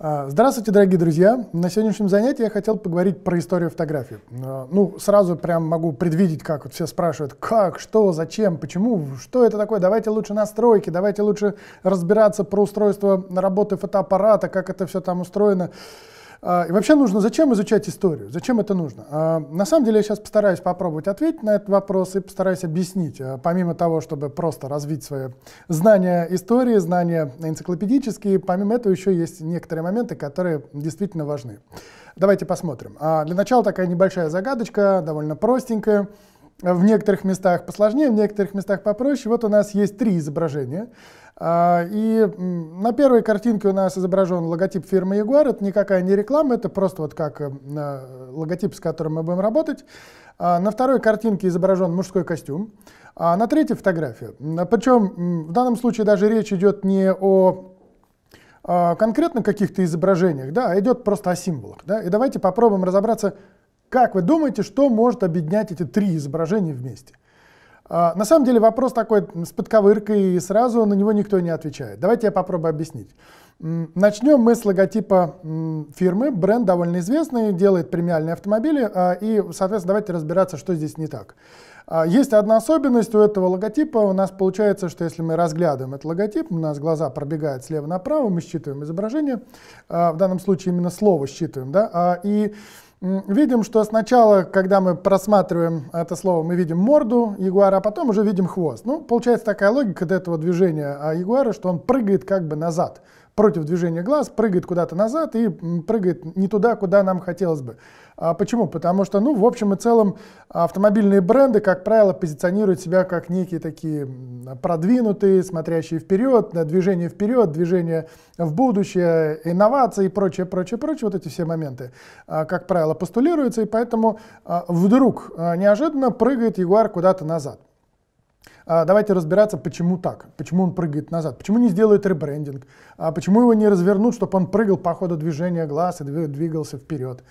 А, здравствуйте, дорогие друзья! На сегодняшнем занятии я хотел поговорить про историю фотографии. А, ну, сразу прям могу предвидеть, как вот все спрашивают, как, что, зачем, почему, что это такое, давайте лучше настройки, давайте лучше разбираться про устройство работы фотоаппарата, как это все там устроено. А, и вообще нужно, зачем изучать историю? Зачем это нужно? А, на самом деле я сейчас постараюсь попробовать ответить на этот вопрос и постараюсь объяснить. А, помимо того, чтобы просто развить свои знания истории, знания энциклопедические, помимо этого еще есть некоторые моменты, которые действительно важны. Давайте посмотрим. Для начала такая небольшая загадочка, довольно простенькая в некоторых местах посложнее, в некоторых местах попроще. Вот у нас есть три изображения. А, и на первой картинке у нас изображен логотип фирмы Jaguar. Это никакая не реклама, это просто вот как э, логотип, с которым мы будем работать. А, на второй картинке изображен мужской костюм. А на третьей фотографии. Причем в данном случае даже речь идет не о а, конкретно каких-то изображениях, да, а идет просто о символах. Да? И давайте попробуем разобраться, как вы думаете, что может объединять эти три изображения вместе? А, на самом деле вопрос такой с подковыркой, и сразу на него никто не отвечает. Давайте я попробую объяснить. Начнем мы с логотипа фирмы. Бренд довольно известный, делает премиальные автомобили. А, и, соответственно, давайте разбираться, что здесь не так. А, есть одна особенность у этого логотипа. У нас получается, что если мы разглядываем этот логотип, у нас глаза пробегают слева направо, мы считываем изображение. В данном случае именно слово считываем. Да? И видим, что сначала, когда мы просматриваем это слово, мы видим морду ягуара, а потом уже видим хвост. Ну, получается такая логика до этого движения а, ягуара, что он прыгает как бы назад, против движения глаз, прыгает куда-то назад и прыгает не туда, куда нам хотелось бы. А почему? Потому что, ну, в общем и целом, автомобильные бренды, как правило, позиционируют себя как некие такие продвинутые, смотрящие вперед, движение вперед, движение в будущее, инновации и прочее, прочее, прочее. Вот эти все моменты, а, как правило, постулируются, и поэтому а, вдруг а, неожиданно прыгает Ягуар куда-то назад. Давайте разбираться, почему так, почему он прыгает назад, почему не сделают ребрендинг, почему его не развернут, чтобы он прыгал по ходу движения глаз и двигался вперед.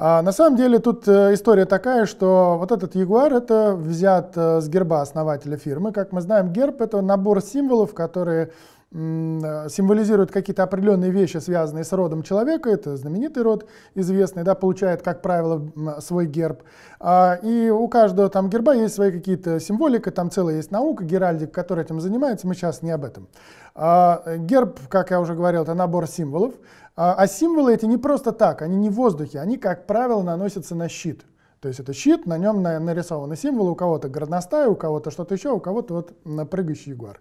А на самом деле тут э, история такая, что вот этот ягуар это взят э, с герба основателя фирмы. Как мы знаем, герб это набор символов, которые э, символизируют какие-то определенные вещи, связанные с родом человека. Это знаменитый род, известный, да, получает, как правило, свой герб. А, и у каждого там герба есть свои какие-то символика, там целая есть наука, геральдик, который этим занимается, мы сейчас не об этом. А, герб, как я уже говорил, это набор символов. А, а, символы эти не просто так, они не в воздухе, они, как правило, наносятся на щит. То есть это щит, на нем нарисованы символы, у кого-то горностай, у кого-то что-то еще, у кого-то вот прыгающий ягуар.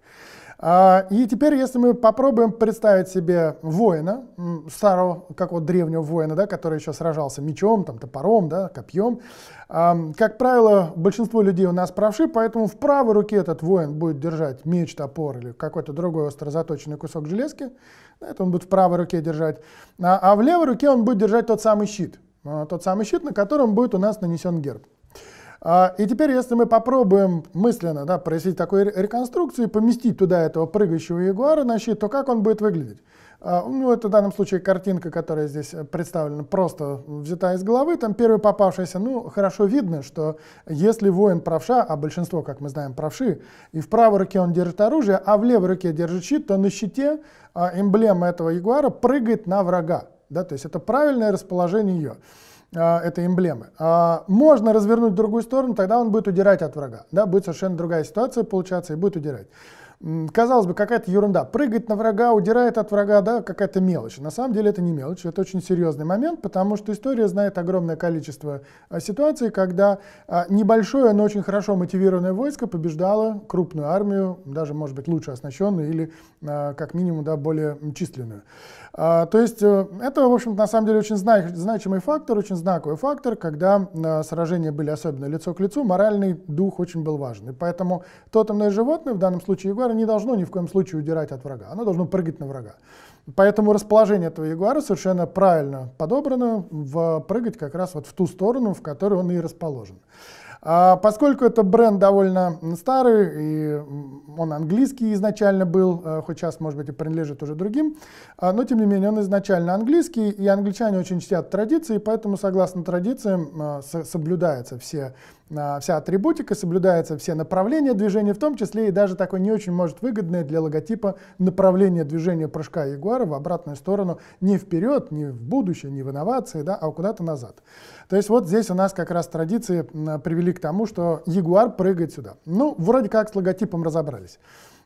А, и теперь, если мы попробуем представить себе воина, старого, как вот древнего воина, да, который еще сражался мечом, там, топором, да, копьем, а, как правило, большинство людей у нас правши, поэтому в правой руке этот воин будет держать меч, топор или какой-то другой остро заточенный кусок железки, это он будет в правой руке держать, а, а в левой руке он будет держать тот самый щит, тот самый щит, на котором будет у нас нанесен герб. А, и теперь, если мы попробуем мысленно да, провести такую реконструкцию и поместить туда этого прыгающего ягуара на щит, то как он будет выглядеть? А, ну, это в данном случае картинка, которая здесь э, представлена, просто взята из головы. Там первый попавшийся, ну, хорошо видно, что если воин правша, а большинство, как мы знаем, правши, и в правой руке он держит оружие, а в левой руке держит щит, то на щите а, эмблема этого ягуара прыгает на врага. Да, то есть это правильное расположение ее а, этой эмблемы. А, можно развернуть в другую сторону, тогда он будет удирать от врага. Да, будет совершенно другая ситуация получаться и будет удирать. Казалось бы, какая-то ерунда. прыгать на врага, удирает от врага, да, какая-то мелочь. На самом деле это не мелочь, это очень серьезный момент, потому что история знает огромное количество а, ситуаций, когда а, небольшое, но очень хорошо мотивированное войско побеждало крупную армию, даже, может быть, лучше оснащенную или, как минимум, да, более численную. А, то есть э, это, в общем на самом деле очень значимый фактор, очень знаковый фактор, когда э, сражения были особенно лицо к лицу, моральный дух очень был важен. И поэтому тотемное животное, в данном случае ягуар, не должно ни в коем случае удирать от врага, оно должно прыгать на врага. Поэтому расположение этого ягуара совершенно правильно подобрано, в, прыгать как раз вот в ту сторону, в которой он и расположен. А поскольку это бренд довольно старый, и он английский изначально был, э, хоть сейчас, может быть, и принадлежит уже другим, а, но тем не менее он изначально английский, и англичане очень чтят традиции, поэтому, согласно традициям, э, соблюдается все э, вся атрибутика, соблюдаются все направления движения, в том числе и даже такое не очень может выгодное для логотипа направление движения прыжка Ягуара в обратную сторону, не вперед, не в будущее, не в инновации, да, а куда-то назад. То есть вот здесь у нас как раз традиции привели к тому, что Ягуар прыгает сюда. Ну, вроде как с логотипом разобрались.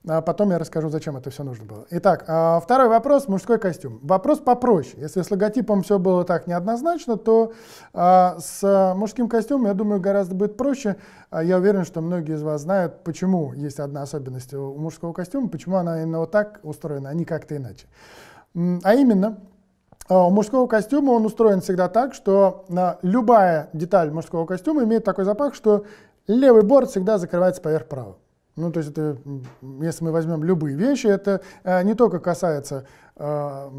А потом я расскажу, зачем это все нужно было. Итак, а, второй вопрос, мужской костюм. Вопрос попроще. Если с логотипом все было так неоднозначно, то а, с мужским костюмом, я думаю, гораздо будет проще. Я уверен, что многие из вас знают, почему есть одна особенность у мужского костюма, почему она именно вот так устроена, а не как-то иначе. А именно, а, у мужского костюма он устроен всегда так, что любая деталь мужского костюма имеет такой запах, что левый борт всегда закрывается поверх правого. Ну, то есть это, если мы возьмем любые вещи, это э, не только касается э,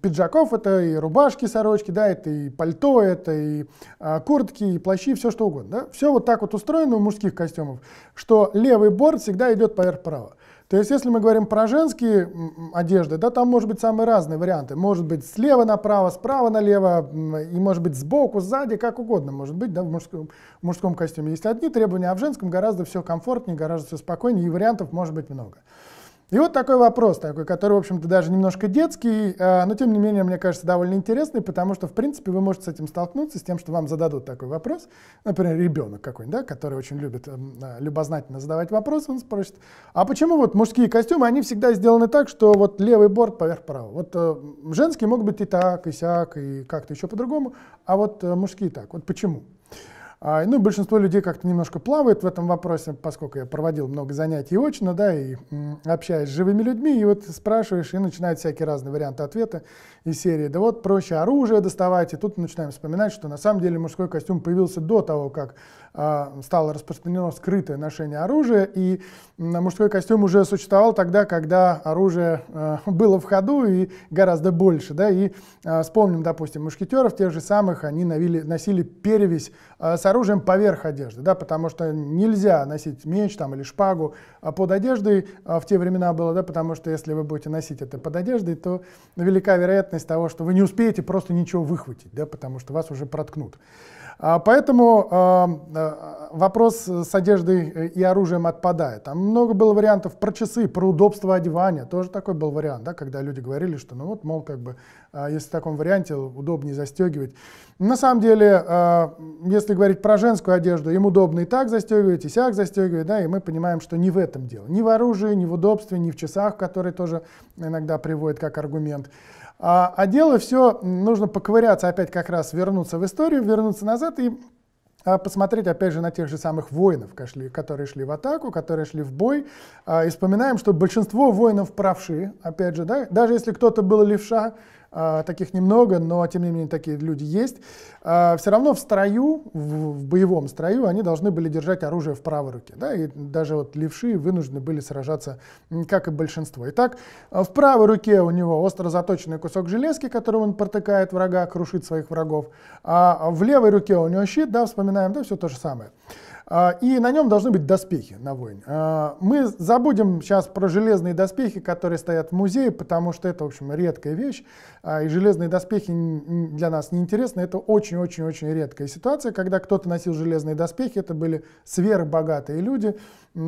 пиджаков, это и рубашки, сорочки, да, это и пальто, это и э, куртки, и плащи, все что угодно. Да? Все вот так вот устроено у мужских костюмов, что левый борт всегда идет поверх правого. То есть, если мы говорим про женские одежды, да, там может быть самые разные варианты. Может быть слева направо, справа налево, и может быть сбоку, сзади, как угодно может быть, да, в мужском, в мужском костюме. Есть одни требования, а в женском гораздо все комфортнее, гораздо все спокойнее, и вариантов может быть много. И вот такой вопрос, такой, который, в общем-то, даже немножко детский, а, но тем не менее, мне кажется, довольно интересный, потому что, в принципе, вы можете с этим столкнуться, с тем, что вам зададут такой вопрос. Например, ребенок какой-нибудь, да, который очень любит эм, а, любознательно задавать вопросы, он спросит, а почему вот мужские костюмы, они всегда сделаны так, что вот левый борт поверх правого? Вот э, женские могут быть и так, и сяк, и как-то еще по-другому, а вот э, мужские так. Вот почему? А, ну большинство людей как-то немножко плавает в этом вопросе, поскольку я проводил много занятий очно, да, и общаюсь с живыми людьми, и вот спрашиваешь, и начинают всякие разные варианты ответа из серии, да вот проще оружие доставать, и тут начинаем вспоминать, что на самом деле мужской костюм появился до того, как а, стало распространено скрытое ношение оружия, и мужской костюм уже существовал тогда, когда оружие э, было в ходу и гораздо больше. Да? И а, вспомним, допустим, мушкетеров тех же самых, они навили, носили перевесь э, с оружием поверх одежды, да? потому что нельзя носить меч там, или шпагу а, под одеждой в те времена было, да? потому что если вы будете носить это под одеждой, то велика вероятность того, что вы не успеете просто ничего выхватить, да? потому что вас уже проткнут. А, поэтому а, а, вопрос с одеждой э, и оружием отпадает. Там много было вариантов про часы, про удобство одевания. Тоже такой был вариант, да, когда люди говорили, что ну вот, мол, как бы, если в таком варианте удобнее застегивать. На самом деле, если говорить про женскую одежду, им удобно и так застегивать, и сяк застегивать, да, и мы понимаем, что не в этом дело. Ни в оружии, ни в удобстве, ни в часах, которые тоже иногда приводят как аргумент. А, а дело все, нужно поковыряться опять как раз, вернуться в историю, вернуться назад и а, посмотреть опять же на тех же самых воинов, которые шли в атаку, которые шли в бой. А, и вспоминаем, что большинство воинов правши, опять же, да, даже если кто-то был левша, а, таких немного, но тем не менее такие люди есть. А, все равно в строю, в, боевом строю, они должны были держать оружие в правой руке. Да, и даже вот левши вынуждены были сражаться, как и большинство. Итак, в правой руке у него остро заточенный кусок железки, которым он протыкает врага, крушит своих врагов. А в левой руке у него щит, да, вспоминаем, да, все то же самое. А, и на нем должны быть доспехи на войне. А, мы забудем сейчас про железные доспехи, которые стоят в музее, потому что это, в общем, редкая вещь. А, и железные доспехи для нас неинтересны. Это очень-очень-очень редкая ситуация, когда кто-то носил железные доспехи. Это были сверхбогатые люди,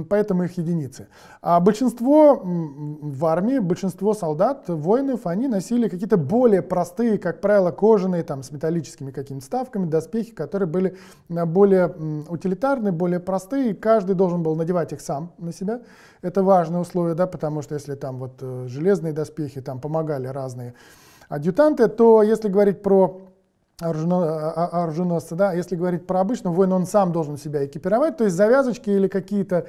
поэтому их единицы. А большинство в армии, большинство солдат, воинов, они носили какие-то более простые, как правило, кожаные, там, с металлическими какими-то ставками, доспехи, которые были более утилитарны, более простые, каждый должен был надевать их сам на себя. Это важное условие, да, потому что если там вот э, железные доспехи, там помогали разные адъютанты, то если говорить про оруженосца, да, если говорить про обычного воина, он сам должен себя экипировать, то есть завязочки или какие-то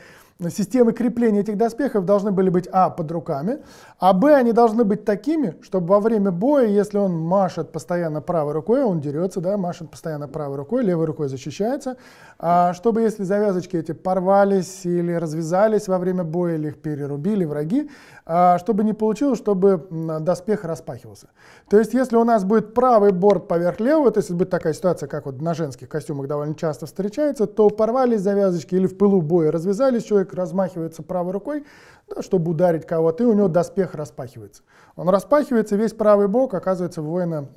системы крепления этих доспехов должны были быть, а, под руками, а, б, они должны быть такими, чтобы во время боя, если он машет постоянно правой рукой, он дерется, да, машет постоянно правой рукой, левой рукой защищается, а, чтобы если завязочки эти порвались или развязались во время боя, или их перерубили враги, а, чтобы не получилось, чтобы доспех распахивался. То есть если у нас будет правый борт поверх левого, то есть будет такая ситуация, как вот на женских костюмах довольно часто встречается, то порвались завязочки или в пылу боя развязались, человек размахивается правой рукой, да, чтобы ударить кого-то, и у него доспех распахивается. Он распахивается, весь правый бок оказывается воина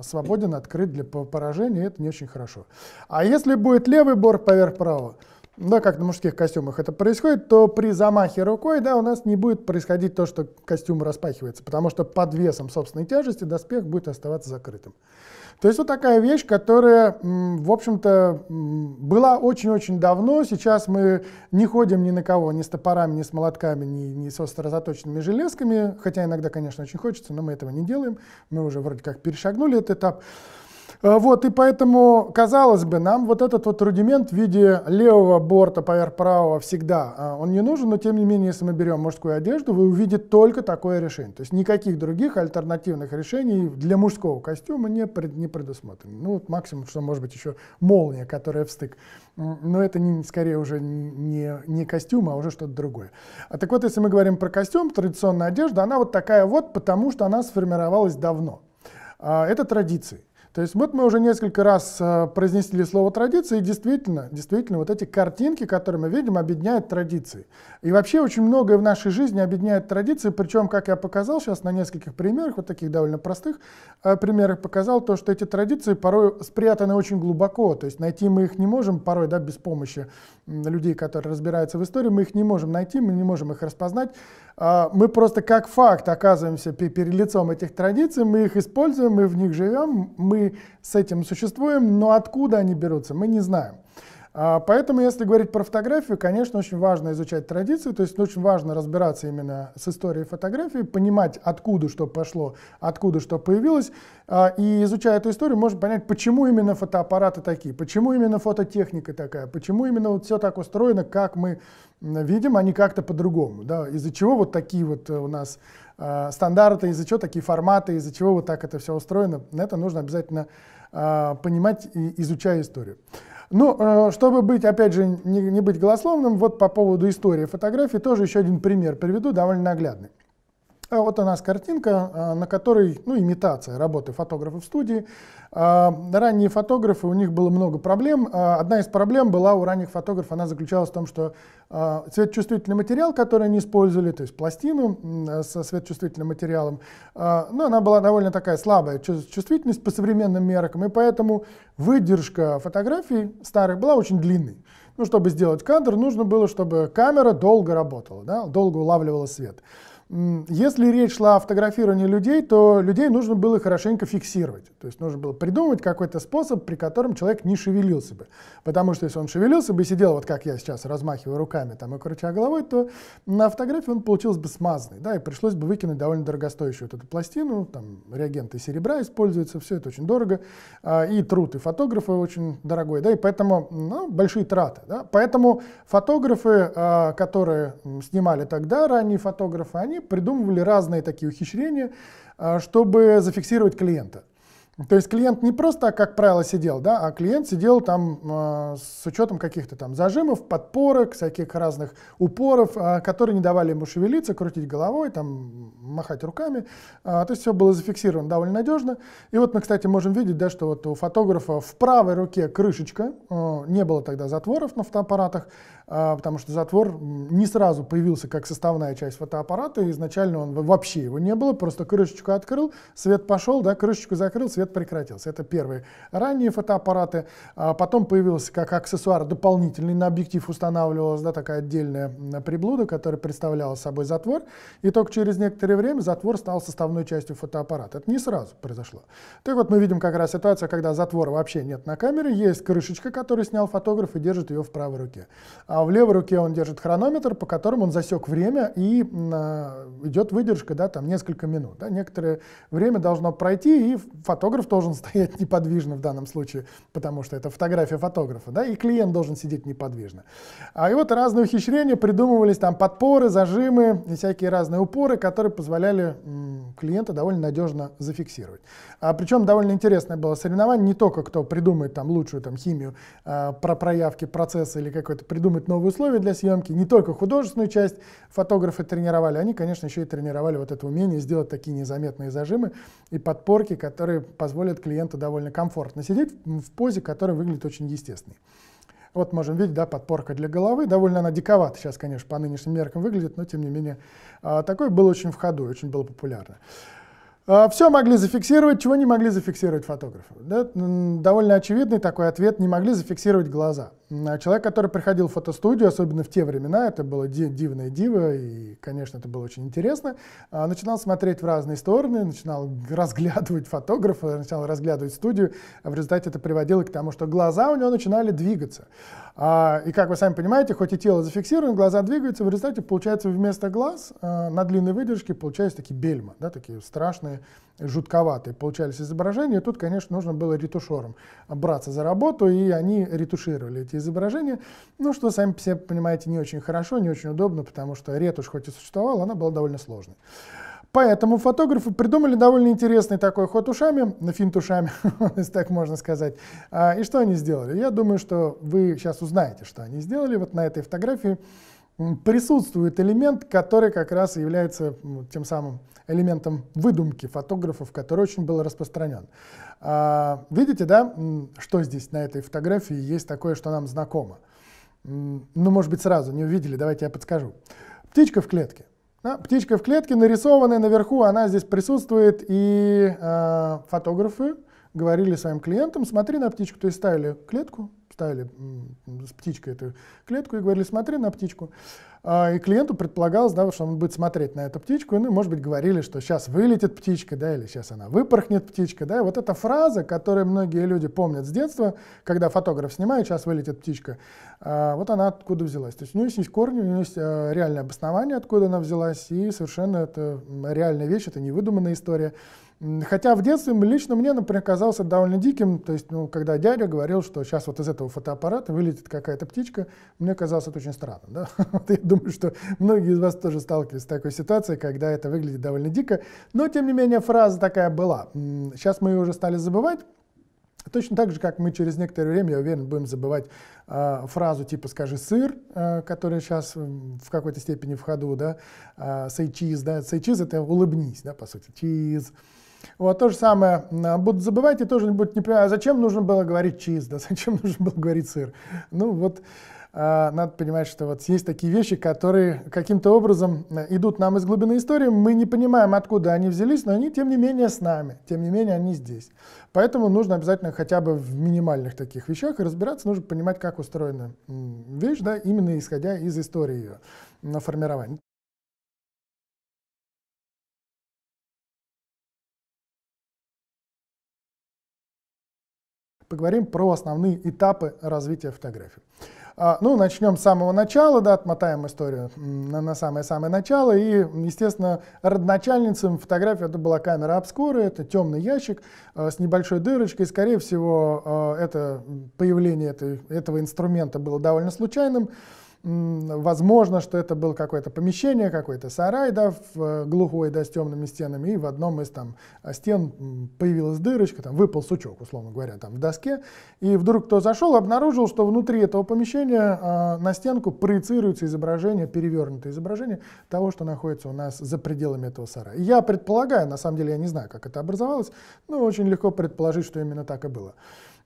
свободен, открыт для поражения, и это не очень хорошо. А если будет левый борт поверх правого, да, как на мужских костюмах это происходит, то при замахе рукой, да, у нас не будет происходить то, что костюм распахивается, потому что под весом собственной тяжести доспех будет оставаться закрытым. То есть вот такая вещь, которая, в общем-то, была очень-очень давно. Сейчас мы не ходим ни на кого, ни с топорами, ни с молотками, ни, ни с острозаточенными железками, хотя иногда, конечно, очень хочется, но мы этого не делаем. Мы уже вроде как перешагнули этот этап. А, вот, и поэтому, казалось бы, нам вот этот вот рудимент в виде левого борта поверх правого всегда, а, он не нужен, но тем не менее, если мы берем мужскую одежду, вы увидите только такое решение. То есть никаких других альтернативных решений для мужского костюма не, пред, не предусмотрено. Ну, вот максимум, что может быть еще молния, которая встык. Но это не, скорее уже не, не костюм, а уже что-то другое. А так вот, если мы говорим про костюм, традиционная одежда, она вот такая вот, потому что она сформировалась давно. А, это традиции. То есть вот мы уже несколько раз э, произнесли слово традиции, и действительно, действительно, вот эти картинки, которые мы видим, объединяют традиции. И вообще очень многое в нашей жизни объединяет традиции, причем, как я показал сейчас на нескольких примерах, вот таких довольно простых э, примерах, показал то, что эти традиции порой спрятаны очень глубоко, то есть найти мы их не можем порой, да, без помощи людей, которые разбираются в истории, мы их не можем найти, мы не можем их распознать, а, мы просто как факт оказываемся перед лицом этих традиций, мы их используем, мы в них живем, мы с этим существуем, но откуда они берутся, мы не знаем. А, поэтому, если говорить про фотографию, конечно, очень важно изучать традицию, то есть ну, очень важно разбираться именно с историей фотографии, понимать, откуда что пошло, откуда что появилось. А, и изучая эту историю, можно понять, почему именно фотоаппараты такие, почему именно фототехника такая, почему именно вот все так устроено, как мы видим, а не как-то по-другому. Да? Из-за чего вот такие вот э, у нас а, стандарты, из-за чего такие форматы, из-за чего вот так это все устроено. На это нужно обязательно понимать, и изучая историю. Ну, э, чтобы быть, опять же, не, быть голословным, вот по поводу истории фотографии тоже еще один пример приведу, довольно наглядный. А вот у нас картинка, а, на которой, ну, имитация работы фотографа в студии. А, ранние фотографы, у них было много проблем. А, одна из проблем была у ранних фотографов, она заключалась в том, что светочувствительный материал, который они использовали, то есть пластину со светочувствительным материалом, ну, она была довольно такая слабая чувствительность по современным меркам, и поэтому выдержка фотографий старых была очень длинной. Ну, чтобы сделать кадр, нужно было, чтобы камера долго работала, да, долго улавливала свет. Если речь шла о фотографировании людей, то людей нужно было хорошенько фиксировать. То есть нужно было придумывать какой-то способ, при котором человек не шевелился бы. Потому что если он шевелился бы и сидел, вот как я сейчас размахиваю руками там, и крутя головой, то на фотографии он получился бы смазанный. Да, и пришлось бы выкинуть довольно дорогостоящую вот эту пластину. Там реагенты серебра используются, все это очень дорого. А, и труд и фотографы очень дорогой. Да, и поэтому ну, большие траты. Да. Поэтому фотографы, а, которые снимали тогда, ранние фотографы, они они придумывали разные такие ухищрения, а, чтобы зафиксировать клиента. То есть клиент не просто, а, как правило, сидел, да, а клиент сидел там э, с учетом каких-то там зажимов, подпорок, всяких разных упоров, э, которые не давали ему шевелиться, крутить головой, там, махать руками. Э, то есть все было зафиксировано довольно надежно. И вот мы, кстати, можем видеть, да, что вот у фотографа в правой руке крышечка, э, не было тогда затворов на фотоаппаратах, а, потому что затвор не сразу появился как составная часть фотоаппарата, изначально он вообще его не было, просто крышечку открыл, свет пошел, да, крышечку закрыл, свет прекратился. Это первые ранние фотоаппараты, а потом появился как аксессуар дополнительный, на объектив устанавливалась да, такая отдельная приблуда, которая представляла собой затвор, и только через некоторое время затвор стал составной частью фотоаппарата. Это не сразу произошло. Так вот мы видим как раз ситуацию, когда затвора вообще нет на камере, есть крышечка, которую снял фотограф и держит ее в правой руке. А а в левой руке он держит хронометр, по которому он засек время и э, идет выдержка, да, там несколько минут. Да, некоторое время должно пройти, и фотограф должен стоять неподвижно в данном случае, потому что это фотография фотографа, да, и клиент должен сидеть неподвижно. А и вот разные ухищрения придумывались, там подпоры, зажимы и всякие разные упоры, которые позволяли м, клиента довольно надежно зафиксировать. А, причем довольно интересное было соревнование, не только кто придумает там лучшую там химию э, про проявки процесса или какой-то придумает придумывать новые условия для съемки. Не только художественную часть фотографы тренировали, они, конечно, еще и тренировали вот это умение сделать такие незаметные зажимы и подпорки, которые позволят клиенту довольно комфортно сидеть в позе, которая выглядит очень естественной. Вот можем видеть, да, подпорка для головы. Довольно она диковата сейчас, конечно, по нынешним меркам выглядит, но тем не менее а, такое было очень в ходу, очень было популярно. А, Все могли зафиксировать, чего не могли зафиксировать фотографы. Да? Довольно очевидный такой ответ, не могли зафиксировать глаза. А человек, который приходил в фотостудию, особенно в те времена, это было дивное диво, и, конечно, это было очень интересно, а, начинал смотреть в разные стороны, начинал разглядывать фотографа, начинал разглядывать студию, а в результате это приводило к тому, что глаза у него начинали двигаться. А, и, как вы сами понимаете, хоть и тело зафиксировано, глаза двигаются, в результате получается вместо глаз на длинной выдержке получаются такие бельма, да, такие страшные, жутковатые получались изображения, тут, конечно, нужно было ретушером браться за работу, и они ретушировали эти изображения, ну, что, сами все понимаете, не очень хорошо, не очень удобно, потому что ретушь хоть и существовала, она была довольно сложной. Поэтому фотографы придумали довольно интересный такой ход ушами, ну, финт ушами, если так можно сказать. А, и что они сделали? Я думаю, что вы сейчас узнаете, что они сделали. Вот на этой фотографии присутствует элемент, который как раз является тем самым элементом выдумки фотографов, который очень был распространен. А, видите, да, что здесь на этой фотографии есть такое, что нам знакомо? Ну, может быть, сразу не увидели, давайте я подскажу. Птичка в клетке. Да, птичка в клетке нарисованная наверху, она здесь присутствует, и э, фотографы говорили своим клиентам, смотри на птичку, то есть ставили клетку, ставили с птичкой эту клетку и говорили, смотри на птичку. А, и клиенту предполагалось, да, что он будет смотреть на эту птичку, и, ну, может быть, говорили, что сейчас вылетит птичка, да, или сейчас она выпорхнет птичка, да, и вот эта фраза, которую многие люди помнят с детства, когда фотограф снимает, сейчас вылетит птичка, а, вот она откуда взялась. То есть у нее есть корни, у нее есть а, реальное обоснование, откуда она взялась, и совершенно это реальная вещь, это не выдуманная история. Хотя в детстве лично мне, например, казался довольно диким, то есть, ну, когда дядя говорил, что сейчас вот из этого фотоаппарата вылетит какая-то птичка, мне казалось это очень странно, да? Я думаю, что многие из вас тоже сталкивались с такой ситуацией, когда это выглядит довольно дико, но, тем не менее, фраза такая была. Сейчас мы ее уже стали забывать, Точно так же, как мы через некоторое время, я уверен, будем забывать э, фразу типа «скажи сыр», э, которая сейчас в какой-то степени в ходу, да, э, «say cheese», да, «say cheese» — это «улыбнись», да, по сути, «cheese», вот то же самое, а, будут забывать и тоже не будет неприятно. А зачем нужно было говорить чиз, да? Зачем нужно было говорить сыр? Ну вот а, надо понимать, что вот есть такие вещи, которые каким-то образом идут нам из глубины истории, мы не понимаем, откуда они взялись, но они, тем не менее, с нами, тем не менее, они здесь. Поэтому нужно обязательно хотя бы в минимальных таких вещах разбираться, нужно понимать, как устроена вещь, да, именно исходя из истории ее на формирование. поговорим про основные этапы развития фотографии. А, ну, начнем с самого начала, да, отмотаем историю на самое-самое начало. И, естественно, родначальницем фотографии это была камера обскуры, это темный ящик а, с небольшой дырочкой. Скорее всего, а, это появление этой, этого инструмента было довольно случайным. Возможно, что это было какое-то помещение, какой-то сарай, да, в э, глухой, да, с темными стенами, и в одном из там э, стен появилась дырочка, там выпал сучок, условно говоря, там в доске, и вдруг кто зашел, обнаружил, что внутри этого помещения э, на стенку проецируется изображение, перевернутое изображение того, что находится у нас за пределами этого сарая. Я предполагаю, на самом деле я не знаю, как это образовалось, но очень легко предположить, что именно так и было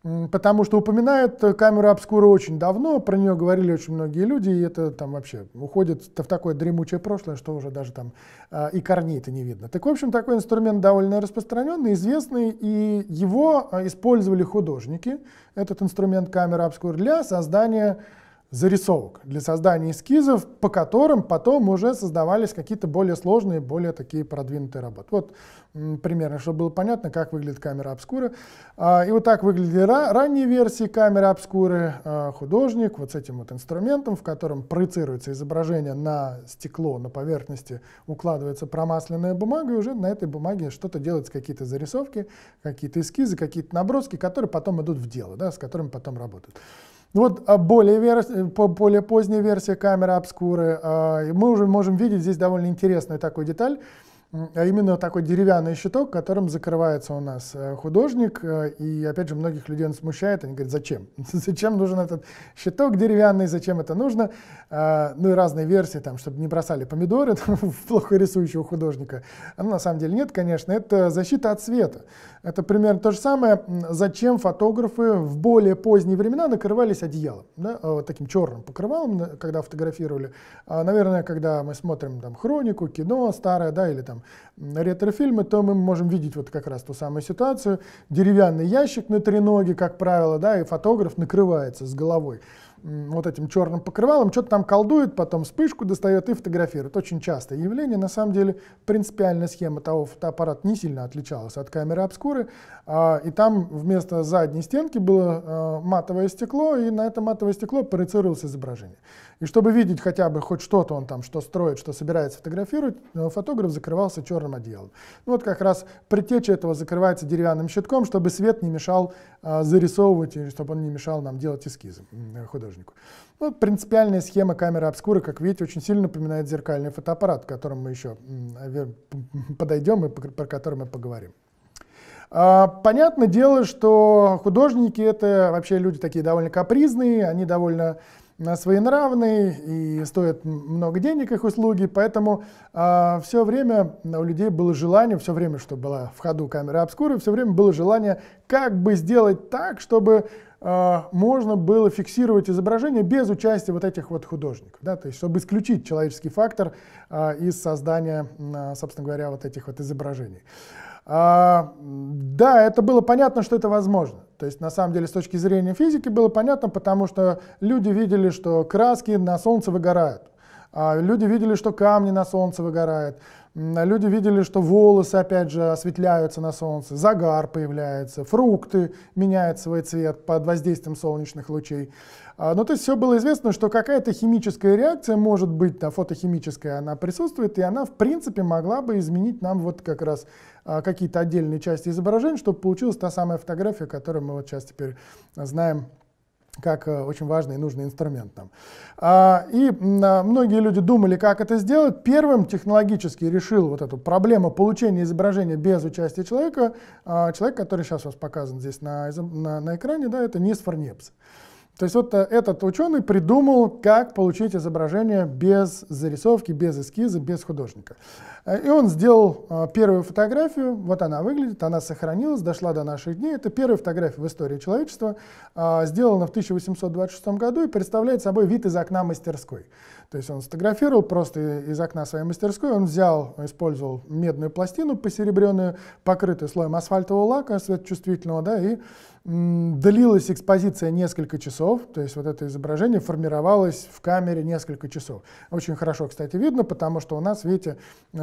потому что упоминают э, камеру обскуру очень давно, про нее говорили очень многие люди, и это там вообще уходит в такое дремучее прошлое, что уже даже там э, и корней-то не видно. Так, в общем, такой инструмент довольно распространенный, известный, и его а, использовали художники, этот инструмент камера обскур, для создания зарисовок для создания эскизов, по которым потом уже создавались какие-то более сложные, более такие продвинутые работы. Вот примерно, чтобы было понятно, как выглядит камера обскуры. А, и вот так выглядели ранние версии камеры обскуры. А, художник вот с этим вот инструментом, в котором проецируется изображение на стекло, на поверхности укладывается промасленная бумага, и уже на этой бумаге что-то делается, какие-то зарисовки, какие-то эскизы, какие-то наброски, которые потом идут в дело, да, с которыми потом работают. Ну вот а, более, верс... Э, более поздняя версия камеры обскуры. А, мы уже можем видеть здесь довольно интересную такую деталь а именно такой деревянный щиток, которым закрывается у нас э, художник. Э, и опять же, многих людей он смущает, они говорят, зачем? Зачем нужен этот щиток деревянный, зачем это нужно? А, ну и разные версии, там, чтобы не бросали помидоры в плохо рисующего художника. А, ну, на самом деле нет, конечно, это защита от света. Это примерно то же самое, зачем фотографы в более поздние времена накрывались одеялом, да, а, вот таким черным покрывалом, когда фотографировали. Наверное, когда мы смотрим там хронику, кино старое, да, или там смотрим ретрофильмы, то мы можем видеть вот как раз ту самую ситуацию. Деревянный ящик на три ноги, как правило, да, и фотограф накрывается с головой вот этим черным покрывалом, что-то там колдует, потом вспышку достает и фотографирует. Очень частое явление. На самом деле принципиальная схема того фотоаппарата не сильно отличалась от камеры обскуры. А, и там вместо задней стенки было э, матовое стекло, и на это матовое стекло проецировалось изображение. И чтобы видеть хотя бы хоть что-то он там, что строит, что собирается фотографировать, э, фотограф закрывался черным одеялом. Ну вот как раз предтеча этого закрывается деревянным щитком, чтобы свет не мешал э, зарисовывать, и чтобы он не мешал нам делать эскизы э, художнику. Ну, вот принципиальная схема камеры обскуры, как видите, очень сильно напоминает зеркальный фотоаппарат, к которому мы еще э, подойдем и про который мы поговорим. А, понятное дело, что художники это вообще люди такие довольно капризные, они довольно своенравны и стоят много денег их услуги, поэтому э, а, все время у людей было желание, все время, что была в ходу камера обскуры, все время было желание как бы сделать так, чтобы э, можно было фиксировать изображение без участия вот этих вот художников, да, то есть чтобы исключить человеческий фактор э, из создания, э, собственно говоря, вот этих вот изображений. А, да, это было понятно, что это возможно. То есть, на самом деле, с точки зрения физики было понятно, потому что люди видели, что краски на солнце выгорают. А, люди видели, что камни на солнце выгорают. Люди видели, что волосы, опять же, осветляются на солнце, загар появляется, фрукты меняют свой цвет под воздействием солнечных лучей. А, Но ну, то есть все было известно, что какая-то химическая реакция может быть, да, фотохимическая, она присутствует, и она в принципе могла бы изменить нам вот как раз а, какие-то отдельные части изображения, чтобы получилась та самая фотография, которую мы вот сейчас теперь знаем как э, очень важный и нужный инструмент нам. А, и многие люди думали, как это сделать. Первым технологически решил вот эту проблему получения изображения без участия человека. Человек, который сейчас у вас показан здесь на, на, на экране, да, это Нисфор Непс. То есть вот э, этот ученый придумал, как получить изображение без зарисовки, без эскиза, без художника. Э, и он сделал э, первую фотографию, вот она выглядит, она сохранилась, дошла до наших дней. Это первая фотография в истории человечества, э, сделана в 1826 году и представляет собой вид из окна мастерской. То есть он сфотографировал просто из окна своей мастерской, он взял, использовал медную пластину посеребренную, покрытую слоем асфальтового лака светочувствительного, да, и длилась экспозиция несколько часов, то есть вот это изображение формировалось в камере несколько часов. Очень хорошо, кстати, видно, потому что у нас, видите,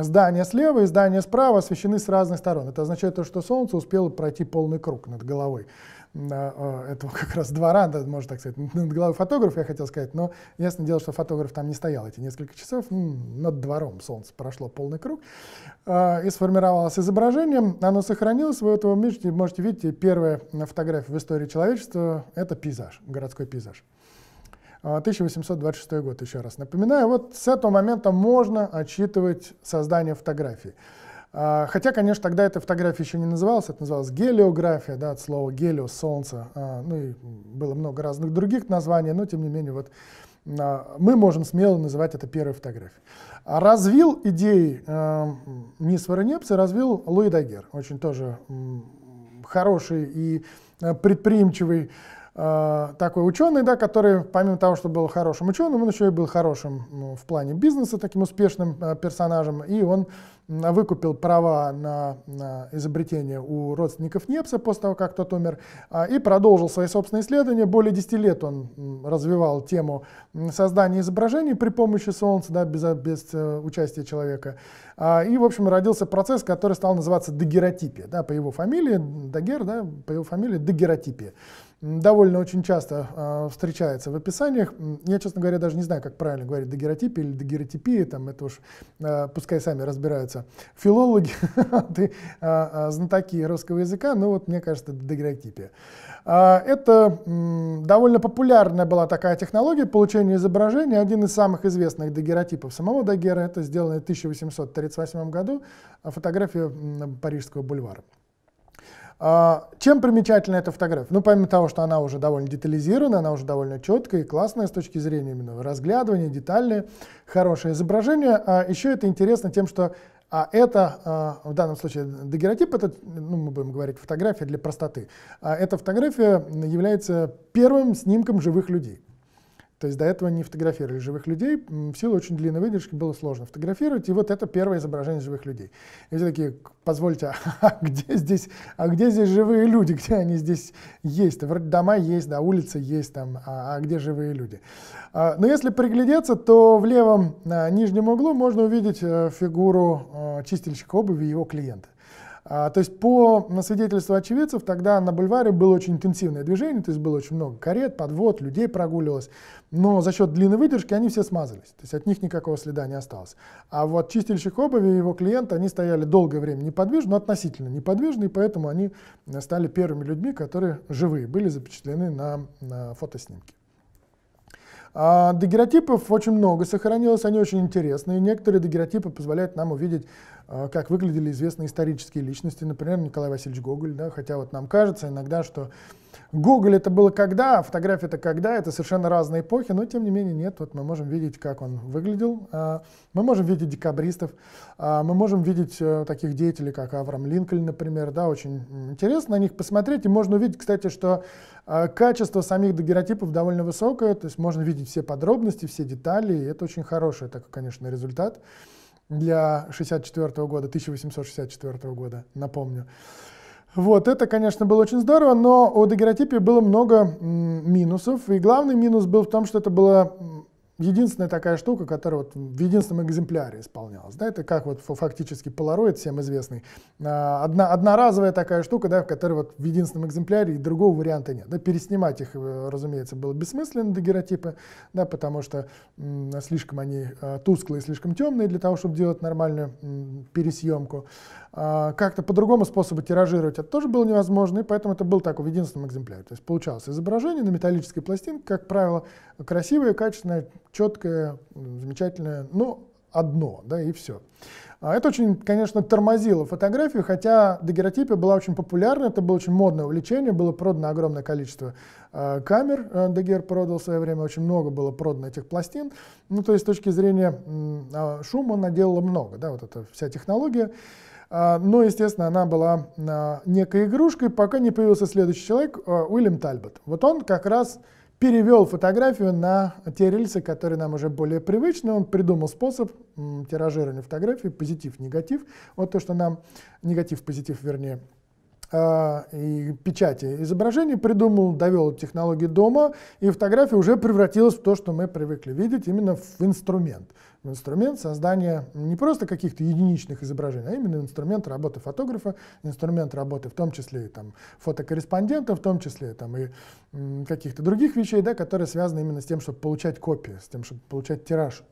здания слева и здания справа освещены с разных сторон. Это означает, то, что Солнце успело пройти полный круг над головой а, а, этого как раз двора, да, можно так сказать, над головой фотографа, я хотел сказать, но ясно дело, что фотограф там не стоял эти несколько часов, над двором солнце прошло полный круг, а, и сформировалось изображение, оно сохранилось, вы этого можете, можете видеть, первая фотография в истории человечества — это пейзаж, городской пейзаж. 1826 а, год, еще раз напоминаю. Вот с этого момента можно отчитывать создание фотографии, а, Хотя, конечно, тогда эта фотография еще не называлась, это называлась гелиография, да, от слова гелио, солнце, а, ну и было много разных других названий, но тем не менее вот мы можем смело называть это первой фотографией. Развил идеи э, Нис Воронепс развил Луи Дагер, очень тоже хороший и предприимчивый Э, такой ученый, да, который помимо того, что был хорошим ученым, он еще и был хорошим ну, в плане бизнеса, таким успешным э, персонажем, и он выкупил права на, на изобретение у родственников Непса после того, как тот умер, э, и продолжил свои собственные исследования. Более 10 лет он развивал тему создания изображений при помощи Солнца, да, без, без э, участия человека. А, и, в общем, родился процесс, который стал называться дагеротипия, да, по его фамилии, дагер, да, по его фамилии дагеротипия довольно очень часто э, встречается в описаниях. Я, честно говоря, даже не знаю, как правильно говорить, дагеротипия или дагеротипия, там это уж э, пускай сами разбираются филологи, ты, э, а, знатоки русского языка, но вот мне кажется, дагеротипия. это довольно популярная была такая технология получения изображения. Один из самых известных дагеротипов самого Дагера, это сделано в 1838 году фотография Парижского бульвара. А, чем примечательна эта фотография? Ну, помимо того, что она уже довольно детализирована, она уже довольно четкая и классная с точки зрения именно разглядывания, детальное, хорошее изображение. А еще это интересно тем, что а это, а, в данном случае, дагеротип, это, ну, мы будем говорить, фотография для простоты. А эта фотография является первым снимком живых людей. То есть до этого не фотографировали живых людей, в силу очень длинной выдержки было сложно фотографировать, и вот это первое изображение живых людей. И все такие, позвольте, а где здесь, а где здесь живые люди, где они здесь есть? Вроде дома есть, да, улицы есть там, а, а где живые люди? А, но если приглядеться, то в левом а, нижнем углу можно увидеть э, фигуру э, чистильщика обуви и его клиента. А, то есть по свидетельству очевидцев тогда на бульваре было очень интенсивное движение, то есть было очень много карет, подвод, людей прогуливалось, но за счет длинной выдержки они все смазались, то есть от них никакого следа не осталось. А вот чистильщик обуви и его клиент, они стояли долгое время неподвижно, но относительно неподвижно, и поэтому они стали первыми людьми, которые живые были запечатлены на, на фотоснимке. А дагеротипов очень много сохранилось, они очень интересные. Некоторые дагеротипы позволяют нам увидеть, а, как выглядели известные исторические личности, например, Николай Васильевич Гоголь, да, хотя вот нам кажется иногда, что Гоголь это было когда, а фотография это когда, это совершенно разные эпохи, но тем не менее нет, вот мы можем видеть, как он выглядел, а, мы можем видеть декабристов, а, мы можем видеть э, таких деятелей, как Авраам Линкольн, например, да, очень интересно на них посмотреть, и можно увидеть, кстати, что качество самих дагеротипов довольно высокое, то есть можно видеть все подробности, все детали, и это очень хороший, так конечно, результат для 64 года, 1864 года, напомню. Вот, это, конечно, было очень здорово, но у дагеротипии было много минусов. И главный минус был в том, что это была единственная такая штука, которая вот в единственном экземпляре исполнялась. Да, это как вот фактически полароид всем известный. А, одна, одноразовая такая штука, да, в которой вот в единственном экземпляре и другого варианта нет. Да, переснимать их, э, разумеется, было бессмысленно, дагеротипы, да, потому что слишком они э, тусклые, слишком темные для того, чтобы делать нормальную пересъемку. А, как-то по-другому способу тиражировать это тоже было невозможно, и поэтому это был такой в единственном экземпляре. То есть получалось изображение на металлической пластинке, как правило, красивое, качественное, четкое, замечательное, Ну одно, да, и все. А, это очень, конечно, тормозило фотографию, хотя дагеротипия была очень популярна, это было очень модное увлечение, было продано огромное количество а, камер, э, Дагер продал в свое время, очень много было продано этих пластин, ну, то есть с точки зрения шума она делала много, да, вот эта вся технология. А, но, естественно, она была а, некой игрушкой, пока не появился следующий человек, а, Уильям Тальбот. Вот он как раз перевел фотографию на те рельсы, которые нам уже более привычны. Он придумал способ тиражирования фотографий, позитив, негатив. Вот то, что нам негатив, позитив, вернее, и печати изображений придумал, довел технологию дома, и фотография уже превратилась в то, что мы привыкли видеть, именно в инструмент инструмент создания не просто каких-то единичных изображений, а именно инструмент работы фотографа, инструмент работы в том числе и там, фотокорреспондента, в том числе там, и каких-то других вещей, да, которые связаны именно с тем, чтобы получать копии, с тем, чтобы получать тираж.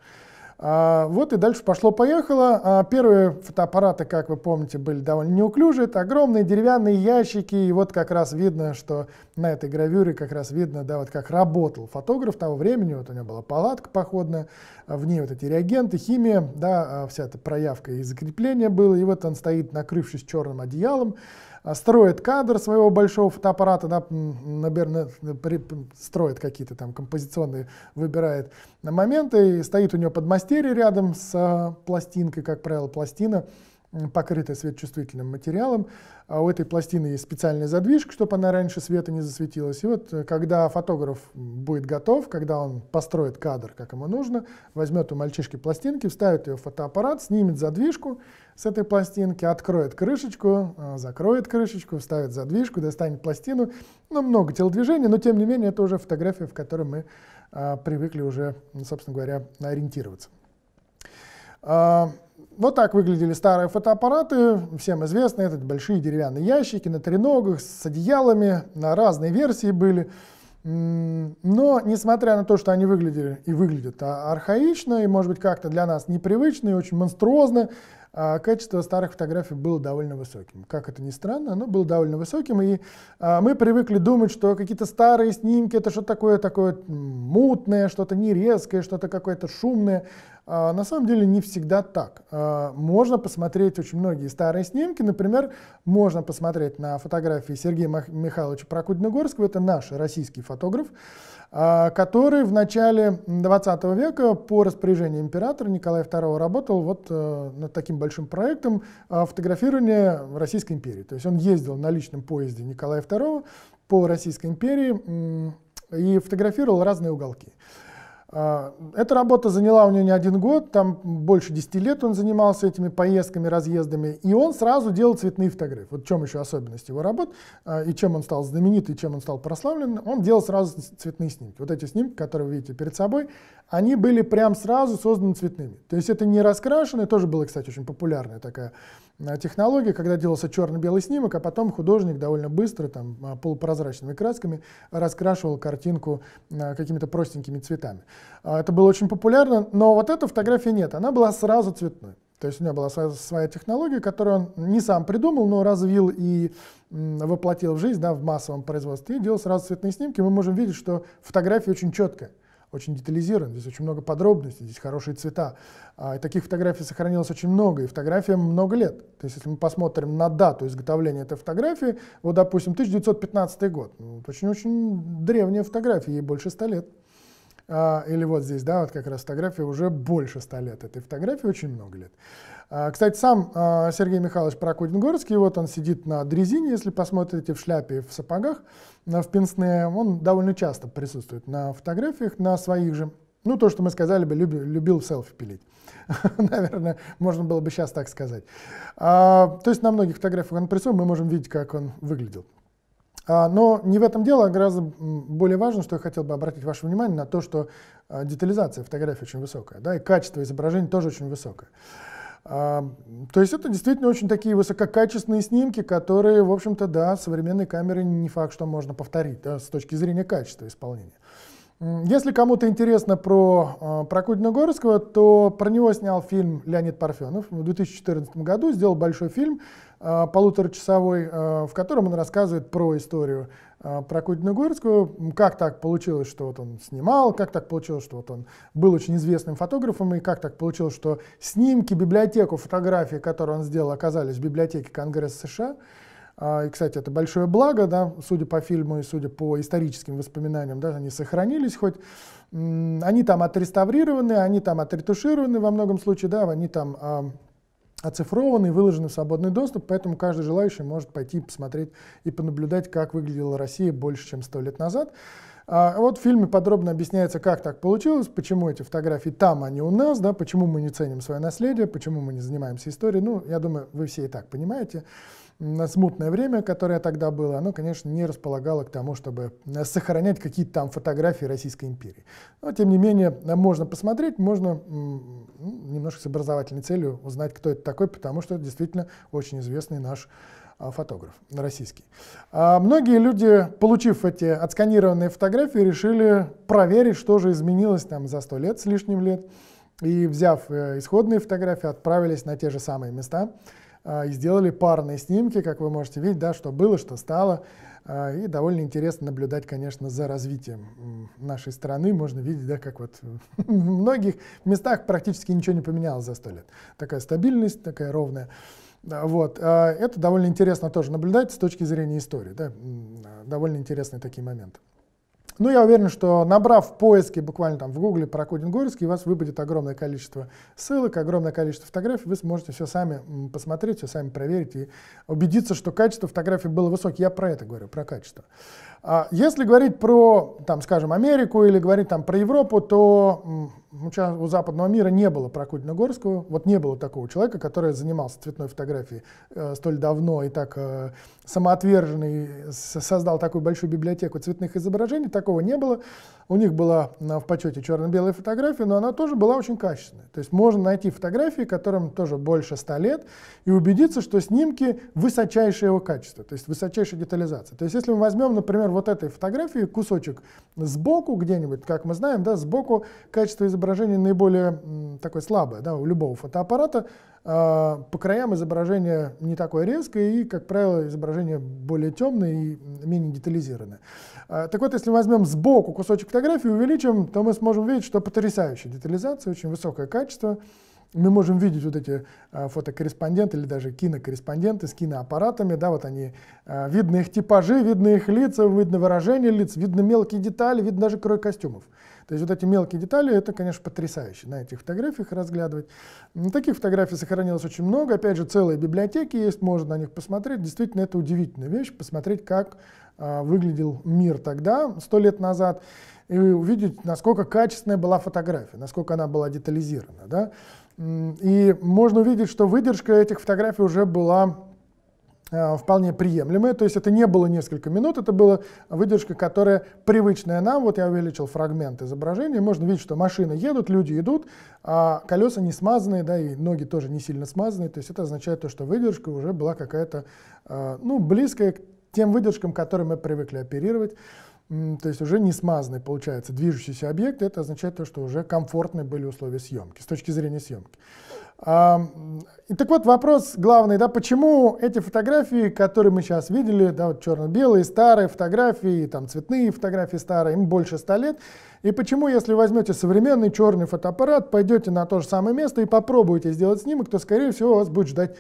А, вот и дальше пошло-поехало. А, первые фотоаппараты, как вы помните, были довольно неуклюжие. Это огромные деревянные ящики. И вот как раз видно, что на этой гравюре как раз видно, да, вот как работал фотограф того времени. Вот у него была палатка походная, а в ней вот эти реагенты, химия, да, вся эта проявка и закрепление было. И вот он стоит, накрывшись черным одеялом. Э, строит кадр своего большого фотоаппарата, да, наверное, при, строит какие-то там композиционные, выбирает моменты, и стоит у него подмастерье рядом с э, пластинкой, как правило, пластина покрытая светочувствительным материалом. А у этой пластины есть специальная задвижка, чтобы она раньше света не засветилась. И вот э, когда фотограф будет готов, когда он построит кадр, как ему нужно, возьмет у мальчишки пластинки, вставит ее в фотоаппарат, снимет задвижку с этой пластинки, откроет крышечку, э, закроет крышечку, вставит задвижку, достанет пластину. Ну, много телодвижений, но тем не менее это уже фотография, в которой мы э, привыкли уже, собственно говоря, ориентироваться. А, вот так выглядели старые фотоаппараты, всем известны, это большие деревянные ящики на треногах, с одеялами, на разные версии были. Но, несмотря на то, что они выглядели и выглядят а, архаично, и, может быть, как-то для нас непривычно и очень монструозно, а качество старых фотографий было довольно высоким. Как это ни странно, оно было довольно высоким, и а, мы привыкли думать, что какие-то старые снимки это что-то такое, такое мутное, что-то нерезкое, что-то какое-то шумное. А на самом деле не всегда так. можно посмотреть очень многие старые снимки. Например, можно посмотреть на фотографии Сергея Михайловича прокудина Это наш российский фотограф. А, который в начале 20 века по распоряжению императора Николая II работал вот э, над таким большим проектом а, фотографирования Российской империи. То есть он ездил на личном поезде Николая II по Российской империи и фотографировал разные уголки. А, эта работа заняла у него не один год, там больше 10 лет он занимался этими поездками, разъездами, и он сразу делал цветные фотографии. Вот в чем еще особенность его работ, а, и чем он стал знаменитый, и чем он стал прославлен, он делал сразу цветные снимки. Вот эти снимки, которые вы видите перед собой, они были прям сразу созданы цветными. То есть это не раскрашенные, тоже была, кстати, очень популярная такая а, технология, когда делался черно-белый снимок, а потом художник довольно быстро, там, полупрозрачными красками раскрашивал картинку какими-то простенькими цветами. А, это было очень популярно, но вот эта фотография нет, она была сразу цветной. То есть у него была своя, своя технология, которую он не сам придумал, но развил и воплотил в жизнь да, в массовом производстве и делал сразу цветные снимки. Мы можем видеть, что фотография очень четкая, очень детализирована, здесь очень много подробностей, здесь хорошие цвета. А, и таких фотографий сохранилось очень много, и фотографиям много лет. То есть если мы посмотрим на дату изготовления этой фотографии, вот, допустим, 1915 год, ну, очень-очень древняя фотография, ей больше 100 лет. А, или вот здесь, да, вот как раз фотография уже больше ста лет этой фотографии, очень много лет. А, кстати, сам а, Сергей Михайлович Прокудин-Горский, вот он сидит на дрезине, если посмотрите, в шляпе и в сапогах, э, в пенсне, он довольно часто присутствует на фотографиях, на своих же. Ну, то, что мы сказали бы, любил, любил селфи пилить. Наверное, можно было бы сейчас так сказать. А, то есть на многих фотографиях он присутствует, мы можем видеть, как он выглядел. А, но не в этом дело, а гораздо более важно, что я хотел бы обратить ваше внимание на то, что а, детализация фотографии очень высокая, да, и качество изображения тоже очень высокое. А, то есть это действительно очень такие высококачественные снимки, которые, в общем-то, да, современной камеры не факт, что можно повторить да, с точки зрения качества исполнения. Если кому-то интересно про Прокудина Горского, то про него снял фильм Леонид Парфенов в 2014 году, сделал большой фильм Э, полуторачасовой, э, в котором он рассказывает про историю э, про Кудиногорскую, как так получилось, что вот он снимал, как так получилось, что вот он был очень известным фотографом, и как так получилось, что снимки, библиотеку, фотографии, которые он сделал, оказались в библиотеке Конгресса США. А, и, кстати, это большое благо, да, судя по фильму и судя по историческим воспоминаниям, да, они сохранились хоть. Они там отреставрированы, они там отретушированы во многом случае, да, они там оцифрованы и выложены в свободный доступ, поэтому каждый желающий может пойти посмотреть и понаблюдать, как выглядела Россия больше, чем сто лет назад. А вот в фильме подробно объясняется, как так получилось, почему эти фотографии там, а не у нас, да, почему мы не ценим свое наследие, почему мы не занимаемся историей. Ну, я думаю, вы все и так понимаете смутное время, которое тогда было, оно, конечно, не располагало к тому, чтобы э, сохранять какие-то там фотографии Российской империи. Но, тем не менее, э, можно посмотреть, можно ну, немножко с образовательной целью узнать, кто это такой, потому что это действительно очень известный наш а, фотограф российский. А многие люди, получив эти отсканированные фотографии, решили проверить, что же изменилось там за сто лет с лишним лет, и, взяв э, исходные фотографии, отправились на те же самые места, а, и сделали парные снимки, как вы можете видеть, да, что было, что стало. А, и довольно интересно наблюдать, конечно, за развитием нашей страны. Можно видеть, да, как вот в многих местах практически ничего не поменялось за сто лет. Такая стабильность, такая ровная. Вот. А, это довольно интересно тоже наблюдать с точки зрения истории. Да? Довольно интересные такие моменты. Ну, я уверен, что набрав в поиске буквально там в гугле про Кудин Горецкий, у вас выпадет огромное количество ссылок, огромное количество фотографий, вы сможете все сами посмотреть, все сами проверить и убедиться, что качество фотографии было высокое. Я про это говорю, про качество. А если говорить про, там, скажем, Америку или говорить там про Европу, то у западного мира не было Прокудина-Горского, вот не было такого человека, который занимался цветной фотографией э, столь давно и так э, самоотверженный, создал такую большую библиотеку цветных изображений, такого не было. У них была э, в почете черно-белая фотография, но она тоже была очень качественная. То есть можно найти фотографии, которым тоже больше 100 лет, и убедиться, что снимки высочайшее его качество, то есть высочайшая детализация. То есть если мы возьмем, например, вот этой фотографии, кусочек сбоку где-нибудь, как мы знаем, да, сбоку качество изображения наиболее м, такое слабое да, у любого фотоаппарата, э, по краям изображение не такое резкое, и, как правило, изображение более темное и менее детализированное. А, так вот, если возьмем сбоку кусочек фотографии и увеличим, то мы сможем видеть, что потрясающая детализация, очень высокое качество. Мы можем видеть вот эти а, фотокорреспонденты или даже кинокорреспонденты с киноаппаратами, да, вот они, а, видны их типажи, видны их лица, видно выражение лиц, видны мелкие детали, видно даже крой костюмов. То есть вот эти мелкие детали, это, конечно, потрясающе на этих фотографиях разглядывать. Ну, таких фотографий сохранилось очень много. Опять же, целые библиотеки есть, можно на них посмотреть. Действительно, это удивительная вещь, посмотреть, как а, выглядел мир тогда, сто лет назад, и увидеть, насколько качественная была фотография, насколько она была детализирована. Да? И можно увидеть, что выдержка этих фотографий уже была а, вполне приемлемые, то есть это не было несколько минут, это была выдержка, которая привычная нам, вот я увеличил фрагмент изображения, можно видеть, что машины едут, люди идут, а колеса не смазанные, да, и ноги тоже не сильно смазанные, то есть это означает то, что выдержка уже была какая-то, а, ну, близкая к тем выдержкам, которые мы привыкли оперировать. То есть уже не смазанный получается движущийся объект, это означает то, что уже комфортны были условия съемки, с точки зрения съемки. А, и так вот вопрос главный, да, почему эти фотографии, которые мы сейчас видели, да, вот черно-белые, старые фотографии, там цветные фотографии старые, им больше 100 лет, и почему, если возьмете современный черный фотоаппарат, пойдете на то же самое место и попробуете сделать снимок, то, скорее всего, вас будет ждать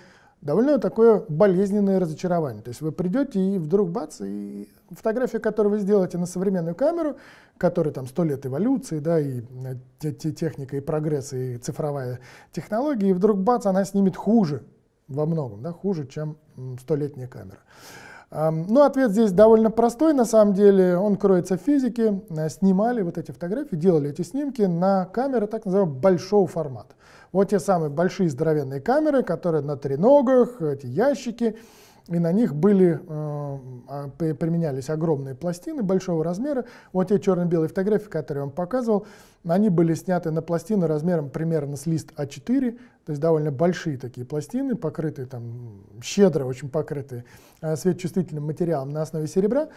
довольно такое болезненное разочарование. То есть вы придете и вдруг бац, и фотография, которую вы сделаете на современную камеру, которая там сто лет эволюции, да, и э, те, те, техника, и прогресс, и цифровая технология, и вдруг бац, она снимет хуже во многом, да, хуже, чем столетняя камера. Ну, ответ здесь довольно простой, на самом деле, он кроется в физике. Э, снимали вот эти фотографии, делали эти снимки на камеры так называемого большого формата. Вот те самые большие здоровенные камеры, которые на треногах, эти ящики, и на них были, э, а, применялись огромные пластины большого размера. Вот те черно-белые фотографии, которые я вам показывал, они были сняты на пластины размером примерно с лист А4, то есть довольно большие такие пластины, покрытые там, щедро очень покрытые э, светочувствительным материалом на основе серебра.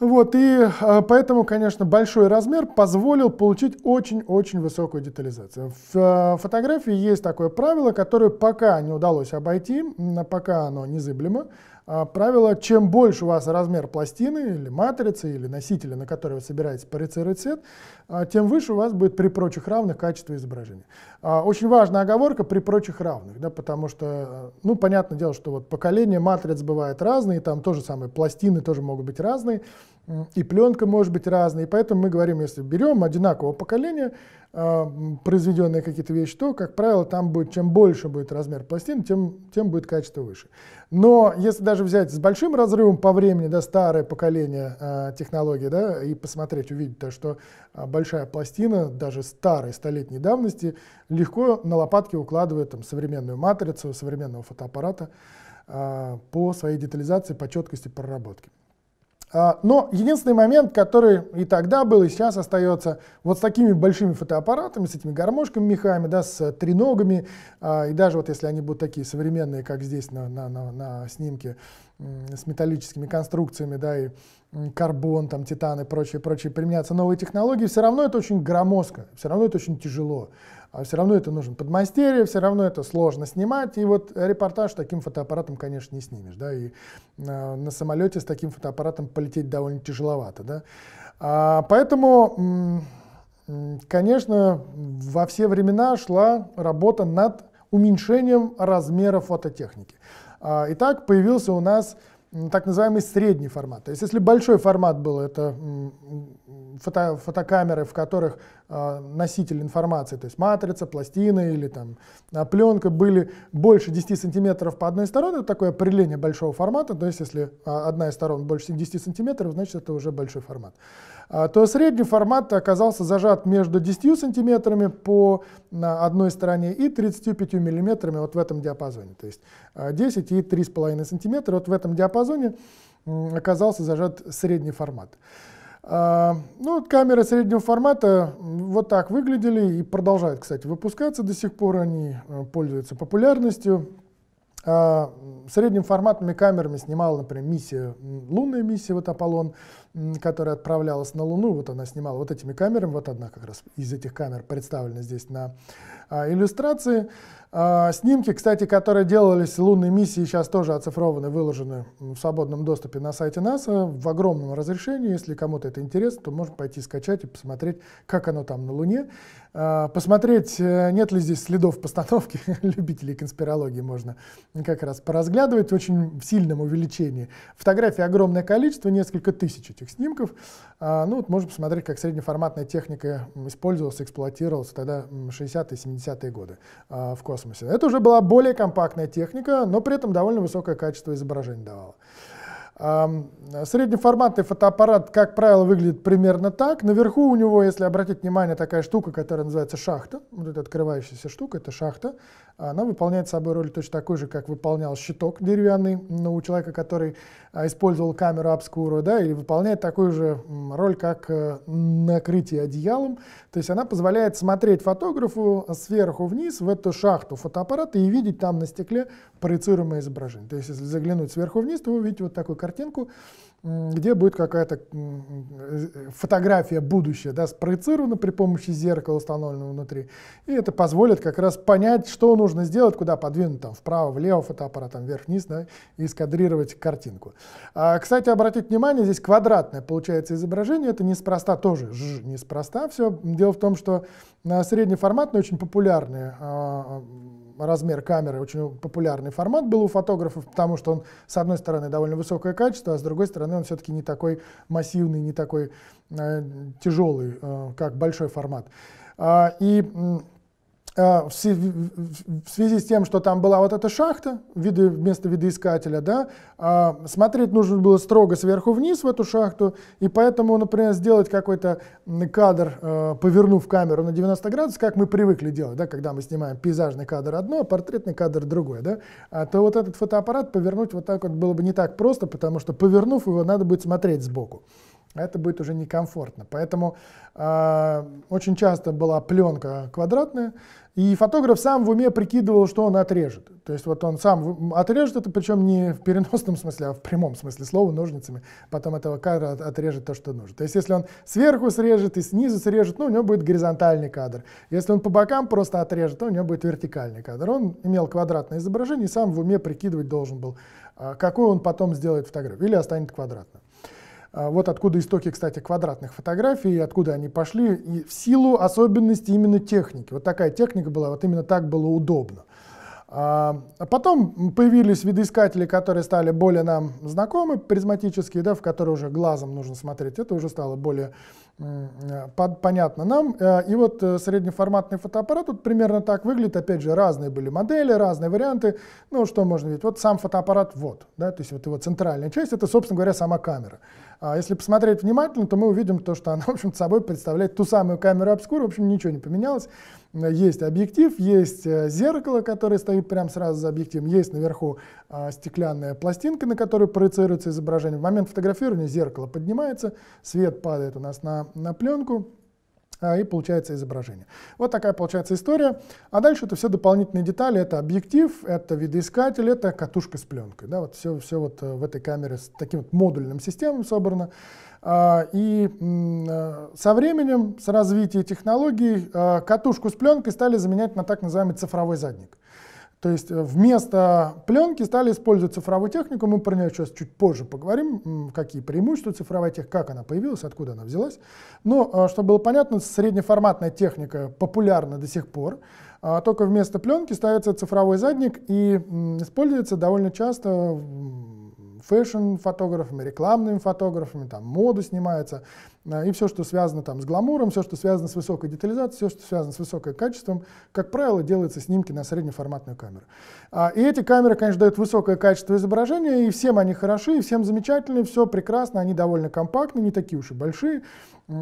Вот, и а, поэтому, конечно, большой размер позволил получить очень-очень высокую детализацию. В а, фотографии есть такое правило, которое пока не удалось обойти, пока оно незыблемо. А правило, чем больше у вас размер пластины или матрицы, или носителя, на который вы собираетесь проецировать цвет, а, тем выше у вас будет при прочих равных качество изображения. А, очень важная оговорка при прочих равных, да, потому что, э, ну, понятное дело, что вот поколение матриц бывает разные, там тоже самое, пластины тоже могут быть разные, и пленка может быть разная, и поэтому мы говорим, если берем одинакового поколения, э, произведенные какие-то вещи, то, как правило, там будет, чем больше будет размер пластин, тем, тем будет качество выше. Но если даже взять с большим разрывом по времени, да, старое поколение э, технологий, да, и посмотреть, увидеть, то, что а, большая пластина, даже старой, столетней давности, легко на лопатке укладывает там, современную матрицу, современного фотоаппарата э, по своей детализации, по четкости проработки. А, но единственный момент, который и тогда был, и сейчас остается, вот с такими большими фотоаппаратами, с этими гармошками мехами, да, с треногами, а, и даже вот если они будут такие современные, как здесь на, на, на, на снимке, с металлическими конструкциями, да, и карбон, там, титан и прочее, прочее, применяться новые технологии, все равно это очень громоздко, все равно это очень тяжело а все равно это нужен подмастерье, все равно это сложно снимать, и вот репортаж таким фотоаппаратом, конечно, не снимешь, да, и э, на самолете с таким фотоаппаратом полететь довольно тяжеловато, да. А, поэтому, конечно, во все времена шла работа над уменьшением размера фототехники. А, итак, появился у нас так называемый средний формат. То есть если большой формат был, это фото, фотокамеры, в которых э, носитель информации, то есть матрица, пластина или там а, пленка, были больше 10 сантиметров по одной стороне, это такое определение большого формата, то есть если а, одна из сторон больше 10 сантиметров, значит это уже большой формат, а, то средний формат оказался зажат между 10 сантиметрами по на одной стороне и 35 миллиметрами вот в этом диапазоне, то есть 10 и 3,5 сантиметра вот в этом диапазоне оказался зажат средний формат. А, ну, вот камеры среднего формата вот так выглядели и продолжают, кстати, выпускаться до сих пор, они э, пользуются популярностью. А, средним форматными камерами снимала, например, миссия, лунная миссия, вот Аполлон, которая отправлялась на Луну, вот она снимала вот этими камерами, вот одна как раз из этих камер представлена здесь на а, иллюстрации. А, снимки, кстати, которые делались лунной миссии, сейчас тоже оцифрованы, выложены в свободном доступе на сайте НАСА в огромном разрешении. Если кому-то это интересно, то можно пойти скачать и посмотреть, как оно там на Луне. А, посмотреть, э, нет ли здесь следов постановки, любителей конспирологии можно как раз поразглядывать, очень в сильном увеличении. фотографии огромное количество, несколько тысяч этих снимков. А, ну вот можно посмотреть, как среднеформатная техника использовалась, эксплуатировалась тогда 60-е, 70-е годы а, в космосе. Это уже была более компактная техника, но при этом довольно высокое качество изображения давала. Среднеформатный фотоаппарат, как правило, выглядит примерно так. Наверху у него, если обратить внимание, такая штука, которая называется шахта. Вот эта открывающаяся штука, это шахта. А она выполняет собой роль точно такой же, как выполнял щиток деревянный но ну, у человека, который а, использовал камеру обскуру, да, или выполняет такую же роль, как э, накрытие одеялом. То есть она позволяет смотреть фотографу сверху вниз в эту шахту фотоаппарата и видеть там на стекле проецируемое изображение. То есть если заглянуть сверху вниз, то вы увидите вот такую картинку, где будет какая-то э, фотография будущего, да, спроецирована при помощи зеркала, установленного внутри. И это позволит как раз понять, что нужно сделать, куда подвинуть, там, вправо, влево фотоаппарат, там, вверх-вниз, да, и скадрировать картинку. А, кстати, обратите внимание, здесь квадратное получается изображение, это неспроста тоже, ж, неспроста все. Дело в том, что э, средний формат, очень популярный а, а, размер камеры очень популярный формат был у фотографов, потому что он, с одной стороны, довольно высокое качество, а с другой стороны, он все-таки не такой массивный, не такой э, тяжелый, э, как большой формат. Э, и а, в связи с тем, что там была вот эта шахта виды, вместо видоискателя, да, а, смотреть нужно было строго сверху вниз в эту шахту, и поэтому, например, сделать какой-то кадр, э, повернув камеру на 90 градусов, как мы привыкли делать, да, когда мы снимаем пейзажный кадр одно, а портретный кадр другой, да, а, то вот этот фотоаппарат повернуть вот так вот было бы не так просто, потому что повернув его, надо будет смотреть сбоку это будет уже некомфортно. Поэтому э, очень часто была пленка квадратная, и фотограф сам в уме прикидывал, что он отрежет. То есть вот он сам отрежет это, причем не в переносном смысле, а в прямом смысле слова, ножницами. Потом этого кадра отрежет то, что нужно. То есть если он сверху срежет и снизу срежет, ну, у него будет горизонтальный кадр. Если он по бокам просто отрежет, то у него будет вертикальный кадр. Он имел квадратное изображение и сам в уме прикидывать должен был, а, какой он потом сделает фотографию. Или останет квадратным. А, вот откуда истоки, кстати, квадратных фотографий, откуда они пошли, и в силу особенностей именно техники. Вот такая техника была, вот именно так было удобно. А, а потом появились видоискатели, которые стали более нам знакомы, призматические, да, в которые уже глазом нужно смотреть. Это уже стало более под, понятно нам. Э, и вот э, среднеформатный фотоаппарат вот примерно так выглядит. Опять же, разные были модели, разные варианты. Ну, что можно видеть? Вот сам фотоаппарат вот. Да, то есть вот его центральная часть, это, собственно говоря, сама камера. А если посмотреть внимательно, то мы увидим то, что она, в общем, собой представляет ту самую камеру обскур, в общем, ничего не поменялось. Есть объектив, есть э, зеркало, которое стоит прямо сразу за объективом, есть наверху а, стеклянная пластинка, на которую проецируется изображение. В момент фотографирования зеркало поднимается, свет падает у нас на, на пленку, а, и получается изображение. Вот такая получается история. А дальше это все дополнительные детали. Это объектив, это видоискатель, это катушка с пленкой. Да, вот все, все вот э, в этой камере с таким вот модульным системам собрано. А, и э, со временем, с развитием технологий, э, катушку с пленкой стали заменять на так называемый цифровой задник. То есть э, вместо пленки стали использовать цифровую технику. Мы про нее сейчас чуть позже поговорим, какие преимущества цифровой техника, как она появилась, откуда она взялась. Но, э, чтобы было понятно, среднеформатная техника популярна до сих пор. А только вместо пленки ставится цифровой задник и используется довольно часто фэшн-фотографами, рекламными фотографами, там моду снимается и все, что связано там с гламуром, все, что связано с высокой детализацией, все, что связано с высоким качеством, как правило, делается снимки на среднеформатную камеру. А, и эти камеры, конечно, дают высокое качество изображения, и всем они хороши, и всем замечательны, все прекрасно, они довольно компактны, не такие уж и большие,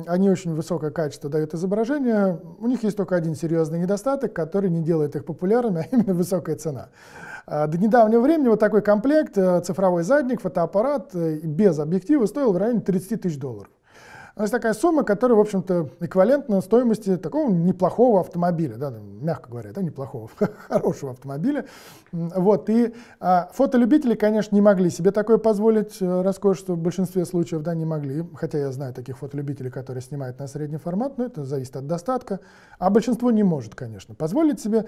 они очень высокое качество дают изображение. У них есть только один серьезный недостаток, который не делает их популярными, а именно высокая цена. А, до недавнего времени вот такой комплект, э, цифровой задник, фотоаппарат э, без объектива стоил в районе 30 тысяч долларов. То ну, есть такая сумма, которая, в общем-то, эквивалентна стоимости такого неплохого автомобиля, да, мягко говоря, да, неплохого, хорошего автомобиля. Вот, и а, фотолюбители, конечно, не могли себе такое позволить, э, роскошь, что в большинстве случаев, да, не могли, хотя я знаю таких фотолюбителей, которые снимают на средний формат, но это зависит от достатка, а большинство не может, конечно, позволить себе.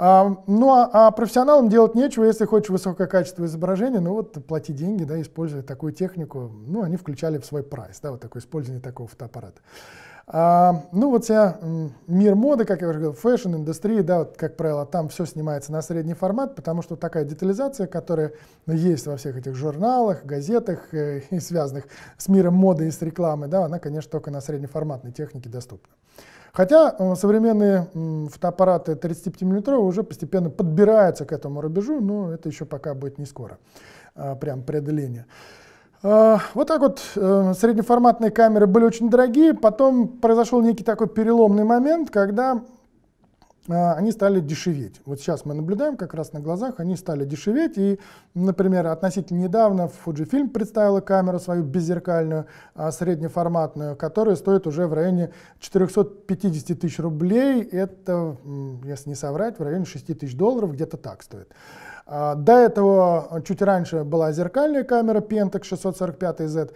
А, ну а, а, профессионалам делать нечего, если хочешь высокое качество изображения, ну вот плати деньги, да, используя такую технику, ну они включали в свой прайс, да, вот такое использование такого фотоаппарата. А, ну вот вся мир моды, как я уже говорил, фэшн, индустрии, да, вот как правило, там все снимается на средний формат, потому что такая детализация, которая ну, есть во всех этих журналах, газетах э, и связанных с миром моды и с рекламой, да, она, конечно, только на среднеформатной технике доступна. Хотя э, современные фотоаппараты 35-мм уже постепенно подбираются к этому рубежу, но это еще пока будет не скоро, а, прям преодоление. А, вот так вот э, среднеформатные камеры были очень дорогие, потом произошел некий такой переломный момент, когда а, они стали дешеветь. Вот сейчас мы наблюдаем как раз на глазах, они стали дешеветь. И, например, относительно недавно Fujifilm представила камеру свою беззеркальную, а, среднеформатную, которая стоит уже в районе 450 тысяч рублей. Это, если не соврать, в районе 6 тысяч долларов, где-то так стоит. А, до этого чуть раньше была зеркальная камера Pentax 645Z,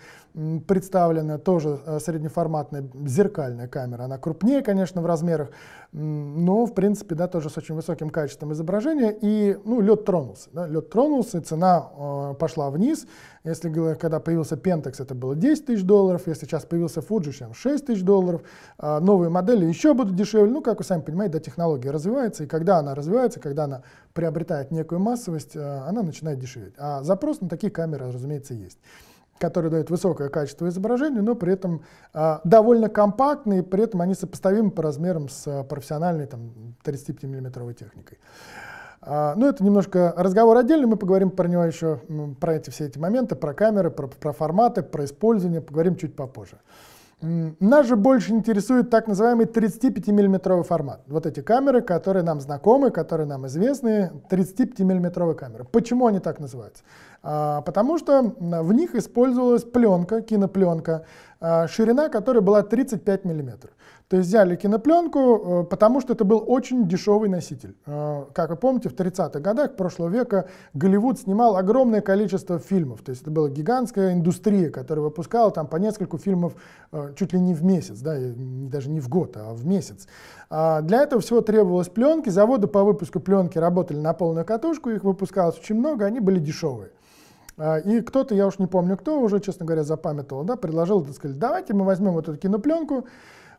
представленная тоже среднеформатная зеркальная камера. Она крупнее, конечно, в размерах, но, ну, в принципе, да, тоже с очень высоким качеством изображения. И, ну, лед тронулся, да, лед тронулся, цена э, пошла вниз. Если, когда появился Pentax, это было 10 тысяч долларов, если сейчас появился Fuji, там 6 тысяч долларов. Э, новые модели еще будут дешевле. Ну, как вы сами понимаете, да, технология развивается, и когда она развивается, когда она приобретает некую массовость, э, она начинает дешеветь. А запрос на такие камеры, разумеется, есть которые дают высокое качество изображения, но при этом э, довольно компактные, при этом они сопоставимы по размерам с а, профессиональной там, 35-миллиметровой техникой. Э, ну, это немножко разговор отдельный, мы поговорим про него еще, про эти все эти моменты, про камеры, про, про форматы, про использование, поговорим чуть попозже. Нас же больше интересует так называемый 35-миллиметровый формат. Вот эти камеры, которые нам знакомы, которые нам известны, 35-миллиметровые камеры. Почему они так называются? А, потому что в них использовалась пленка, кинопленка, а, ширина которой была 35 миллиметров. То есть взяли кинопленку, э, потому что это был очень дешевый носитель. Э, как вы помните, в 30-х годах прошлого века Голливуд снимал огромное количество фильмов. То есть это была гигантская индустрия, которая выпускала там по нескольку фильмов э, чуть ли не в месяц, да, даже не в год, а в месяц. А для этого всего требовалось пленки. Заводы по выпуску пленки работали на полную катушку, их выпускалось очень много, они были дешевые. А, и кто-то, я уж не помню кто, уже, честно говоря, запамятовал, да, предложил, сказать, давайте мы возьмем вот эту кинопленку,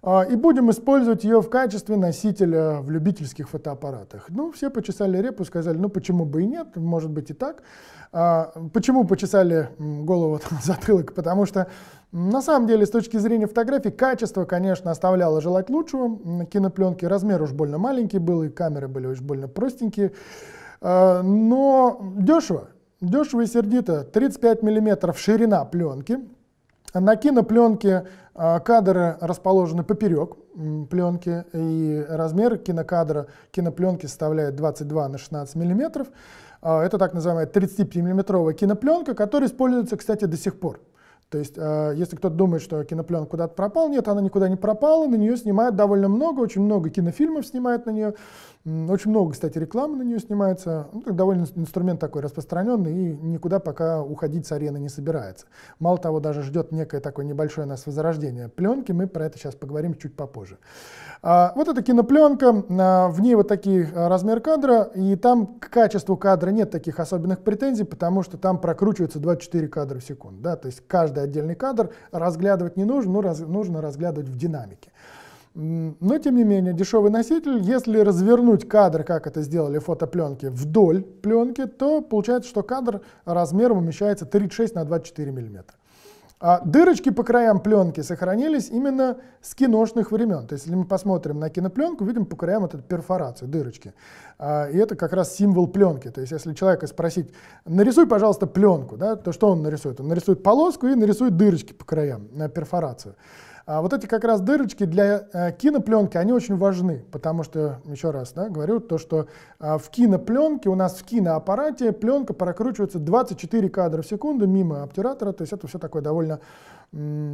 а, и будем использовать ее в качестве носителя в любительских фотоаппаратах. Ну, все почесали репу, сказали, ну почему бы и нет, может быть и так. А, почему почесали голову от затылок? Потому что на самом деле, с точки зрения фотографии, качество, конечно, оставляло желать лучшего. на кинопленке. размер уж больно маленький был, и камеры были уж больно простенькие. А, но дешево, дешево и сердито. 35 миллиметров ширина пленки – на кинопленке а, кадры расположены поперек пленки, и размер кинокадра кинопленки составляет 22 на 16 миллиметров. А, это так называемая 35-миллиметровая кинопленка, которая используется, кстати, до сих пор. То есть, а, если кто-то думает, что кинопленка куда-то пропала, нет, она никуда не пропала, на нее снимают довольно много, очень много кинофильмов снимают на нее, очень много, кстати, рекламы на нее снимается. Ну, довольно инструмент такой распространенный и никуда пока уходить с арены не собирается. Мало того, даже ждет некое такое небольшое нас возрождение пленки, мы про это сейчас поговорим чуть попозже. А, вот эта кинопленка, а, в ней вот такие а, размер кадра, и там к качеству кадра нет таких особенных претензий, потому что там прокручивается 24 кадра в секунду. Да? То есть каждый отдельный кадр разглядывать не нужно, но раз, нужно разглядывать в динамике. Но, тем не менее, дешевый носитель, если развернуть кадр, как это сделали фотопленки, вдоль пленки, то получается, что кадр размером умещается 36 на 24 миллиметра. А дырочки по краям пленки сохранились именно с киношных времен. То есть, если мы посмотрим на кинопленку, видим по краям вот эту перфорацию, дырочки. А, и это как раз символ пленки. То есть, если человека спросить, нарисуй, пожалуйста, пленку, да, то что он нарисует? Он нарисует полоску и нарисует дырочки по краям на перфорацию. А вот эти как раз дырочки для э, кинопленки, они очень важны, потому что, еще раз да, говорю, то, что а, в кинопленке, у нас в киноаппарате пленка прокручивается 24 кадра в секунду мимо обтиратора, то есть это все такое довольно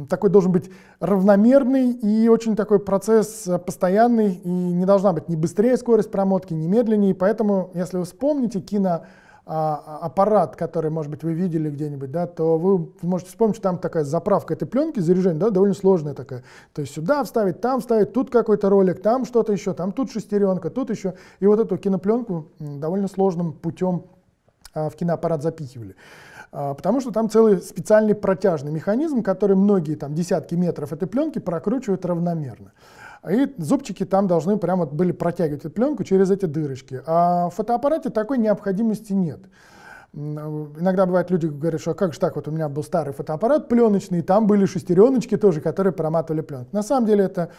такой должен быть равномерный и очень такой процесс э, постоянный, и не должна быть ни быстрее скорость промотки, ни медленнее. Поэтому, если вы вспомните, кино а, а, аппарат, который, может быть, вы видели где-нибудь, да, то вы можете вспомнить, что там такая заправка этой пленки, заряжение, да, довольно сложная такая. То есть сюда вставить, там вставить, тут какой-то ролик, там что-то еще, там тут шестеренка, тут еще. И вот эту кинопленку довольно сложным путем а, в киноаппарат запихивали. Потому что там целый специальный протяжный механизм, который многие там, десятки метров этой пленки прокручивают равномерно. И зубчики там должны прямо были протягивать эту пленку через эти дырочки. А в фотоаппарате такой необходимости нет. Э, иногда бывают люди говорят, что «А как же так, вот у меня был старый фотоаппарат пленочный, и там были шестереночки тоже, которые проматывали пленку. На самом деле это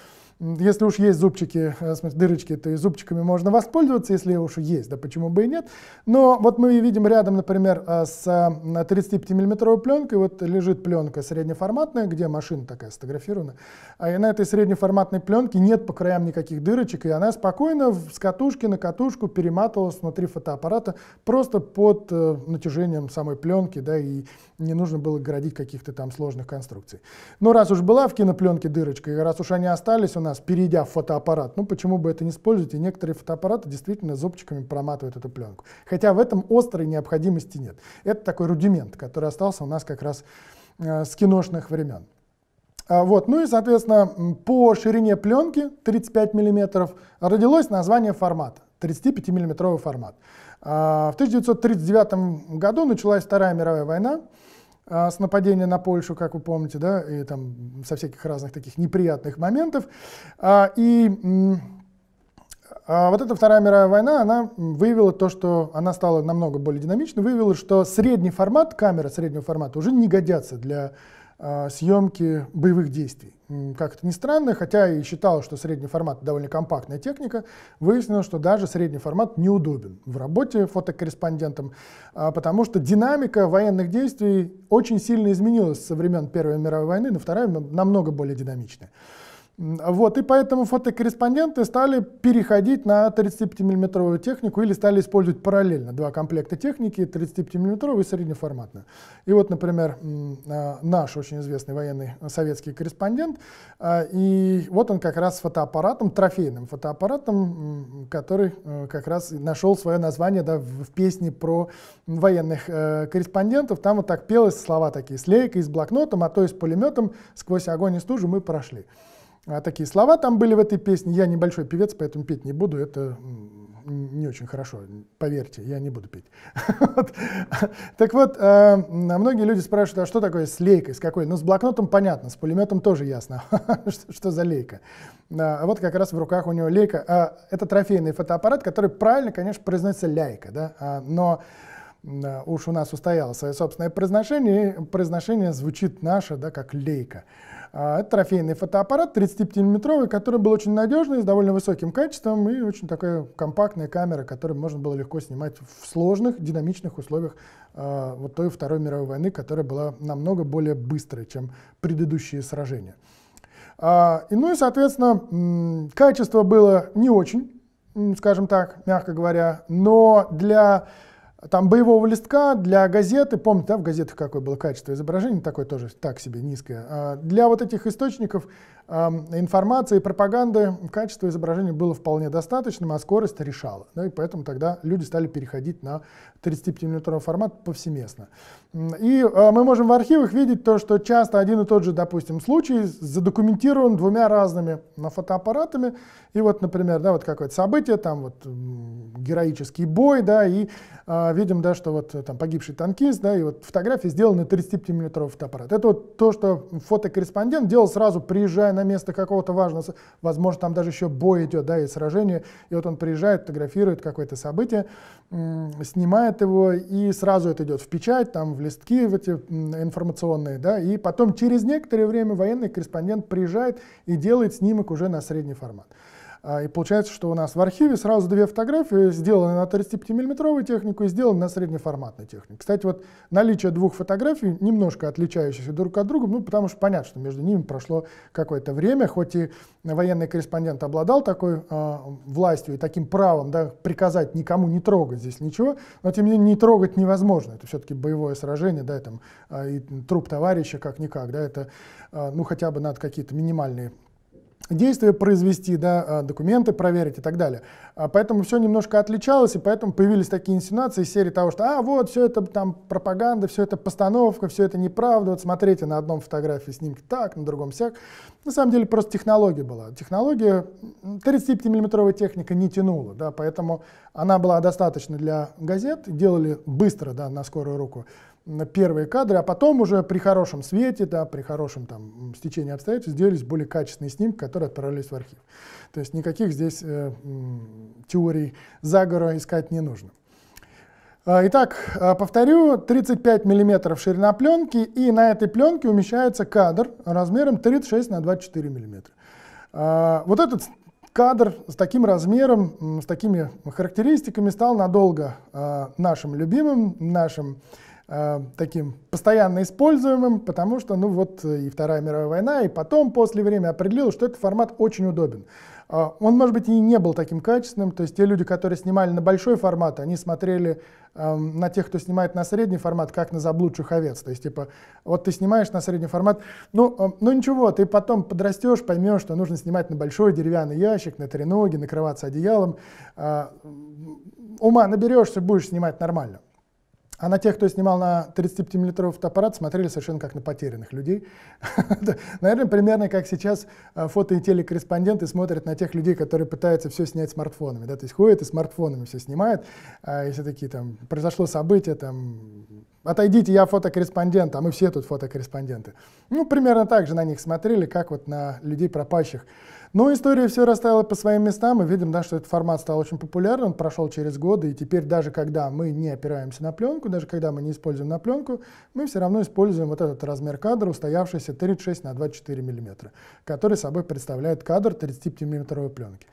если уж есть зубчики, э, в смысле, дырочки, то и зубчиками можно воспользоваться, если уж есть, да почему бы и нет. Но вот мы видим рядом, например, э, с 35-миллиметровой э, пленкой, вот лежит пленка среднеформатная, где машина такая сфотографирована, а и на этой среднеформатной пленке нет по краям никаких дырочек, и она спокойно с катушки на катушку перематывалась внутри фотоаппарата просто под натяжением самой пленки, да, и не нужно было городить каких-то там сложных конструкций. Но раз уж была в кинопленке дырочка, и раз уж они остались у нас, нас, перейдя в фотоаппарат, ну почему бы это не использовать, и некоторые фотоаппараты действительно зубчиками проматывают эту пленку. Хотя в этом острой необходимости нет. Это такой рудимент, который остался у нас как раз э, с киношных времен. А, вот, ну и, соответственно, по ширине пленки 35 мм родилось название формата, 35-миллиметровый формат. А, в 1939 году началась Вторая мировая война, а с нападения на Польшу, как вы помните, да, и там со всяких разных таких неприятных моментов. А, и а вот эта Вторая мировая война, она выявила то, что она стала намного более динамичной, выявила, что средний формат, камера среднего формата уже не годятся для а, съемки боевых действий. Как это ни странно, хотя и считал, что средний формат довольно компактная техника, выяснилось, что даже средний формат неудобен в работе фотокорреспондентом, а, потому что динамика военных действий очень сильно изменилась со времен Первой мировой войны, но Вторая намного более динамичная. Вот, и поэтому фотокорреспонденты стали переходить на 35-миллиметровую технику или стали использовать параллельно два комплекта техники, 35-миллиметровую и среднеформатную. И вот, например, а, наш очень известный военный советский корреспондент, а, и вот он как раз с фотоаппаратом, трофейным фотоаппаратом, который э, как раз нашел свое название да, в песне про военных э, корреспондентов. Там вот так пелось слова такие, с лейкой, с блокнотом, а то и с пулеметом сквозь огонь и стужу мы прошли. А такие слова там были в этой песне. Я небольшой певец, поэтому петь не буду. Это не очень хорошо, поверьте, я не буду петь. Так вот, э, а многие люди спрашивают, а что такое с лейкой, с какой? Ну, с блокнотом понятно, с пулеметом тоже ясно, что за лейка. А Вот как раз в руках у него лейка. А, это трофейный фотоаппарат, который правильно, конечно, произносится ляйка, да, но уж у нас устояло свое собственное произношение, и произношение звучит наше, да, как лейка. А, это трофейный фотоаппарат 35-миллиметровый, который был очень надежный, с довольно высоким качеством и очень такая компактная камера, которой можно было легко снимать в сложных, динамичных условиях а, вот той Второй мировой войны, которая была намного более быстрой, чем предыдущие сражения. А, и, ну и, соответственно, качество было не очень, скажем так, мягко говоря, но для там боевого листка для газеты, помните, да, в газетах какое было качество изображения, такое тоже так себе низкое. А для вот этих источников информации и пропаганды, качество изображения было вполне достаточным, а скорость решала. Ну и поэтому тогда люди стали переходить на 35-миллиметровый формат повсеместно. И а, мы можем в архивах видеть то, что часто один и тот же, допустим, случай задокументирован двумя разными а, фотоаппаратами. И вот, например, да, вот какое-то событие, там вот героический бой, да, и э, видим, да, что вот там погибший танкист, да, и вот фотографии сделаны 35-миллиметровый фотоаппарат. Это вот то, что фотокорреспондент делал сразу, приезжая на на место какого-то важного, возможно, там даже еще бой идет, да, и сражение, и вот он приезжает, фотографирует какое-то событие, снимает его, и сразу это идет в печать, там, в листки в эти информационные, да, и потом через некоторое время военный корреспондент приезжает и делает снимок уже на средний формат. А, и получается, что у нас в архиве сразу две фотографии, сделаны на 35-миллиметровую технику и сделаны на среднеформатную технику. Кстати, вот наличие двух фотографий, немножко отличающихся друг от друга, ну, потому что понятно, что между ними прошло какое-то время, хоть и военный корреспондент обладал такой э, властью и таким правом да, приказать никому не трогать здесь ничего, но тем не менее не трогать невозможно. Это все-таки боевое сражение, да, там, э, и труп товарища как-никак, да, это, э, ну, хотя бы надо какие-то минимальные действия произвести, да, а, документы проверить и так далее. А поэтому все немножко отличалось, и поэтому появились такие инсинуации из серии того, что «а, вот, все это там пропаганда, все это постановка, все это неправда, вот смотрите, на одном фотографии снимки так, на другом всяк». На самом деле просто технология была. Технология, 35-миллиметровая техника не тянула, да, поэтому она была достаточно для газет, делали быстро, да, на скорую руку первые кадры, а потом уже при хорошем свете, да, при хорошем там стечении обстоятельств сделались более качественные снимки, которые отправлялись в архив. То есть никаких здесь э, теорий заговора искать не нужно. А, итак, а, повторю, 35 мм ширина пленки, и на этой пленке умещается кадр размером 36 на 24 мм. А, вот этот кадр с таким размером, с такими характеристиками стал надолго нашим любимым, нашим Э, таким постоянно используемым, потому что, ну вот э, и Вторая мировая война, и потом после времени определил, что этот формат очень удобен. А, он, может быть, и не был таким качественным, то есть те люди, которые снимали на большой формат, они смотрели э, на тех, кто снимает на средний формат, как на заблудших овец. То есть, типа, вот ты снимаешь на средний формат, ну, э, ну ничего, ты потом подрастешь, поймешь, что нужно снимать на большой деревянный ящик, на треноге, накрываться одеялом. Э, ума наберешься, будешь снимать нормально. А на тех, кто снимал на 35-миллиметровый фотоаппарат, смотрели совершенно как на потерянных людей. Наверное, примерно как сейчас э, фото- и телекорреспонденты смотрят на тех людей, которые пытаются все снять смартфонами. Да? То есть ходят и смартфонами все снимают. А если такие там, произошло событие, там, отойдите, я фотокорреспондент, а мы все тут фотокорреспонденты. Ну, примерно так же на них смотрели, как вот на людей пропащих. Но ну, история все расставила по своим местам, и видим, да, что этот формат стал очень популярным, прошел через годы, и теперь даже когда мы не опираемся на пленку, даже когда мы не используем на пленку, мы все равно используем вот этот размер кадра, устоявшийся 36 на 24 мм, который собой представляет кадр 35 миллиметровой пленки.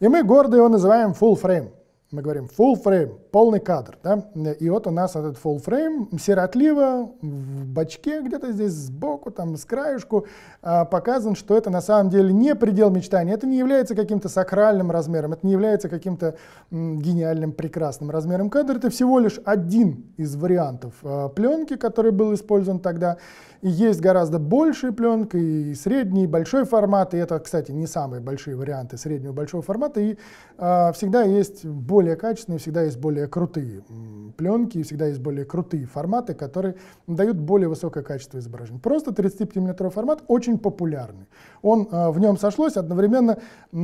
И мы гордо его называем full frame мы говорим full frame, полный кадр, да? и вот у нас этот full frame сиротливо в бачке где-то здесь сбоку, там с краешку а, показан, что это на самом деле не предел мечтания, это не является каким-то сакральным размером, это не является каким-то гениальным, прекрасным размером кадра, это всего лишь один из вариантов а, пленки, который был использован тогда, и есть гораздо большие пленка, и средний, и большой формат. И это, кстати, не самые большие варианты среднего и большого формата. И э, всегда есть более качественные, всегда есть более крутые пленки, и всегда есть более крутые форматы, которые дают более высокое качество изображения. Просто 35 миллиметровый формат очень популярный. Он, э, в нем сошлось одновременно э,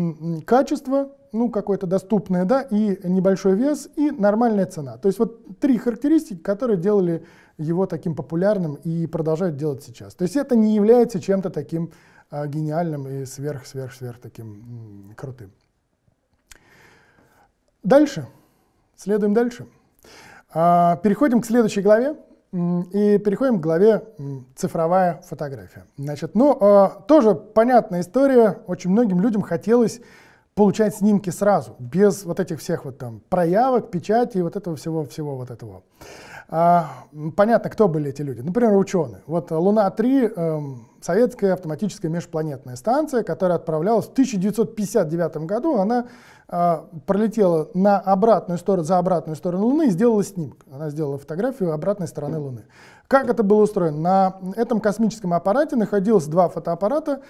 качество, ну, какое-то доступное, да, и небольшой вес, и нормальная цена. То есть вот три характеристики, которые делали его таким популярным и продолжают делать сейчас. То есть это не является чем-то таким а, гениальным и сверх-сверх-сверх таким крутым. Дальше. Следуем дальше. А, переходим к следующей главе. И переходим к главе «Цифровая фотография». Значит, ну, а, тоже понятная история. Очень многим людям хотелось получать снимки сразу, без вот этих всех вот там проявок, печати и вот этого всего-всего вот этого. -всего а, понятно, кто были эти люди. Например, ученые. Вот Луна-3 эм, советская автоматическая межпланетная станция, которая отправлялась в 1959 году. Она э, пролетела на обратную сторону, за обратную сторону Луны и сделала снимок. Она сделала фотографию обратной стороны Луны. Как это было устроено? На этом космическом аппарате находилось два фотоаппарата.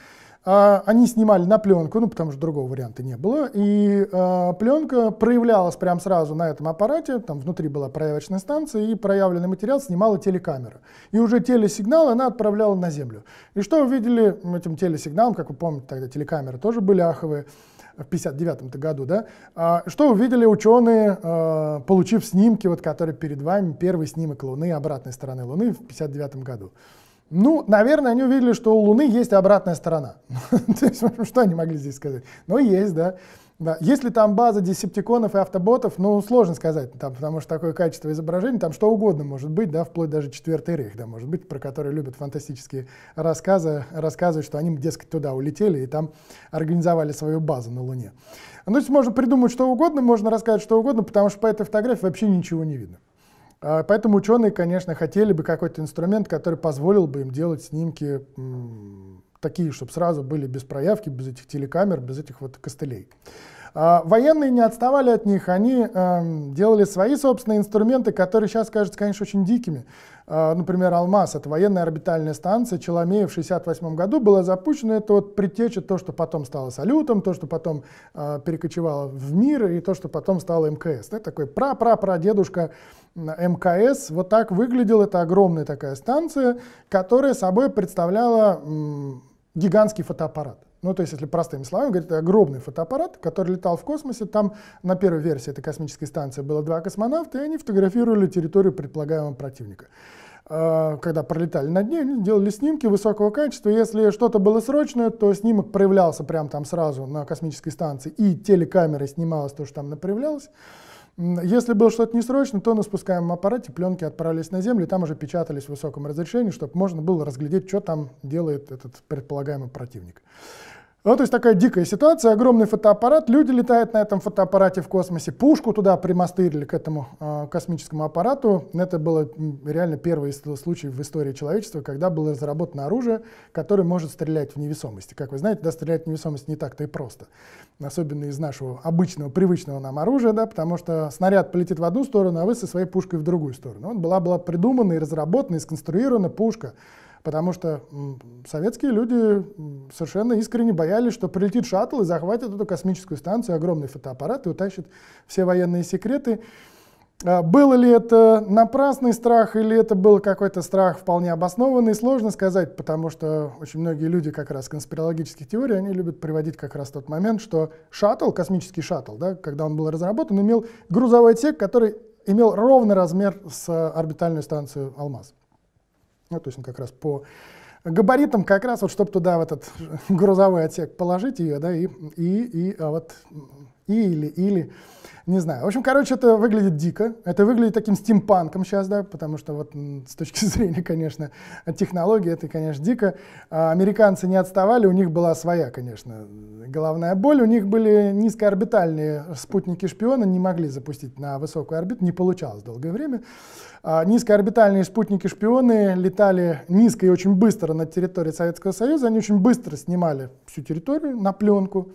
А они снимали на пленку, ну потому что другого варианта не было. И а, пленка проявлялась прямо сразу на этом аппарате, там внутри была проявочная станция, и проявленный материал снимала телекамера. И уже телесигнал она отправляла на Землю. И что вы видели этим телесигналом, как вы помните, тогда телекамеры тоже были аховые, в 59 году, да, а, что увидели ученые, а, получив снимки, вот, которые перед вами, первый снимок Луны, обратной стороны Луны в 59 году. Ну, наверное, они увидели, что у Луны есть обратная сторона. Что они могли здесь сказать? Ну, есть, да. Да. Если там база десептиконов и автоботов, ну, сложно сказать, там, потому что такое качество изображения, там что угодно может быть, да, вплоть даже четвертый рейх, да, может быть, про которые любят фантастические рассказы, рассказывать, что они, дескать, туда улетели и там организовали свою базу на Луне. Ну, то есть можно придумать что угодно, можно рассказать что угодно, потому что по этой фотографии вообще ничего не видно. А, поэтому ученые, конечно, хотели бы какой-то инструмент, который позволил бы им делать снимки такие, чтобы сразу были без проявки, без этих телекамер, без этих вот костылей. А, военные не отставали от них, они э, делали свои собственные инструменты, которые сейчас кажутся, конечно, очень дикими. А, например, «Алмаз», это военная орбитальная станция Челомея в 1968 году была запущена, это вот предтеча то, что потом стало «Салютом», то, что потом э, перекочевало в мир и то, что потом стало МКС. Это такой пра-пра-пра-дедушка МКС. Вот так выглядела эта огромная такая станция, которая собой представляла м, гигантский фотоаппарат. Ну, то есть, если простыми словами, говорит, это огромный фотоаппарат, который летал в космосе. Там на первой версии этой космической станции было два космонавта, и они фотографировали территорию предполагаемого противника. Э, когда пролетали над ней, делали снимки высокого качества. Если что-то было срочное, то снимок проявлялся прямо там сразу на космической станции, и телекамерой снималось то, что там проявлялось. Если было что-то несрочное, то на спускаемом аппарате пленки отправлялись на Землю, и там уже печатались в высоком разрешении, чтобы можно было разглядеть, что там делает этот предполагаемый противник. Ну, то есть такая дикая ситуация, огромный фотоаппарат, люди летают на этом фотоаппарате в космосе, пушку туда примастырили к этому э, космическому аппарату. Это было реально первый случай в истории человечества, когда было разработано оружие, которое может стрелять в невесомости. Как вы знаете, да, стрелять в невесомость не так-то и просто. Особенно из нашего обычного, привычного нам оружия, да, потому что снаряд полетит в одну сторону, а вы со своей пушкой в другую сторону. Вот была, была придумана и разработана, и сконструирована пушка, Потому что советские люди совершенно искренне боялись, что прилетит шаттл и захватит эту космическую станцию, огромный фотоаппарат и утащит все военные секреты. А было ли это напрасный страх или это был какой-то страх вполне обоснованный, сложно сказать, потому что очень многие люди как раз конспирологических теорий, они любят приводить как раз тот момент, что шаттл, космический шаттл, да, когда он был разработан, имел грузовой отсек, который имел ровный размер с орбитальной станцией «Алмаз». Ну, то есть он как раз по габаритам, как раз вот, чтобы туда в этот грузовой отсек положить ее, да, и, и, и а вот, и или, или, не знаю. В общем, короче, это выглядит дико, это выглядит таким стимпанком сейчас, да, потому что вот с точки зрения, конечно, технологии, это, конечно, дико. А американцы не отставали, у них была своя, конечно, головная боль, у них были низкоорбитальные спутники шпиона, не могли запустить на высокую орбиту, не получалось долгое время. А, низкоорбитальные спутники-шпионы летали низко и очень быстро на территории Советского Союза. Они очень быстро снимали всю территорию на пленку.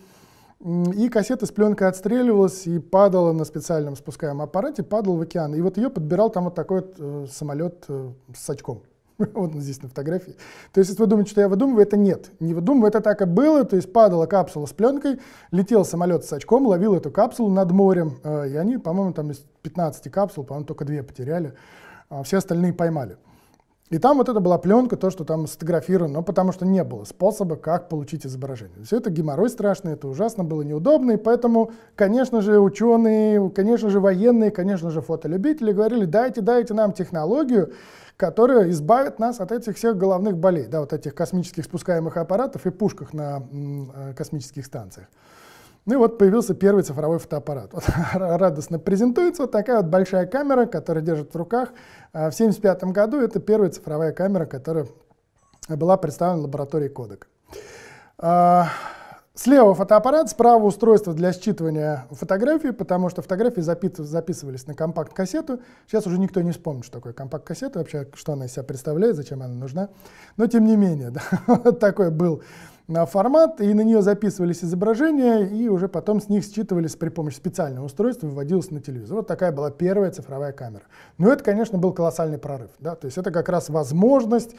И кассета с пленкой отстреливалась и падала на специальном спускаемом аппарате, падала в океан. И вот ее подбирал там вот такой вот э, самолет э, с очком. вот он здесь на фотографии. То есть, если вы думаете, что я выдумываю, это нет. Не выдумываю, это так и было. То есть, падала капсула с пленкой, летел самолет с очком, ловил эту капсулу над морем. Э, и они, по-моему, там из 15 капсул, по-моему, только две потеряли. А все остальные поймали. И там вот это была пленка, то, что там сфотографировано, но потому что не было способа, как получить изображение. Все это геморрой страшный, это ужасно было неудобно, и поэтому, конечно же, ученые, конечно же, военные, конечно же, фотолюбители говорили, дайте, дайте нам технологию, которая избавит нас от этих всех головных болей, да, вот этих космических спускаемых аппаратов и пушках на э, космических станциях. Ну и вот появился первый цифровой фотоаппарат. Вот, радостно презентуется вот такая вот большая камера, которая держит в руках. А в 1975 году это первая цифровая камера, которая была представлена в лаборатории Кодек. А, Слева фотоаппарат, справа устройство для считывания фотографий, потому что фотографии записывались на компакт-кассету. Сейчас уже никто не вспомнит, что такое компакт-кассета, вообще, что она из себя представляет, зачем она нужна. Но тем не менее, да, вот такой был а, формат, и на нее записывались изображения, и уже потом с них считывались при помощи специального устройства, выводилось на телевизор. Вот такая была первая цифровая камера. Но ну, это, конечно, был колоссальный прорыв. Да? То есть это как раз возможность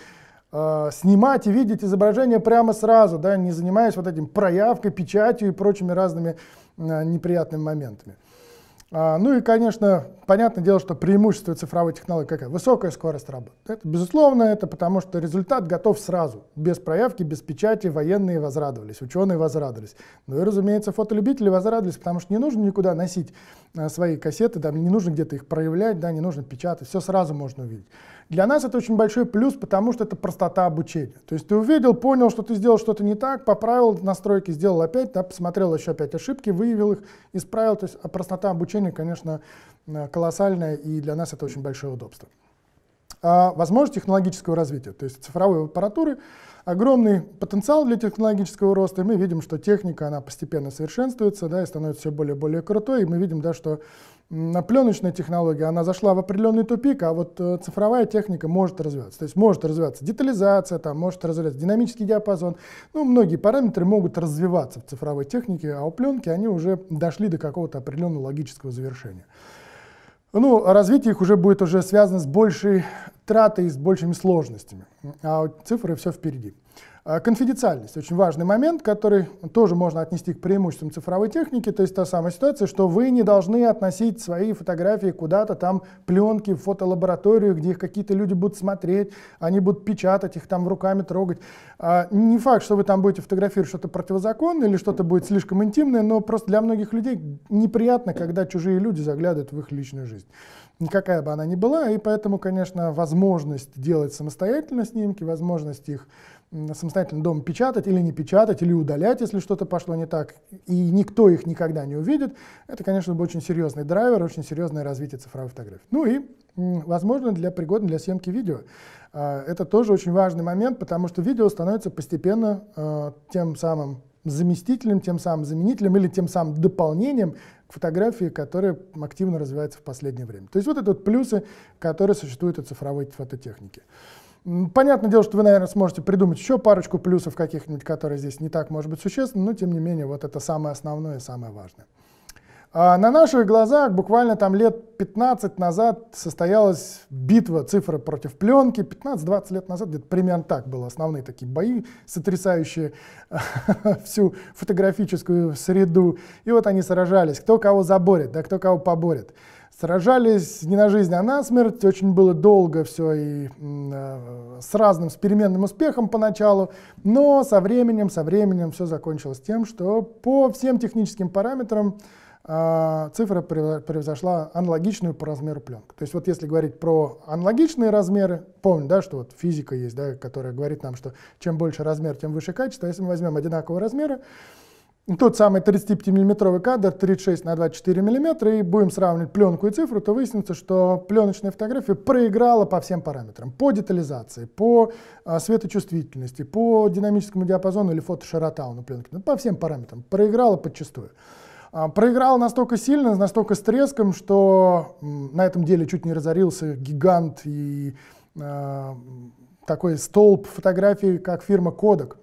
Э, снимать и видеть изображение прямо сразу, да, не занимаясь вот этим проявкой, печатью и прочими разными э, неприятными моментами. А, ну и, конечно, понятное дело, что преимущество цифровой технологии какая? Высокая скорость работы. Это, безусловно, это потому, что результат готов сразу, без проявки, без печати. Военные возрадовались, ученые возрадовались. Ну и, разумеется, фотолюбители возрадовались, потому что не нужно никуда носить э, свои кассеты, да, не нужно где-то их проявлять, да, не нужно печатать, все сразу можно увидеть. Для нас это очень большой плюс, потому что это простота обучения. То есть ты увидел, понял, что ты сделал что-то не так, поправил настройки, сделал опять, да, посмотрел еще опять ошибки, выявил их, исправил. То есть а простота обучения, конечно, э, колоссальная, и для нас это очень большое удобство. А, возможность технологического развития, то есть цифровой аппаратуры, огромный потенциал для технологического роста, и мы видим, что техника, она постепенно совершенствуется, да, и становится все более и более крутой, и мы видим, да, что пленочная технология, она зашла в определенный тупик, а вот э, цифровая техника может развиваться. То есть может развиваться детализация, там, может развиваться динамический диапазон. Ну, многие параметры могут развиваться в цифровой технике, а у пленки они уже дошли до какого-то определенного логического завершения. Ну, развитие их уже будет уже связано с большей тратой, с большими сложностями, а у цифры все впереди. А, конфиденциальность – очень важный момент, который тоже можно отнести к преимуществам цифровой техники, то есть та самая ситуация, что вы не должны относить свои фотографии куда-то там, пленки в фотолабораторию, где их какие-то люди будут смотреть, они будут печатать, их там руками трогать. А, не факт, что вы там будете фотографировать что-то противозаконное или что-то будет слишком интимное, но просто для многих людей неприятно, когда чужие люди заглядывают в их личную жизнь никакая бы она ни была, и поэтому, конечно, возможность делать самостоятельно снимки, возможность их самостоятельно дома печатать или не печатать, или удалять, если что-то пошло не так, и никто их никогда не увидит, это, конечно, очень серьезный драйвер, очень серьезное развитие цифровой фотографии. Ну и, возможно, для пригодно для съемки видео. А, это тоже очень важный момент, потому что видео становится постепенно э, тем самым заместителем, тем самым заменителем или тем самым дополнением к фотографии, которая активно развивается в последнее время. То есть вот это вот плюсы, которые существуют у цифровой фототехники. Понятное дело, что вы, наверное, сможете придумать еще парочку плюсов каких-нибудь, которые здесь не так, может быть, существенны. но, тем не менее, вот это самое основное и самое важное. А на наших глазах буквально там лет 15 назад состоялась битва цифры против пленки. 15-20 лет назад где-то примерно так было. Основные такие бои, сотрясающие всю фотографическую среду. И вот они сражались, кто кого заборет, да кто кого поборет. Сражались не на жизнь, а на смерть. Очень было долго все и э, с разным, с переменным успехом поначалу. Но со временем, со временем все закончилось тем, что по всем техническим параметрам э, цифра превзошла аналогичную по размеру пленку. То есть вот если говорить про аналогичные размеры, помню, да, что вот физика есть, да, которая говорит нам, что чем больше размер, тем выше качество. А если мы возьмем одинакового размера, тот самый 35-миллиметровый кадр 36 на 24 миллиметра и будем сравнивать пленку и цифру, то выяснится, что пленочная фотография проиграла по всем параметрам. По детализации, по а, светочувствительности, по динамическому диапазону или фотоширота у пленки, ну, по всем параметрам. Проиграла подчастую. А, проиграла настолько сильно, настолько с треском, что на этом деле чуть не разорился гигант и э, такой столб фотографий, как фирма Kodak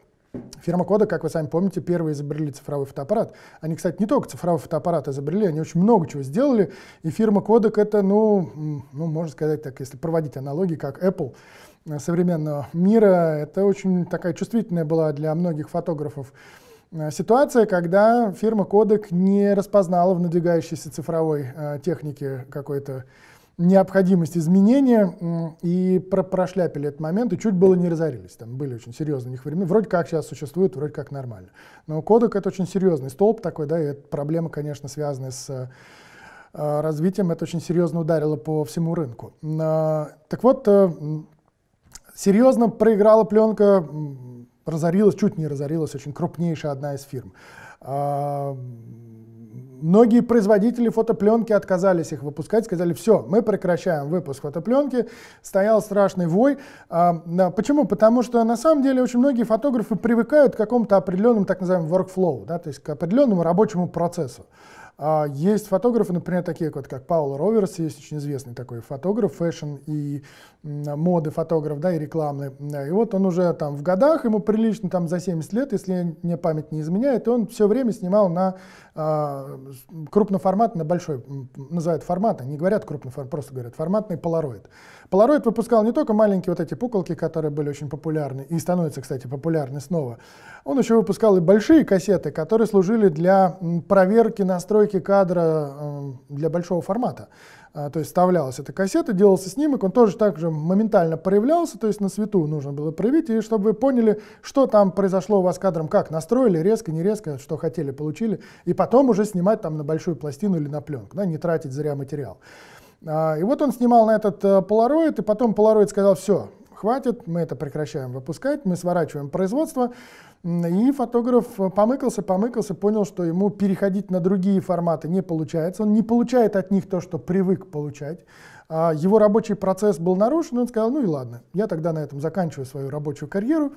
Фирма Кода, как вы сами помните, первые изобрели цифровой фотоаппарат. Они, кстати, не только цифровой фотоаппарат изобрели, они очень много чего сделали. И фирма Kodak это, ну, ну можно сказать так, если проводить аналогии, как Apple э, современного мира. Это очень такая чувствительная была для многих фотографов э, ситуация, когда фирма Kodak не распознала в надвигающейся цифровой э, технике какой-то необходимость изменения и про прошляпили этот момент, и чуть было не разорились. Там были очень серьезные у них времена. Вроде как сейчас существует, вроде как нормально. Но кодек — это очень серьезный столб такой, да, и это проблема, конечно, связанная с э, развитием, это очень серьезно ударило по всему рынку. А, так вот, э, серьезно проиграла пленка, разорилась, чуть не разорилась, очень крупнейшая одна из фирм. А, Многие производители фотопленки отказались их выпускать, сказали, все, мы прекращаем выпуск фотопленки. Стоял страшный вой. А, да, почему? Потому что на самом деле очень многие фотографы привыкают к какому-то определенному так называемому workflow, да, то есть к определенному рабочему процессу. А, есть фотографы, например, такие вот, как Пауло Роверс, есть очень известный такой фотограф, фэшн и моды фотограф, да, и рекламный. И вот он уже там в годах, ему прилично там за 70 лет, если мне память не изменяет, и он все время снимал на э, крупноформат, на большой, называют форматы, не говорят крупноформат, просто говорят форматный полароид. Полароид выпускал не только маленькие вот эти пуколки, которые были очень популярны, и становятся, кстати, популярны снова. Он еще выпускал и большие кассеты, которые служили для проверки, настройки кадра э, для большого формата. А, то есть вставлялась эта кассета, делался снимок, он тоже так же моментально проявлялся, то есть на свету нужно было проявить, и чтобы вы поняли, что там произошло у вас кадром, как настроили, резко, не резко, что хотели, получили, и потом уже снимать там на большую пластину или на пленку, да, не тратить зря материал. А, и вот он снимал на этот Polaroid, э, и потом Polaroid сказал, все, хватит, мы это прекращаем выпускать, мы сворачиваем производство. И фотограф э, помыкался, помыкался, понял, что ему переходить на другие форматы не получается. Он не получает от них то, что привык получать. А его рабочий процесс был нарушен, он сказал, ну и ладно, я тогда на этом заканчиваю свою рабочую карьеру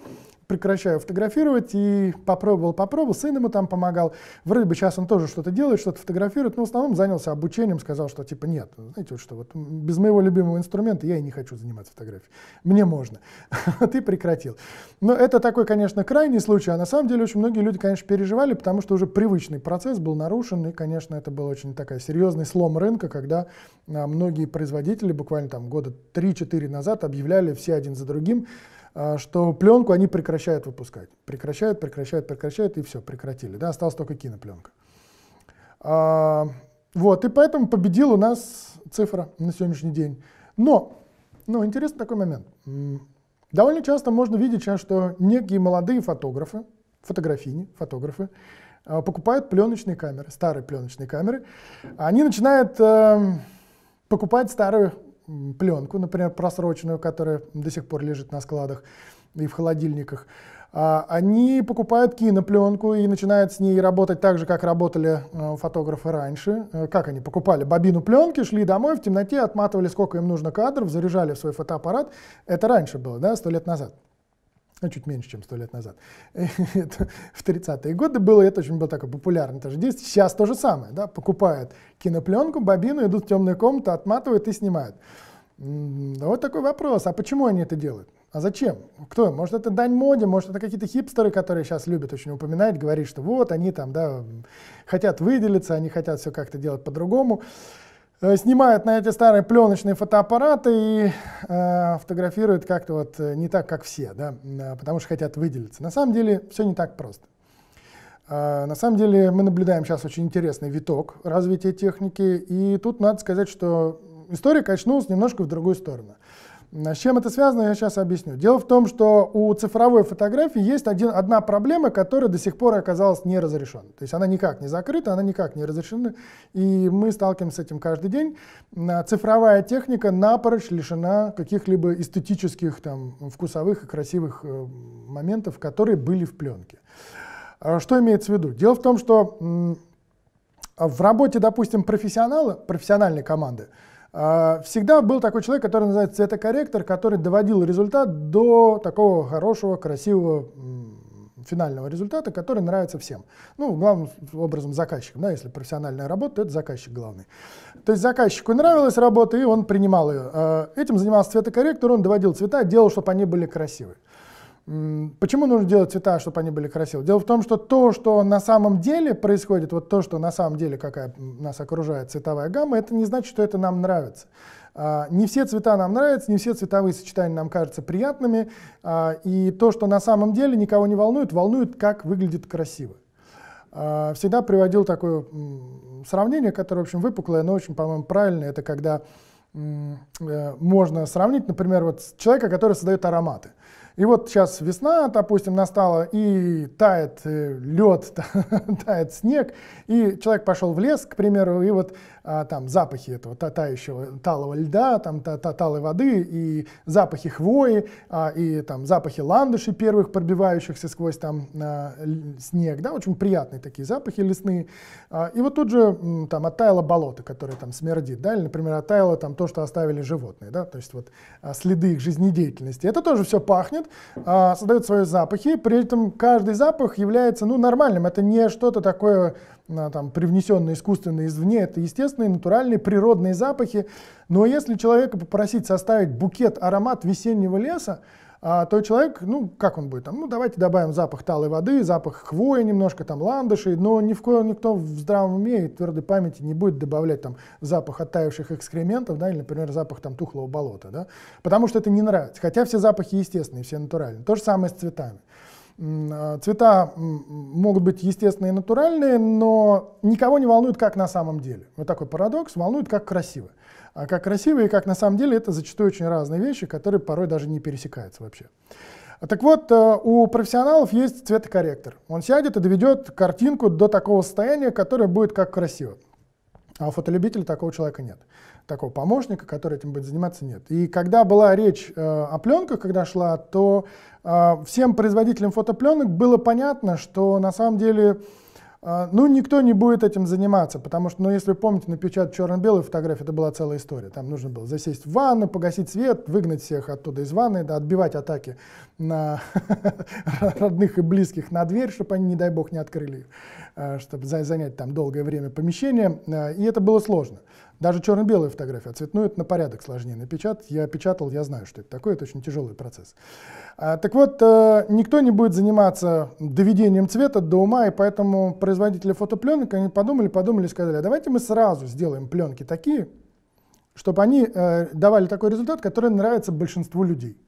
прекращаю фотографировать и попробовал, попробовал, сын ему там помогал. Вроде бы сейчас он тоже что-то делает, что-то фотографирует, но в основном занялся обучением, сказал, что типа нет, знаете, вот что, вот без моего любимого инструмента я и не хочу заниматься фотографией. Мне можно. Ты прекратил. Но это такой, конечно, крайний случай, а на самом деле очень многие люди, конечно, переживали, потому что уже привычный процесс был нарушен, и, конечно, это был очень такая серьезный слом рынка, когда а, многие производители буквально там года 3-4 назад объявляли все один за другим, а, что пленку они прекращают выпускать. Прекращают, прекращают, прекращают, и все, прекратили. Да, осталась только кинопленка. А, вот, и поэтому победил у нас цифра на сегодняшний день. Но, ну, интересный такой момент. Довольно часто можно видеть сейчас, что некие молодые фотографы, фотографини, фотографы, а, покупают пленочные камеры, старые пленочные камеры. Они начинают э, покупать старую пленку, например, просроченную, которая до сих пор лежит на складах и в холодильниках, а, они покупают кинопленку и начинают с ней работать так же, как работали э, фотографы раньше. Э, как они покупали? Бобину пленки, шли домой в темноте, отматывали сколько им нужно кадров, заряжали в свой фотоаппарат. Это раньше было, да, сто лет назад ну, чуть меньше, чем сто лет назад. это в 30-е годы было, это очень было такое популярное тоже действие. Сейчас то же самое, да, покупают кинопленку, бобину, идут в темную комнату, отматывают и снимают. Да вот такой вопрос, а почему они это делают? А зачем? Кто? Может, это дань моде, может, это какие-то хипстеры, которые сейчас любят очень упоминать, говорить, что вот, они там, да, хотят выделиться, они хотят все как-то делать по-другому. Э, снимает на эти старые пленочные фотоаппараты и э, фотографирует как-то вот э, не так, как все, да, а, потому что хотят выделиться. На самом деле все не так просто. Э, на самом деле мы наблюдаем сейчас очень интересный виток развития техники, и тут надо сказать, что история качнулась немножко в другую сторону. Э, с чем это связано, я сейчас объясню. Дело в том, что у цифровой фотографии есть один, одна проблема, которая до сих пор оказалась не разрешена. То есть она никак не закрыта, она никак не разрешена, и мы сталкиваемся с этим каждый день. А цифровая техника напрочь лишена каких-либо эстетических, там, вкусовых и красивых э, моментов, которые были в пленке. А что имеется в виду? Дело в том, что в работе, допустим, профессионала, профессиональной команды, а, всегда был такой человек, который называется цветокорректор, который доводил результат до такого хорошего, красивого финального результата, который нравится всем. Ну, главным образом заказчикам, да, если профессиональная работа, то это заказчик главный. То есть заказчику нравилась работа, и он принимал ее. А, этим занимался цветокорректор, он доводил цвета, делал, чтобы они были красивые. Почему нужно делать цвета, чтобы они были красивы? Дело в том, что то, что на самом деле происходит, вот то, что на самом деле, какая нас окружает цветовая гамма, это не значит, что это нам нравится. А, не все цвета нам нравятся, не все цветовые сочетания нам кажутся приятными, а, и то, что на самом деле никого не волнует, волнует, как выглядит красиво. А, всегда приводил такое сравнение, которое, в общем, выпуклое, но очень, по-моему, правильное. Это когда э, можно сравнить, например, вот человека, который создает ароматы. И вот сейчас весна, допустим, настала, и тает э, лед, тает снег, и человек пошел в лес, к примеру, и вот а, там запахи этого тающего талого льда, там талой воды и запахи хвои а, и там запахи ландышей первых пробивающихся сквозь там снег, да, очень приятные такие запахи лесные. А, и вот тут же там оттаяло болото, которое там смердит, да, или, например, оттаяло там то, что оставили животные, да, то есть вот следы их жизнедеятельности. Это тоже все пахнет, а, создает свои запахи, при этом каждый запах является, ну, нормальным, это не что-то такое там, привнесенные искусственно извне, это естественные, натуральные, природные запахи. Но если человека попросить составить букет аромат весеннего леса, а, то человек, ну, как он будет там, ну, давайте добавим запах талой воды, запах хвои немножко, там, ландышей, но ни в коем никто в здравом уме и твердой памяти не будет добавлять там запах оттаивших экскрементов, да, или, например, запах там тухлого болота, да, потому что это не нравится, хотя все запахи естественные, все натуральные. То же самое с цветами. А, цвета могут быть естественные и натуральные, но никого не волнует, как на самом деле. Вот такой парадокс, волнует, как красиво. А как красиво и как на самом деле, это зачастую очень разные вещи, которые порой даже не пересекаются вообще. Так вот, э, у профессионалов есть цветокорректор. Он сядет и доведет картинку до такого состояния, которое будет как красиво. А у фотолюбителя такого человека нет такого помощника, который этим будет заниматься, нет. И когда была речь э, о пленках, когда шла, то э, всем производителям фотопленок было понятно, что на самом деле э, ну, никто не будет этим заниматься, потому что, ну, если вы помните, напечатать черно-белую фотографию, это была целая история. Там нужно было засесть в ванну, погасить свет, выгнать всех оттуда из ванны, да, отбивать атаки на родных и близких на дверь, чтобы они, не дай бог, не открыли их. Э, чтобы занять там долгое время помещение, э, и это было сложно. Даже черно-белая фотография, а цветную это на порядок сложнее напечатать. Я печатал, я знаю, что это такое, это очень тяжелый процесс. А, так вот, э, никто не будет заниматься доведением цвета до ума, и поэтому производители фотопленок, они подумали, подумали, сказали, а давайте мы сразу сделаем пленки такие, чтобы они давали такой результат, который нравится большинству людей.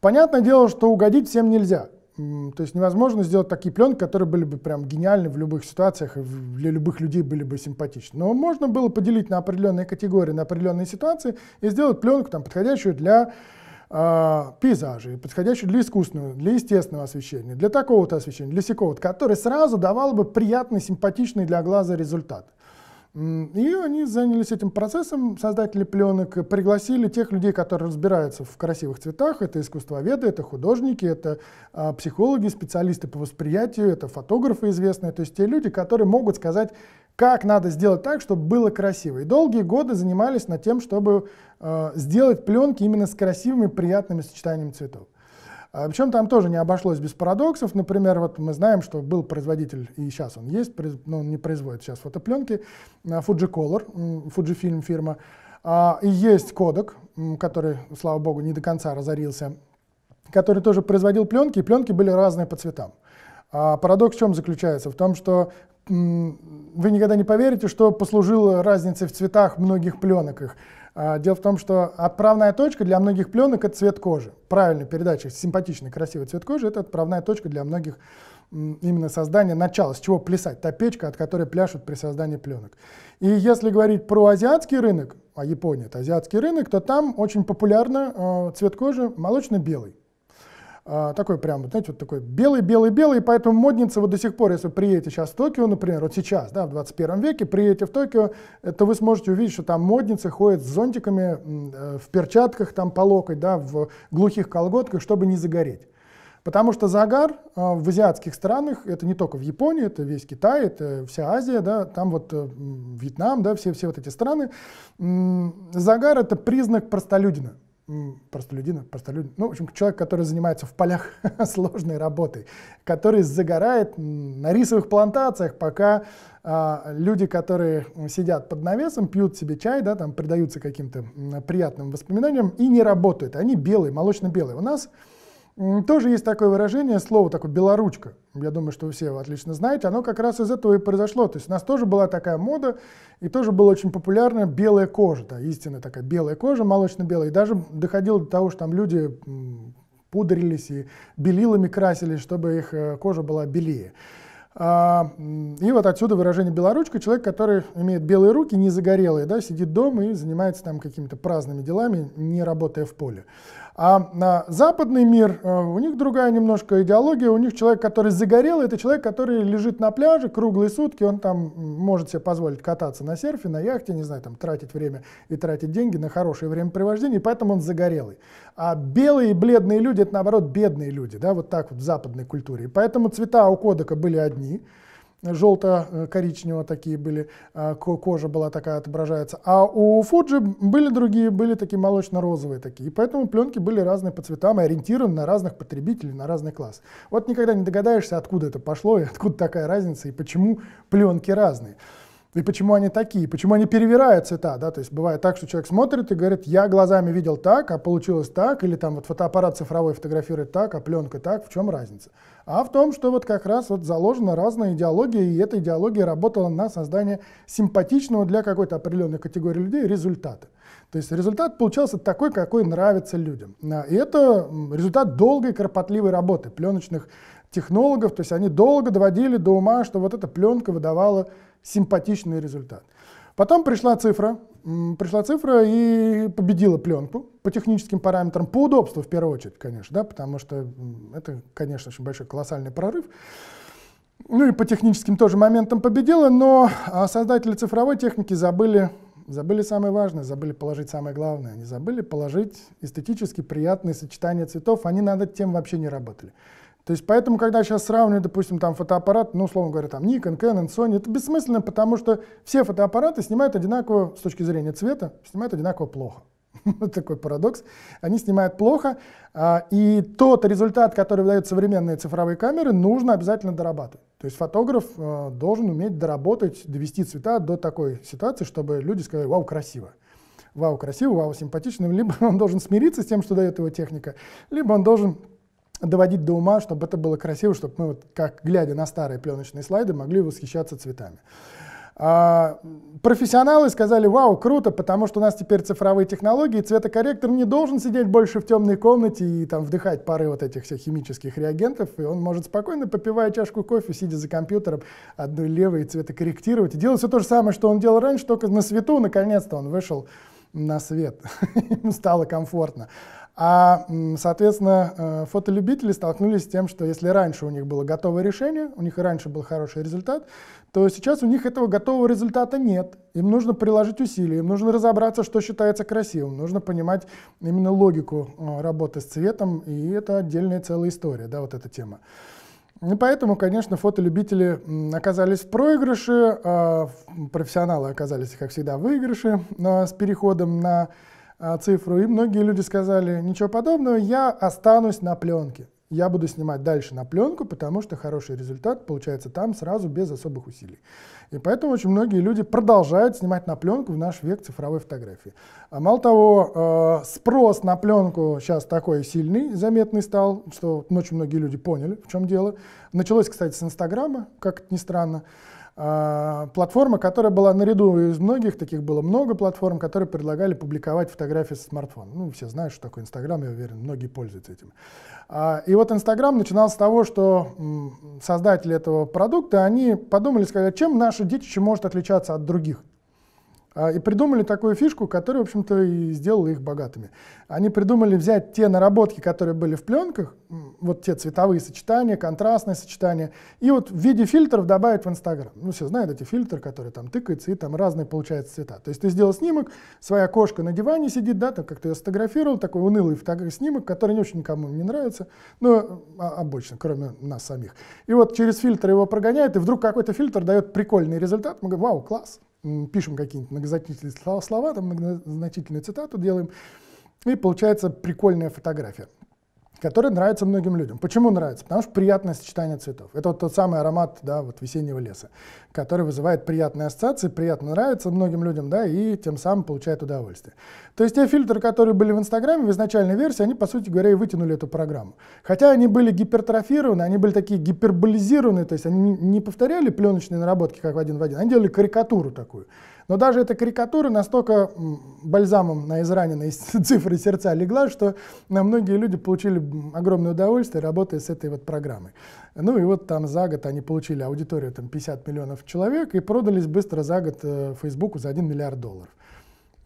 Понятное дело, что угодить всем нельзя. То есть невозможно сделать такие пленки, которые были бы прям гениальны в любых ситуациях и для любых людей были бы симпатичны. Но можно было поделить на определенные категории, на определенные ситуации и сделать пленку, там, подходящую для э, а, пейзажей, подходящую для искусственного, для естественного освещения, для такого-то освещения, для сякого-то, который сразу давал бы приятный, симпатичный для глаза результат. И они занялись этим процессом, создатели пленок, э, пригласили тех людей, которые разбираются в красивых цветах. Это искусствоведы, это художники, это а, психологи, специалисты по восприятию, это фотографы известные. То есть те люди, которые могут сказать, как надо сделать так, чтобы было красиво. И долгие годы занимались над тем, чтобы а, сделать пленки именно с красивыми, приятными сочетаниями цветов. А Причем там тоже не обошлось без парадоксов. Например, вот мы знаем, что был производитель, и сейчас он есть, но ну, он не производит сейчас фотопленки, а, Fujicolor, Fujifilm фирма. А, и есть кодек, который, слава богу, не до конца разорился, который тоже производил пленки, и пленки были разные по цветам. А парадокс в чем заключается? В том, что вы никогда не поверите, что послужило разницей в цветах многих пленок их. А, дело в том, что отправная точка для многих пленок — это цвет кожи. Правильная передача, симпатичный, красивый цвет кожи — это отправная точка для многих именно создания начала, с чего плясать, та печка, от которой пляшут при создании пленок. И если говорить про азиатский рынок, а Япония — это азиатский рынок, то там очень популярно а, цвет кожи молочно-белый. А, такой прям, знаете, вот такой белый-белый-белый, поэтому модницы вот до сих пор, если приедете сейчас в Токио, например, вот сейчас, да, в 21 веке, приедете в Токио, то вы сможете увидеть, что там модницы ходят с зонтиками, э, в перчатках там по локоть, да, в глухих колготках, чтобы не загореть. Потому что загар э, в азиатских странах, это не только в Японии, это весь Китай, это вся Азия, да, там вот э, Вьетнам, да, все, все вот эти страны, загар это признак простолюдина простолюдина, простолюдин, ну, в общем, человек, который занимается в полях сложной работой, который загорает на рисовых плантациях, пока а, люди, которые сидят под навесом, пьют себе чай, да, там, предаются каким-то приятным воспоминаниям и не работают. Они белые, молочно-белые. У нас тоже есть такое выражение, слово такое «белоручка» я думаю, что вы все его отлично знаете, оно как раз из этого и произошло. То есть у нас тоже была такая мода, и тоже была очень популярна белая кожа, да, истинно такая белая кожа, молочно-белая. И даже доходило до того, что там люди пудрились и белилами красились, чтобы их э, кожа была белее. А, и вот отсюда выражение белоручка, человек, который имеет белые руки, не загорелые, да, сидит дома и занимается там какими-то праздными делами, не работая в поле. А на западный мир, э, у них другая немножко идеология, у них человек, который загорел, это человек, который лежит на пляже круглые сутки, он там может себе позволить кататься на серфе, на яхте, не знаю, там тратить время и тратить деньги на хорошее времяпривождение, поэтому он загорелый. А белые и бледные люди, это наоборот бедные люди, да, вот так вот в западной культуре. И поэтому цвета у кодека были одни, желто-коричнево такие были, а, кожа была такая отображается. А у Fuji были другие, были такие молочно-розовые такие. И поэтому пленки были разные по цветам и ориентированы на разных потребителей, на разный класс. Вот никогда не догадаешься, откуда это пошло и откуда такая разница, и почему пленки разные. И почему они такие, почему они перевирают цвета, да, то есть бывает так, что человек смотрит и говорит, я глазами видел так, а получилось так, или там вот фотоаппарат цифровой фотографирует так, а пленка так, в чем разница? а в том, что вот как раз вот заложена разная идеология, и эта идеология работала на создание симпатичного для какой-то определенной категории людей результата. То есть результат получался такой, какой нравится людям. А, и это результат долгой, кропотливой работы пленочных технологов, то есть они долго доводили до ума, что вот эта пленка выдавала симпатичный результат. Потом пришла цифра, пришла цифра и победила пленку по техническим параметрам, по удобству в первую очередь, конечно, да, потому что это, конечно, очень большой колоссальный прорыв. Ну и по техническим тоже моментам победила, но создатели цифровой техники забыли, забыли самое важное, забыли положить самое главное. Они забыли положить эстетически приятные сочетания цветов, они над этим вообще не работали. То есть поэтому, когда сейчас сравниваю, допустим, там фотоаппарат, ну, условно говоря, там Nikon, Canon, Sony, это бессмысленно, потому что все фотоаппараты снимают одинаково с точки зрения цвета, снимают одинаково плохо. Вот Такой парадокс. Они снимают плохо, а, и тот результат, который выдают современные цифровые камеры, нужно обязательно дорабатывать. То есть фотограф э, должен уметь доработать, довести цвета до такой ситуации, чтобы люди сказали «Вау, красиво!» «Вау, красиво!» «Вау, симпатично!» Либо он должен смириться с тем, что дает его техника, либо он должен доводить до ума, чтобы это было красиво, чтобы мы, вот, как глядя на старые пленочные слайды, могли восхищаться цветами. А, профессионалы сказали, вау, круто, потому что у нас теперь цифровые технологии, цветокорректор не должен сидеть больше в темной комнате и там вдыхать пары вот этих всех химических реагентов, и он может спокойно, попивая чашку кофе, сидя за компьютером, одной левой цветокорректировать, и Делал все то же самое, что он делал раньше, только на свету, наконец-то он вышел на свет, ему стало комфортно. А, соответственно, э, фотолюбители столкнулись с тем, что если раньше у них было готовое решение, у них и раньше был хороший результат, то сейчас у них этого готового результата нет. Им нужно приложить усилия, им нужно разобраться, что считается красивым, нужно понимать именно логику э, работы с цветом, и это отдельная целая история, да, вот эта тема. И ну, поэтому, конечно, фотолюбители оказались в проигрыше, а профессионалы оказались, как всегда, в выигрыше а, с переходом на а, цифру. И многие люди сказали, ничего подобного, я останусь на пленке. Я буду снимать дальше на пленку, потому что хороший результат получается там сразу без особых усилий. И поэтому очень многие люди продолжают снимать на пленку в наш век цифровой фотографии. А мало того, э, спрос на пленку сейчас такой сильный, заметный стал, что очень многие люди поняли, в чем дело. Началось, кстати, с Инстаграма, как это ни странно. А, платформа, которая была наряду из многих, таких было много платформ, которые предлагали публиковать фотографии с смартфона. Ну, все знают, что такое Инстаграм, я уверен, многие пользуются этим. А, и вот Инстаграм начинал с того, что создатели этого продукта, они подумали, сказали, чем наше детище может отличаться от других. А, и придумали такую фишку, которая, в общем-то, и сделала их богатыми. Они придумали взять те наработки, которые были в пленках, вот те цветовые сочетания, контрастные сочетания, и вот в виде фильтров добавить в Инстаграм. Ну, все знают эти фильтры, которые там тыкаются, и там разные получаются цвета. То есть ты сделал снимок, своя кошка на диване сидит, да, так как ты ее сфотографировал, такой унылый снимок, который не очень никому не нравится, но а, обычно, кроме нас самих. И вот через фильтр его прогоняют, и вдруг какой-то фильтр дает прикольный результат. Мы говорим, вау, класс пишем какие-нибудь многозначительные слова, там многозначительную цитату делаем, и получается прикольная фотография который нравится многим людям. Почему нравится? Потому что приятное сочетание цветов. Это вот тот самый аромат да, вот весеннего леса, который вызывает приятные ассоциации, приятно нравится многим людям, да, и тем самым получает удовольствие. То есть те фильтры, которые были в Инстаграме в изначальной версии, они, по сути говоря, и вытянули эту программу. Хотя они были гипертрофированы, они были такие гиперболизированные, то есть они не повторяли пленочные наработки, как в один в один, они делали карикатуру такую. Но даже эта карикатура настолько бальзамом на израненные цифры сердца легла, что на э, многие люди получили огромное удовольствие, работая с этой вот программой. Ну и вот там за год они получили аудиторию там, 50 миллионов человек и продались быстро за год э, Фейсбуку за 1 миллиард долларов.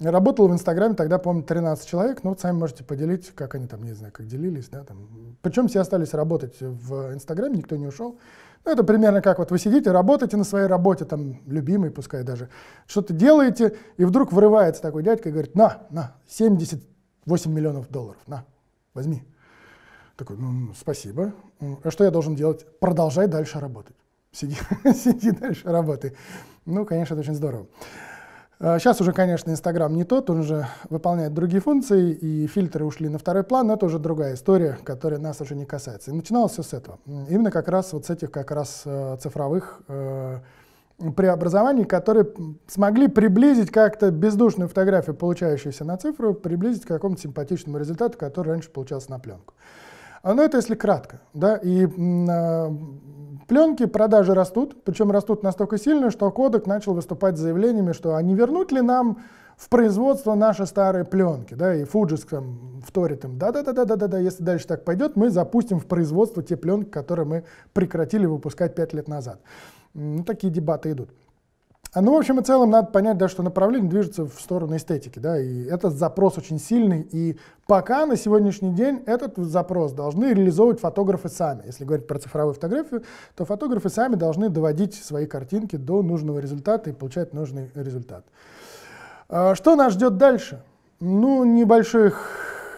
работал в Инстаграме тогда, помню, 13 человек, но ну вот сами можете поделить, как они там, не знаю, как делились, да, там. Причем все остались работать в Инстаграме, никто не ушел. Ну, это примерно как вот вы сидите, работаете на своей работе, там, любимый пускай даже, что-то делаете, и вдруг врывается такой дядька и говорит, на, на, 78 миллионов долларов, на, возьми. Такой, ну, спасибо. А что я должен делать? Продолжай дальше работать. Сиди, сиди дальше работай. Ну, конечно, это очень здорово. Э, сейчас уже, конечно, Инстаграм не тот, он уже выполняет другие функции, и фильтры ушли на второй план, но это уже другая история, которая нас уже не касается. И начиналось все с этого. Именно как раз вот с этих как раз э, цифровых э, преобразований, которые смогли приблизить как-то бездушную фотографию, получающуюся на цифру, приблизить к какому-то симпатичному результату, который раньше получался на пленку. А, Но ну, это если кратко. Да? И а, пленки продажи растут, причем растут настолько сильно, что кодек начал выступать с заявлениями, что а не вернут ли нам в производство наши старые пленки, да, и Фуджис там вторит им, да-да-да-да-да-да, если дальше так пойдет, мы запустим в производство те пленки, которые мы прекратили выпускать пять лет назад. Ну, такие дебаты идут. А, ну, в общем и целом, надо понять, да, что направление движется в сторону эстетики, да, и этот запрос очень сильный, и пока на сегодняшний день этот запрос должны реализовывать фотографы сами. Если говорить про цифровую фотографию, то фотографы сами должны доводить свои картинки до нужного результата и получать нужный результат. А, что нас ждет дальше? Ну, небольших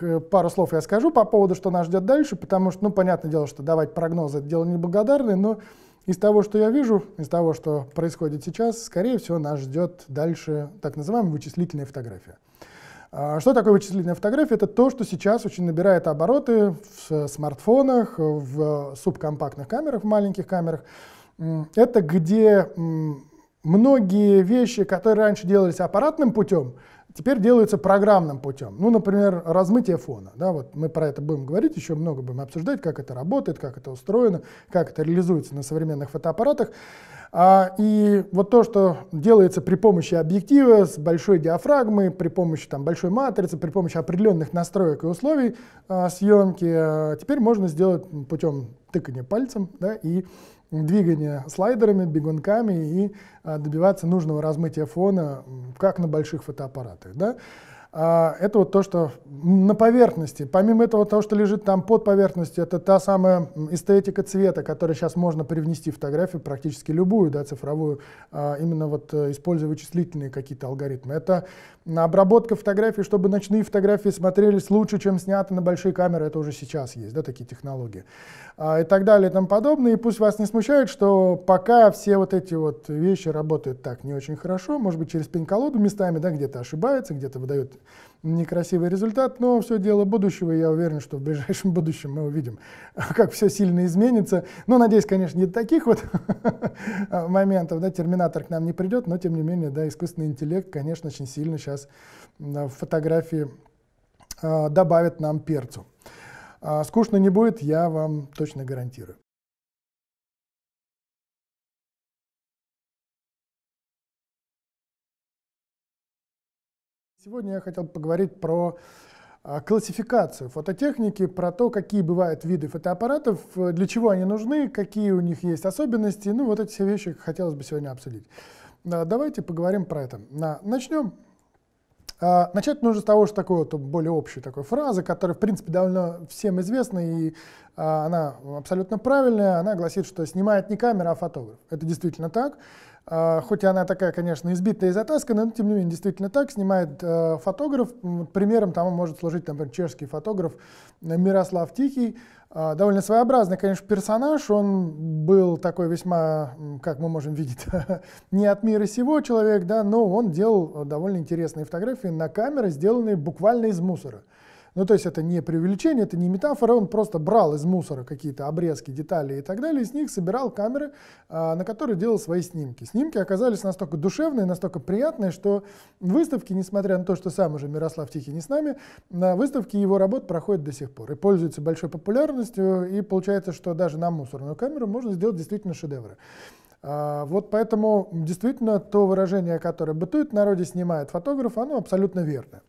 э, пару слов я скажу по поводу, что нас ждет дальше, потому что, ну, понятное дело, что давать прогнозы – это дело неблагодарное, но из того, что я вижу, из того, что происходит сейчас, скорее всего, нас ждет дальше так называемая вычислительная фотография. А, что такое вычислительная фотография? Это то, что сейчас очень набирает обороты в смартфонах, в субкомпактных камерах, в маленьких камерах. Это где многие вещи, которые раньше делались аппаратным путем, теперь делается программным путем. Ну, например, размытие фона. Да, вот мы про это будем говорить, еще много будем обсуждать, как это работает, как это устроено, как это реализуется на современных фотоаппаратах. А, и вот то, что делается при помощи объектива с большой диафрагмой, при помощи там, большой матрицы, при помощи определенных настроек и условий а, съемки, а, теперь можно сделать путем тыкания пальцем да, и двигание слайдерами, бегунками и а, добиваться нужного размытия фона, как на больших фотоаппаратах. Да? А, это вот то, что на поверхности. Помимо этого, того, что лежит там под поверхностью, это та самая эстетика цвета, которую сейчас можно привнести в фотографию практически любую, да, цифровую, а, именно вот э, используя вычислительные какие-то алгоритмы. Это обработка фотографий, чтобы ночные фотографии смотрелись лучше, чем сняты на большие камеры, это уже сейчас есть, да, такие технологии. А, и так далее и тому подобное. И пусть вас не смущает, что пока все вот эти вот вещи работают так не очень хорошо, может быть, через пень-колоду местами, да, где-то ошибается, где-то выдает некрасивый результат, но все дело будущего, и я уверен, что в ближайшем будущем мы увидим, как все сильно изменится. Ну, надеюсь, конечно, не таких вот моментов, да, терминатор к нам не придет, но тем не менее, да, искусственный интеллект, конечно, очень сильно сейчас а, в фотографии а, добавит нам перцу. А, скучно не будет, я вам точно гарантирую. Сегодня я хотел поговорить про а, классификацию фототехники, про то, какие бывают виды фотоаппаратов, для чего они нужны, какие у них есть особенности. Ну, вот эти все вещи хотелось бы сегодня обсудить. Давайте поговорим про это. Начнем. А, начать нужно с того, что такой вот более общей такой фразы, которая, в принципе, довольно всем известна, и а, она абсолютно правильная. Она гласит, что снимает не камера, а фотограф. Это действительно так. А, хоть она такая, конечно, избитая и затасканная, но тем не менее действительно так. Снимает э, фотограф. Примером там может служить, например, чешский фотограф э, Мирослав Тихий. А, довольно своеобразный, конечно, персонаж. Он был такой весьма, как мы можем видеть, не от мира сего человек, да, но он делал э, довольно интересные фотографии на камеры, сделанные буквально из мусора. Ну, то есть это не преувеличение, это не метафора, он просто брал из мусора какие-то обрезки, детали и так далее, и с них собирал камеры, а, на которые делал свои снимки. Снимки оказались настолько душевные, настолько приятные, что выставки, несмотря на то, что сам уже Мирослав Тихий не с нами, на выставке его работ проходят до сих пор и пользуются большой популярностью, и получается, что даже на мусорную камеру можно сделать действительно шедевры. А, вот поэтому действительно то выражение, которое бытует в народе, снимает фотограф, оно абсолютно верное.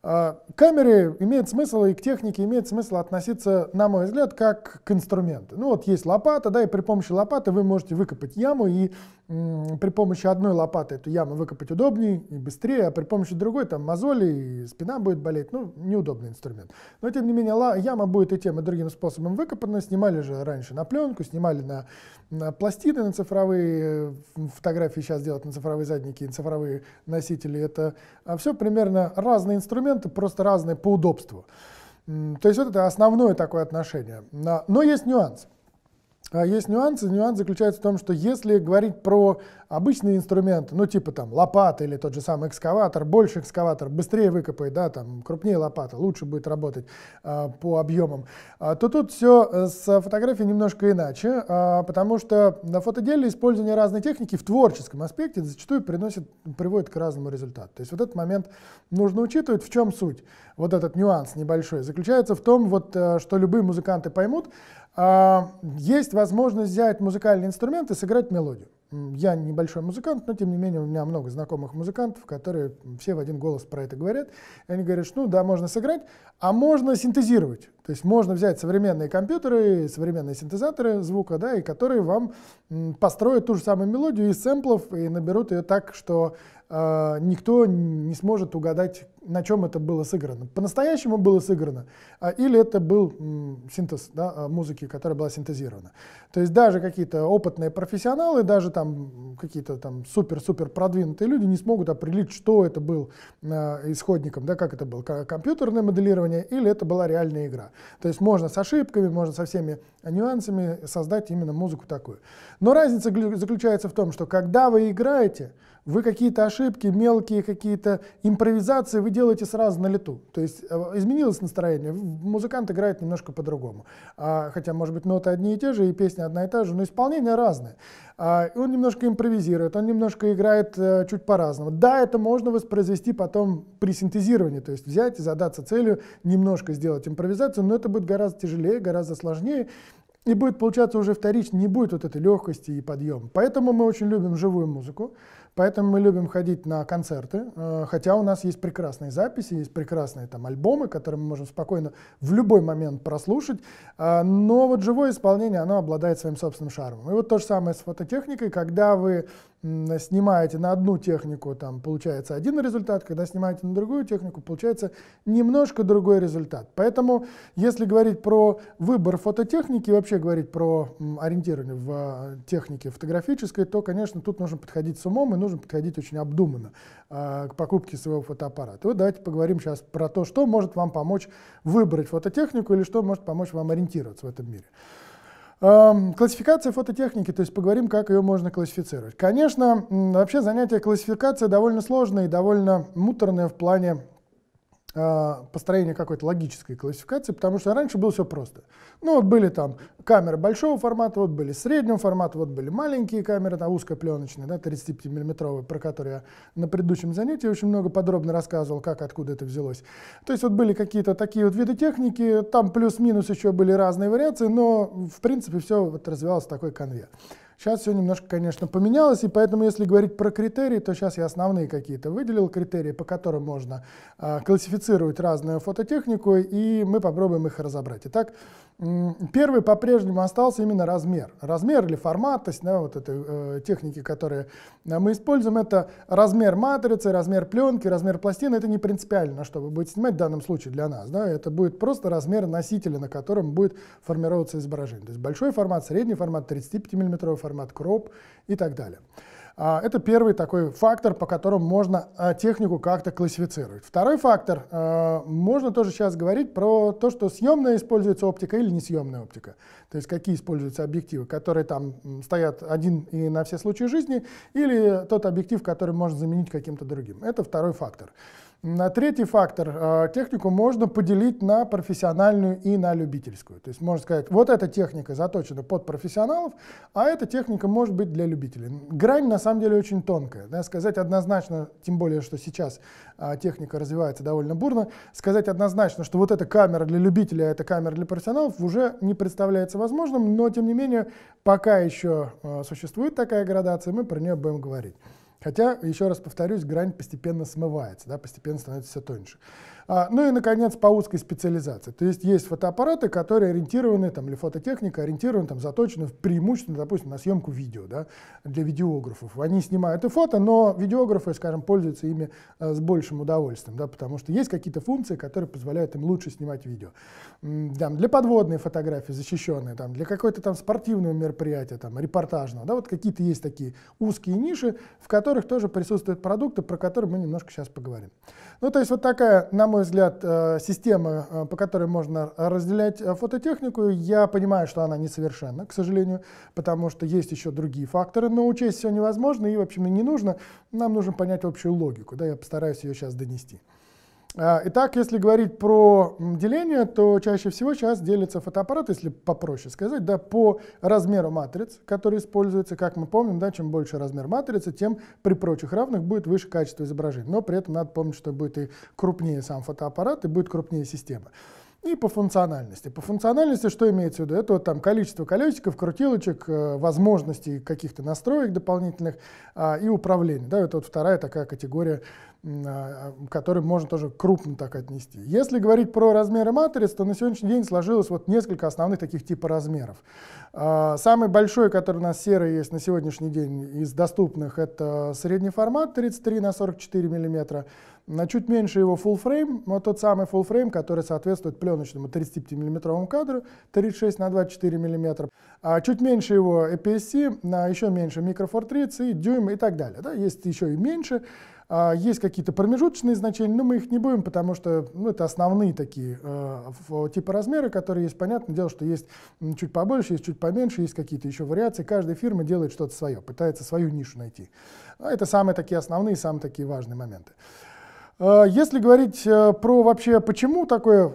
К а, камере имеет смысл и к технике имеет смысл относиться, на мой взгляд, как к инструменту. Ну вот есть лопата, да, и при помощи лопаты вы можете выкопать яму и при помощи одной лопаты эту яму выкопать удобнее и быстрее, а при помощи другой там мозоли и спина будет болеть. Ну, неудобный инструмент. Но тем не менее яма будет и тем, и другим способом выкопана. Снимали же раньше на пленку, снимали на, на пластины, на цифровые э, фотографии сейчас делать на цифровые задники, на цифровые носители. Это а, все примерно разные инструменты, просто разные по удобству. То есть вот это основное такое отношение. Но есть нюанс. А есть нюансы. Нюанс заключается в том, что если говорить про обычные инструменты, ну типа там лопата или тот же самый экскаватор, больше экскаватор, быстрее выкопает, да, там крупнее лопата, лучше будет работать э, по объемам, а, то тут все э, с фотографией немножко иначе, а, потому что на фотоделе использование разной техники в творческом аспекте зачастую приносит, приводит к разному результату. То есть вот этот момент нужно учитывать. В чем суть? Вот этот нюанс небольшой заключается в том, вот, э, что любые музыканты поймут, а, есть возможность взять музыкальный инструмент и сыграть мелодию. Я небольшой музыкант, но тем не менее у меня много знакомых музыкантов, которые все в один голос про это говорят. И они говорят, что ну да, можно сыграть, а можно синтезировать. То есть можно взять современные компьютеры, современные синтезаторы звука, да, и которые вам построят ту же самую мелодию из сэмплов и наберут ее так, что а, никто не сможет угадать, на чем это было сыграно. По-настоящему было сыграно, а, или это был синтез да, а, музыки, которая была синтезирована. То есть даже какие-то опытные профессионалы, даже там какие-то там супер-супер продвинутые люди не смогут определить, что это был исходником, да, как это было, компьютерное моделирование или это была реальная игра. То есть можно с ошибками, можно со всеми нюансами создать именно музыку такую. Но разница заключается в том, что когда вы играете, вы какие-то ошибки, мелкие какие-то импровизации вы делаете сразу на лету. То есть э, изменилось настроение, музыкант играет немножко по-другому. А, хотя, может быть, ноты одни и те же, и песня одна и та же, но исполнение разное. А, он немножко импровизирует, он немножко играет э, чуть по-разному. Да, это можно воспроизвести потом при синтезировании, то есть взять и задаться целью, немножко сделать импровизацию, но это будет гораздо тяжелее, гораздо сложнее, и будет получаться уже вторично, не будет вот этой легкости и подъема. Поэтому мы очень любим живую музыку. Поэтому мы любим ходить на концерты, э, хотя у нас есть прекрасные записи, есть прекрасные там альбомы, которые мы можем спокойно в любой момент прослушать, э, но вот живое исполнение, оно обладает своим собственным шармом. И вот то же самое с фототехникой, когда вы снимаете на одну технику, там получается один результат, когда снимаете на другую технику, получается немножко другой результат. Поэтому, если говорить про выбор фототехники, вообще говорить про ориентирование в э, технике фотографической, то, конечно, тут нужно подходить с умом и нужно подходить очень обдуманно э, к покупке своего фотоаппарата. Вот давайте поговорим сейчас про то, что может вам помочь выбрать фототехнику или что может помочь вам ориентироваться в этом мире. Эм, классификация фототехники, то есть поговорим, как ее можно классифицировать. Конечно, вообще занятие классификации довольно сложное и довольно муторное в плане а, построение какой-то логической классификации, потому что раньше было все просто. Ну вот были там камеры большого формата, вот были среднего формата, вот были маленькие камеры, там узкопленочные, да, 35-миллиметровые, про которые я на предыдущем занятии очень много подробно рассказывал, как, откуда это взялось. То есть вот были какие-то такие вот виды техники, там плюс-минус еще были разные вариации, но в принципе все вот развивалось в такой конве. Сейчас все немножко, конечно, поменялось, и поэтому, если говорить про критерии, то сейчас я основные какие-то выделил критерии, по которым можно э, классифицировать разную фототехнику, и мы попробуем их разобрать. Итак, Первый по-прежнему остался именно размер. Размер или формат, то есть да, вот этой э, техники, которые э, мы используем, это размер матрицы, размер пленки, размер пластины. Это не принципиально, что вы будете снимать в данном случае для нас. Да, это будет просто размер носителя, на котором будет формироваться изображение. То есть большой формат, средний формат, 35 миллиметровый формат, кроп и так далее. А, это первый такой фактор, по которому можно а, технику как-то классифицировать. Второй фактор, а, можно тоже сейчас говорить про то, что съемная используется оптика или несъемная оптика. То есть какие используются объективы, которые там стоят один и на все случаи жизни, или тот объектив, который можно заменить каким-то другим. Это второй фактор. На третий фактор. Э, технику можно поделить на профессиональную и на любительскую. То есть можно сказать, вот эта техника заточена под профессионалов, а эта техника может быть для любителей. Грань на самом деле очень тонкая. Да? Сказать однозначно, тем более, что сейчас э, техника развивается довольно бурно, сказать однозначно, что вот эта камера для любителей, а эта камера для профессионалов уже не представляется возможным, но тем не менее пока еще э, существует такая градация, мы про нее будем говорить. Хотя, еще раз повторюсь, грань постепенно смывается, да, постепенно становится все тоньше. А, ну и, наконец, по узкой специализации. То есть есть фотоаппараты, которые ориентированы, там, или фототехника ориентирована, там, заточена преимущественно, допустим, на съемку видео, да, для видеографов. Они снимают и фото, но видеографы, скажем, пользуются ими э, с большим удовольствием, да, потому что есть какие-то функции, которые позволяют им лучше снимать видео. Там, для подводной фотографии защищенные, там, для какой-то там спортивного мероприятия, там, репортажного, да, вот какие-то есть такие узкие ниши, в которых тоже присутствуют продукты, про которые мы немножко сейчас поговорим. Ну, то есть вот такая, на мой взгляд, э, система, э, по которой можно разделять э, фототехнику. Я понимаю, что она несовершенна, к сожалению, потому что есть еще другие факторы, но учесть все невозможно и, в общем, не нужно. Нам нужно понять общую логику, да, я постараюсь ее сейчас донести. А, итак, если говорить про деление, то чаще всего сейчас делится фотоаппарат, если попроще сказать, да, по размеру матриц, который используется. Как мы помним, да, чем больше размер матрицы, тем при прочих равных будет выше качество изображения. Но при этом надо помнить, что будет и крупнее сам фотоаппарат, и будет крупнее система. И по функциональности. По функциональности что имеется в виду? Это вот там количество колесиков, крутилочек, э, возможностей каких-то настроек дополнительных а, и управления. Да, это вот вторая такая категория а, а, которым можно тоже крупно так отнести. Если говорить про размеры матриц, то на сегодняшний день сложилось вот несколько основных таких типа размеров. А, самый большой, который у нас серый есть на сегодняшний день из доступных, это средний формат 33 на 44 мм. На чуть меньше его full frame, но тот самый full frame, который соответствует пленочному 35 миллиметровому кадру, 36 на 24 мм. А чуть меньше его APS-C, на еще меньше Micro Four 30 и дюйм и так далее. Да, есть еще и меньше. А, есть какие-то промежуточные значения, но мы их не будем, потому что ну, это основные такие э, типы размера, которые есть. Понятное дело, что есть чуть побольше, есть чуть поменьше, есть какие-то еще вариации. Каждая фирма делает что-то свое, пытается свою нишу найти. А это самые такие основные, самые такие важные моменты. Э, если говорить э, про вообще, почему такое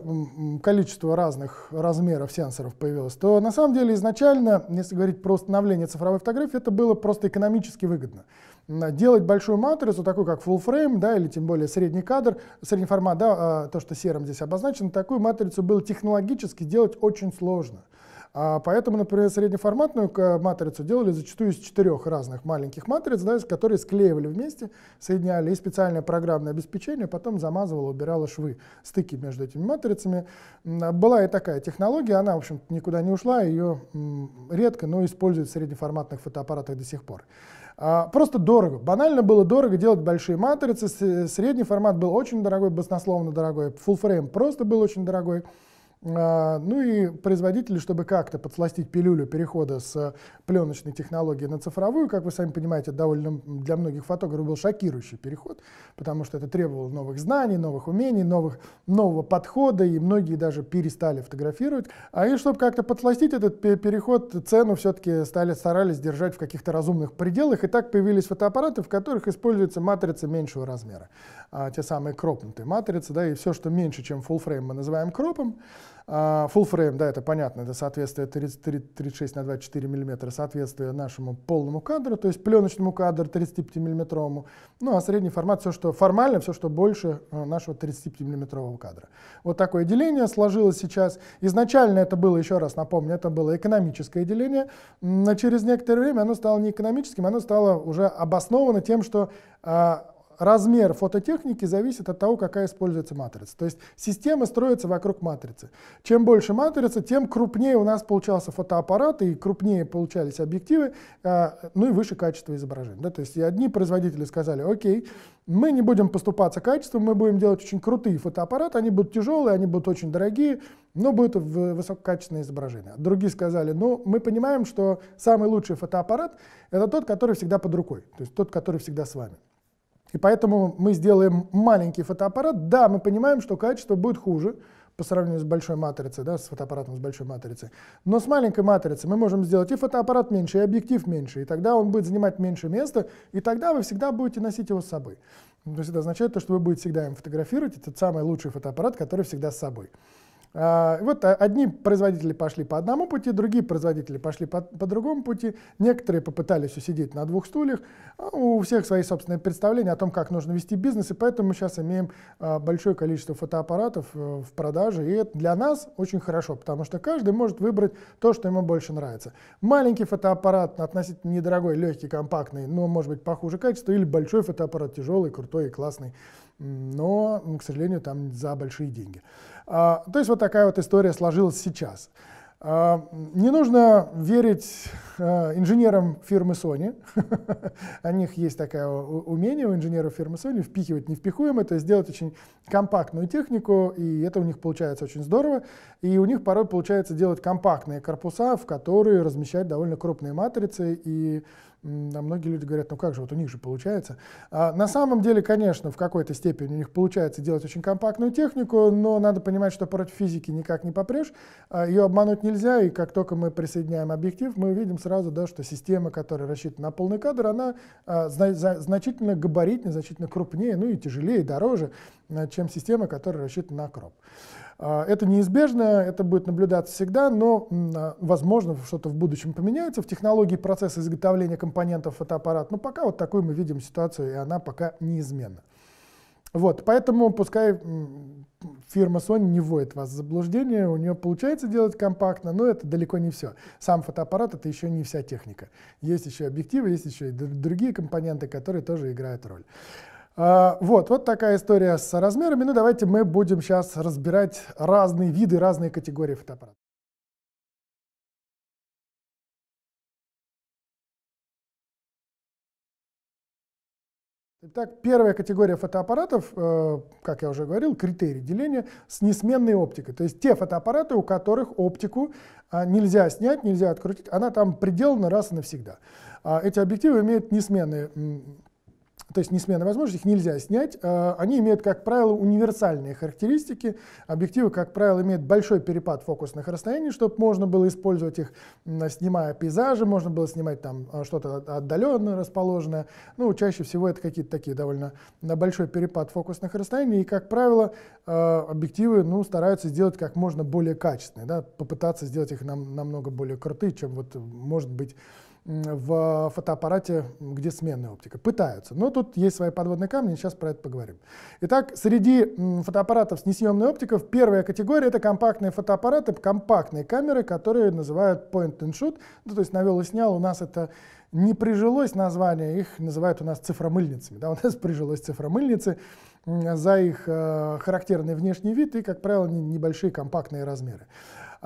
количество разных размеров сенсоров появилось, то на самом деле изначально, если говорить про становление цифровой фотографии, это было просто экономически выгодно делать большую матрицу, такую как full frame, да, или тем более средний кадр, средний формат, да, а, то, что серым здесь обозначено, такую матрицу было технологически делать очень сложно. А, поэтому, например, среднеформатную э, матрицу делали зачастую из четырех разных маленьких матриц, да, которые склеивали вместе, соединяли, и специальное программное обеспечение потом замазывало, убирало швы, стыки между этими матрицами. А, была и такая технология, она, в общем никуда не ушла, ее редко, но используют в среднеформатных фотоаппаратах до сих пор. А, просто дорого. Банально было дорого делать большие матрицы. Средний формат был очень дорогой, баснословно дорогой. Full frame просто был очень дорогой. А, ну и производители, чтобы как-то подсластить пилюлю перехода с э, пленочной технологии на цифровую, как вы сами понимаете, довольно для многих фотографов был шокирующий переход, потому что это требовало новых знаний, новых умений, новых, нового подхода, и многие даже перестали фотографировать. А и чтобы как-то подсластить этот переход, цену все-таки стали, старались держать в каких-то разумных пределах, и так появились фотоаппараты, в которых используется матрица меньшего размера, а, те самые кропнутые матрицы, да, и все, что меньше, чем full frame, мы называем кропом. А, full frame, да, это понятно, это соответствие 33, 36 на 24 мм, соответствие нашему полному кадру, то есть пленочному кадру 35 миллиметровому. Ну а средний формат, все, что формально, все, что больше э, нашего 35 миллиметрового кадра. Вот такое деление сложилось сейчас. Изначально это было, еще раз напомню, это было экономическое деление, но через некоторое время оно стало не экономическим, оно стало уже обосновано тем, что а, размер фототехники зависит от того, какая используется матрица. То есть система строится вокруг матрицы. Чем больше матрица, тем крупнее у нас получался фотоаппарат, и крупнее получались объективы, а, ну и выше качество изображения. То есть и одни производители сказали, окей, мы не будем поступаться качеством, мы будем делать очень крутые фотоаппараты, они будут тяжелые, они будут очень дорогие, но будет высококачественное изображение. Другие сказали, ну, мы понимаем, что самый лучший фотоаппарат — это тот, который всегда под рукой, то есть тот, который всегда с вами. И поэтому мы сделаем маленький фотоаппарат. Да, мы понимаем, что качество будет хуже по сравнению с большой матрицей, да, с фотоаппаратом с большой матрицей. Но с маленькой матрицей мы можем сделать и фотоаппарат меньше, и объектив меньше, и тогда он будет занимать меньше места, и тогда вы всегда будете носить его с собой. То есть это означает, то, что вы будете всегда им фотографировать, это самый лучший фотоаппарат, который всегда с собой. А, вот одни производители пошли по одному пути, другие производители пошли по, по другому пути, некоторые попытались усидеть на двух стульях, а у всех свои собственные представления о том, как нужно вести бизнес, и поэтому мы сейчас имеем а, большое количество фотоаппаратов э, в продаже, и это для нас очень хорошо, потому что каждый может выбрать то, что ему больше нравится. Маленький фотоаппарат, относительно недорогой, легкий, компактный, но может быть похуже качества, или большой фотоаппарат, тяжелый, крутой и классный, но, к сожалению, там за большие деньги. А, то есть вот такая вот история сложилась сейчас. А, не нужно верить э, инженерам фирмы Sony. У них есть такое умение у инженеров фирмы Sony впихивать невпихуем, это сделать очень компактную технику, и это у них получается очень здорово. И у них порой получается делать компактные корпуса, в которые размещать довольно крупные матрицы, и а многие люди говорят, ну как же, вот у них же получается. А на самом деле, конечно, в какой-то степени у них получается делать очень компактную технику, но надо понимать, что против физики никак не попрешь, а ее обмануть нельзя, и как только мы присоединяем объектив, мы видим сразу, да, что система, которая рассчитана на полный кадр, она а, значительно габаритнее, значительно крупнее, ну и тяжелее, и дороже, а, чем система, которая рассчитана на кроп. А, это неизбежно, это будет наблюдаться всегда, но, а, возможно, что-то в будущем поменяется в технологии процесса изготовления компонентов фотоаппарата. Но пока вот такую мы видим ситуацию, и она пока неизменна. Вот, поэтому пускай фирма Sony не вводит вас в заблуждение, у нее получается делать компактно, но это далеко не все. Сам фотоаппарат это еще не вся техника. Есть еще объективы, есть еще и другие компоненты, которые тоже играют роль. А, вот, вот такая история с размерами. Ну, давайте мы будем сейчас разбирать разные виды, разные категории фотоаппаратов. Итак, первая категория фотоаппаратов, э, как я уже говорил, критерий деления с несменной оптикой. То есть те фотоаппараты, у которых оптику а, нельзя снять, нельзя открутить, она там приделана раз и навсегда. А эти объективы имеют несменные то есть несменные возможности, их нельзя снять. А, они имеют, как правило, универсальные характеристики. Объективы, как правило, имеют большой перепад фокусных расстояний, чтобы можно было использовать их, снимая пейзажи, можно было снимать там а, что-то отдаленно расположенное. Ну, чаще всего это какие-то такие довольно большой перепад фокусных расстояний. И, как правило, а, объективы ну, стараются сделать как можно более качественные, да, попытаться сделать их нам, намного более крутые, чем вот может быть в фотоаппарате, где сменная оптика. Пытаются. Но тут есть свои подводные камни, сейчас про это поговорим. Итак, среди фотоаппаратов с несъемной оптикой первая категория — это компактные фотоаппараты, компактные камеры, которые называют point and shoot. Ну, то есть навел и снял. У нас это не прижилось название, их называют у нас цифромыльницами. Да, у нас прижилось цифромыльницы за их э, характерный внешний вид и, как правило, небольшие компактные размеры.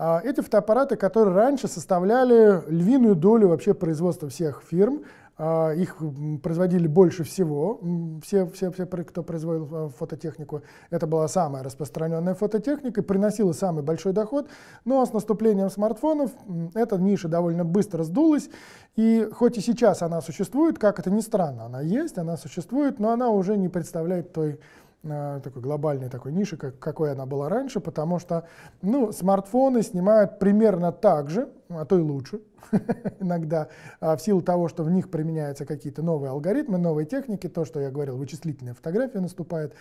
А, эти фотоаппараты, которые раньше составляли львиную долю вообще производства всех фирм. А, их производили больше всего, все, все, все, кто производил а, фототехнику. Это была самая распространенная фототехника, приносила самый большой доход. Но ну, с наступлением смартфонов эта ниша довольно быстро сдулась. И хоть и сейчас она существует, как это ни странно, она есть, она существует, но она уже не представляет той такой глобальной такой ниши, как, какой она была раньше, потому что ну, смартфоны снимают примерно так же, а то и лучше иногда, а в силу того, что в них применяются какие-то новые алгоритмы, новые техники, то, что я говорил, вычислительная фотография наступает,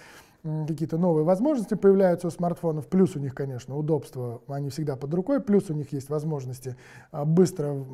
какие-то новые возможности появляются у смартфонов, плюс у них, конечно, удобство, они всегда под рукой, плюс у них есть возможности а, быстро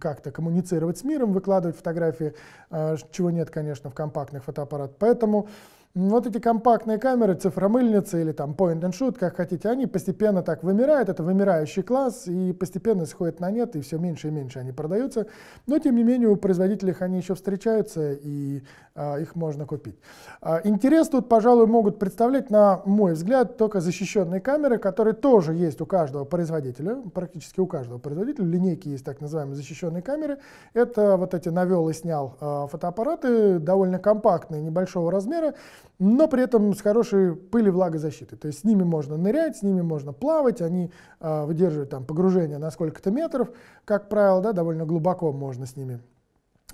как-то коммуницировать с миром, выкладывать фотографии, а, чего нет, конечно, в компактных фотоаппаратах. Поэтому вот эти компактные камеры, цифромыльницы или там point and shoot, как хотите, они постепенно так вымирают, это вымирающий класс, и постепенно сходит на нет, и все меньше и меньше они продаются. Но, тем не менее, у производителей они еще встречаются, и а, их можно купить. А, интерес тут, пожалуй, могут представлять, на мой взгляд, только защищенные камеры, которые тоже есть у каждого производителя, практически у каждого производителя, линейки есть так называемые защищенные камеры. Это вот эти навел и снял а, фотоаппараты, довольно компактные, небольшого размера, но при этом с хорошей пыли влагозащитой. То есть с ними можно нырять, с ними можно плавать, они э, выдерживают там погружение на сколько-то метров, как правило, да, довольно глубоко можно с ними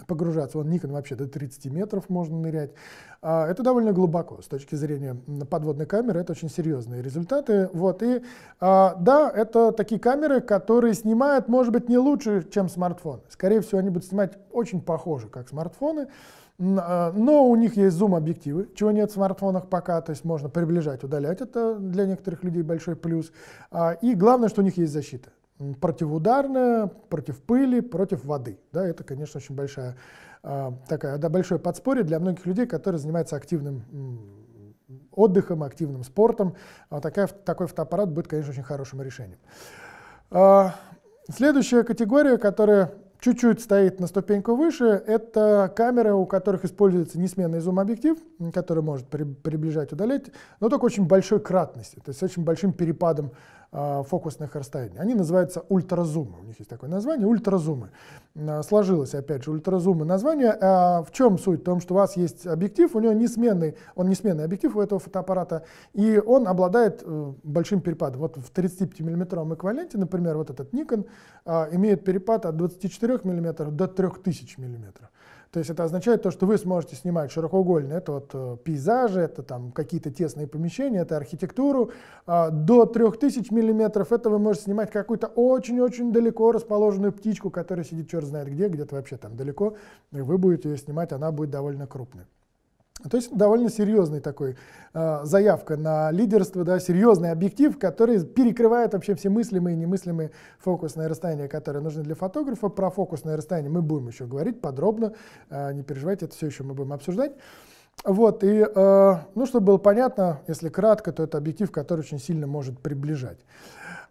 погружаться. Вон Никон вообще до 30 метров можно нырять. А, это довольно глубоко с точки зрения подводной камеры. Это очень серьезные результаты. Вот. И а, да, это такие камеры, которые снимают, может быть, не лучше, чем смартфоны. Скорее всего, они будут снимать очень похоже, как смартфоны. А, но у них есть зум-объективы, чего нет в смартфонах пока, то есть можно приближать, удалять, это для некоторых людей большой плюс. А, и главное, что у них есть защита. Противоударная, против пыли, против воды. Да, это, конечно, очень большая, а, такая, да, большое подспорье для многих людей, которые занимаются активным отдыхом, активным спортом. Такая, такой фотоаппарат будет, конечно, очень хорошим решением. Следующая категория, которая чуть-чуть стоит на ступеньку выше, это камеры, у которых используется несменный зум-объектив, который может приближать, удалять, но только очень большой кратности, то есть с очень большим перепадом а, фокусных расстояний. Они называются ультразумы, у них есть такое название, ультразумы. А, сложилось, опять же, ультразумы название. А в чем суть? В том, что у вас есть объектив, у него несменный, он несменный объектив у этого фотоаппарата, и он обладает э, большим перепадом. Вот в 35-миллиметровом эквиваленте, например, вот этот Nikon а, имеет перепад от 24 мм до 3000 мм. То есть это означает то, что вы сможете снимать широкоугольные, это вот э, пейзажи, это там какие-то тесные помещения, это архитектуру. А до 3000 миллиметров это вы можете снимать какую-то очень-очень далеко расположенную птичку, которая сидит черт знает где, где-то вообще там далеко, и вы будете ее снимать, она будет довольно крупной. То есть довольно серьезный такой э, заявка на лидерство, да, серьезный объектив, который перекрывает вообще все мыслимые и немыслимые фокусные расстояния, которые нужны для фотографа. Про фокусное расстояние мы будем еще говорить подробно, э, не переживайте, это все еще мы будем обсуждать. Вот, и, э, ну, чтобы было понятно, если кратко, то это объектив, который очень сильно может приближать.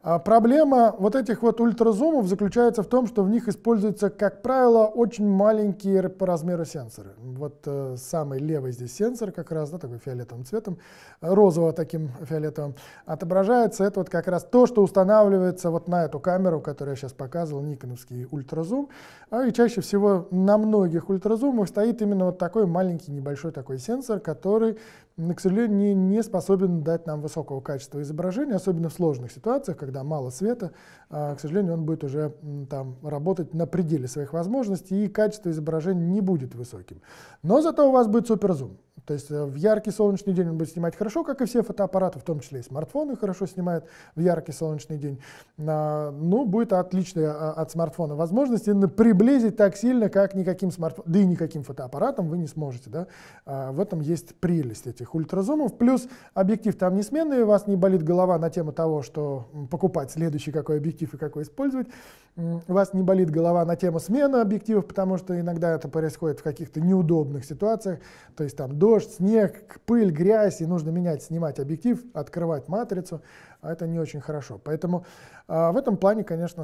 А проблема вот этих вот ультразумов заключается в том, что в них используются, как правило, очень маленькие по размеру сенсоры. Вот э, самый левый здесь сенсор как раз, да, такой фиолетовым цветом, розово таким фиолетовым, отображается. Это вот как раз то, что устанавливается вот на эту камеру, которую я сейчас показывал, никоновский ультразум. А и чаще всего на многих ультразумах стоит именно вот такой маленький небольшой такой сенсор, который к сожалению, не способен дать нам высокого качества изображения, особенно в сложных ситуациях, когда мало света, а, к сожалению, он будет уже там работать на пределе своих возможностей, и качество изображения не будет высоким. Но зато у вас будет суперзум. То есть э, в яркий солнечный день он будет снимать хорошо, как и все фотоаппараты, в том числе и смартфоны хорошо снимают в яркий солнечный день. А, ну, будет отличная а, от смартфона возможность приблизить так сильно, как никаким смартфоном, да и никаким фотоаппаратом вы не сможете. Да? В этом есть прелесть этих ультразумов. Плюс объектив там несменный, у вас не болит голова на тему того, что покупать следующий какой объектив, объектив и какой использовать. У вас не болит голова на тему смены объективов, потому что иногда это происходит в каких-то неудобных ситуациях, то есть там дождь, снег, пыль, грязь, и нужно менять, снимать объектив, открывать матрицу, а это не очень хорошо. Поэтому а, в этом плане, конечно,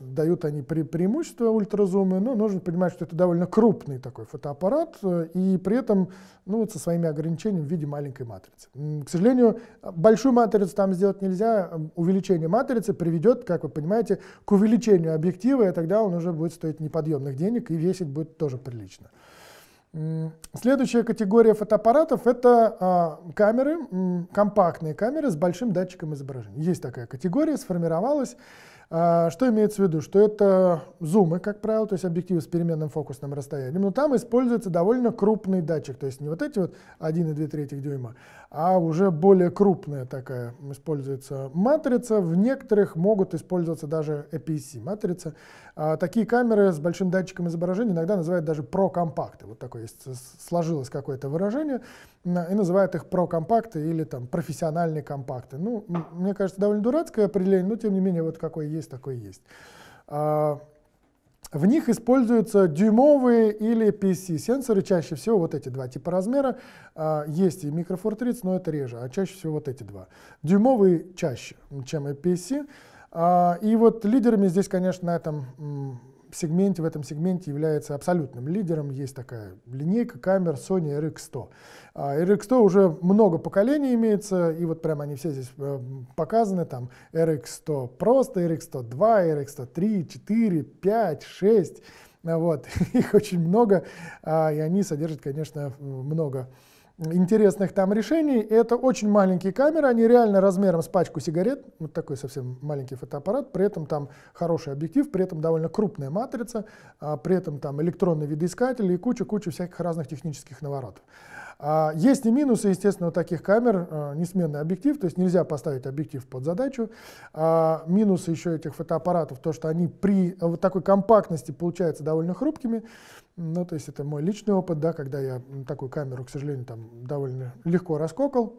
дают они преимущество ультразумы, но нужно понимать, что это довольно крупный такой фотоаппарат, э, и при этом ну, вот со своими ограничениями в виде маленькой матрицы. К сожалению, большую матрицу там сделать нельзя, увеличение матрицы приведет, как вы понимаете, к увеличению объектива, и тогда он уже будет стоить неподъемных денег, и весить будет тоже прилично. Следующая категория фотоаппаратов – это а, камеры, компактные камеры с большим датчиком изображения. Есть такая категория, сформировалась. А, что имеется в виду? Что это зумы, как правило, то есть объективы с переменным фокусным расстоянием, но там используется довольно крупный датчик, то есть не вот эти вот 1,2 дюйма, а уже более крупная такая используется матрица. В некоторых могут использоваться даже APC матрицы А, такие камеры с большим датчиком изображения иногда называют даже прокомпакты. Вот такое есть, сложилось какое-то выражение, и называют их прокомпакты или там профессиональные компакты. Ну, мне кажется, довольно дурацкое определение, но тем не менее вот какое есть, такое есть. А, в них используются дюймовые или pc сенсоры чаще всего вот эти два типа размера. А, есть и микрофортриц, но это реже, а чаще всего вот эти два. Дюймовые чаще, чем и PC. А, и вот лидерами здесь, конечно, на этом сегменте, в этом сегменте является абсолютным лидером. Есть такая линейка камер Sony RX100. А, RX100 уже много поколений имеется, и вот прямо они все здесь э, показаны, там RX100 просто, RX100 2, RX100 3, 4, 5, 6, вот, их очень много, а, и они содержат, конечно, много интересных там решений. Это очень маленькие камеры, они реально размером с пачку сигарет, вот такой совсем маленький фотоаппарат, при этом там хороший объектив, при этом довольно крупная матрица, а, при этом там электронный видоискатель и куча-куча всяких разных технических наворотов. А, есть и минусы, естественно, у таких камер, а, несменный объектив, то есть нельзя поставить объектив под задачу. минусы еще этих фотоаппаратов, то, что они при вот такой компактности получаются довольно хрупкими, ну, то есть это мой личный опыт, да, когда я такую камеру, к сожалению, там довольно легко раскокал.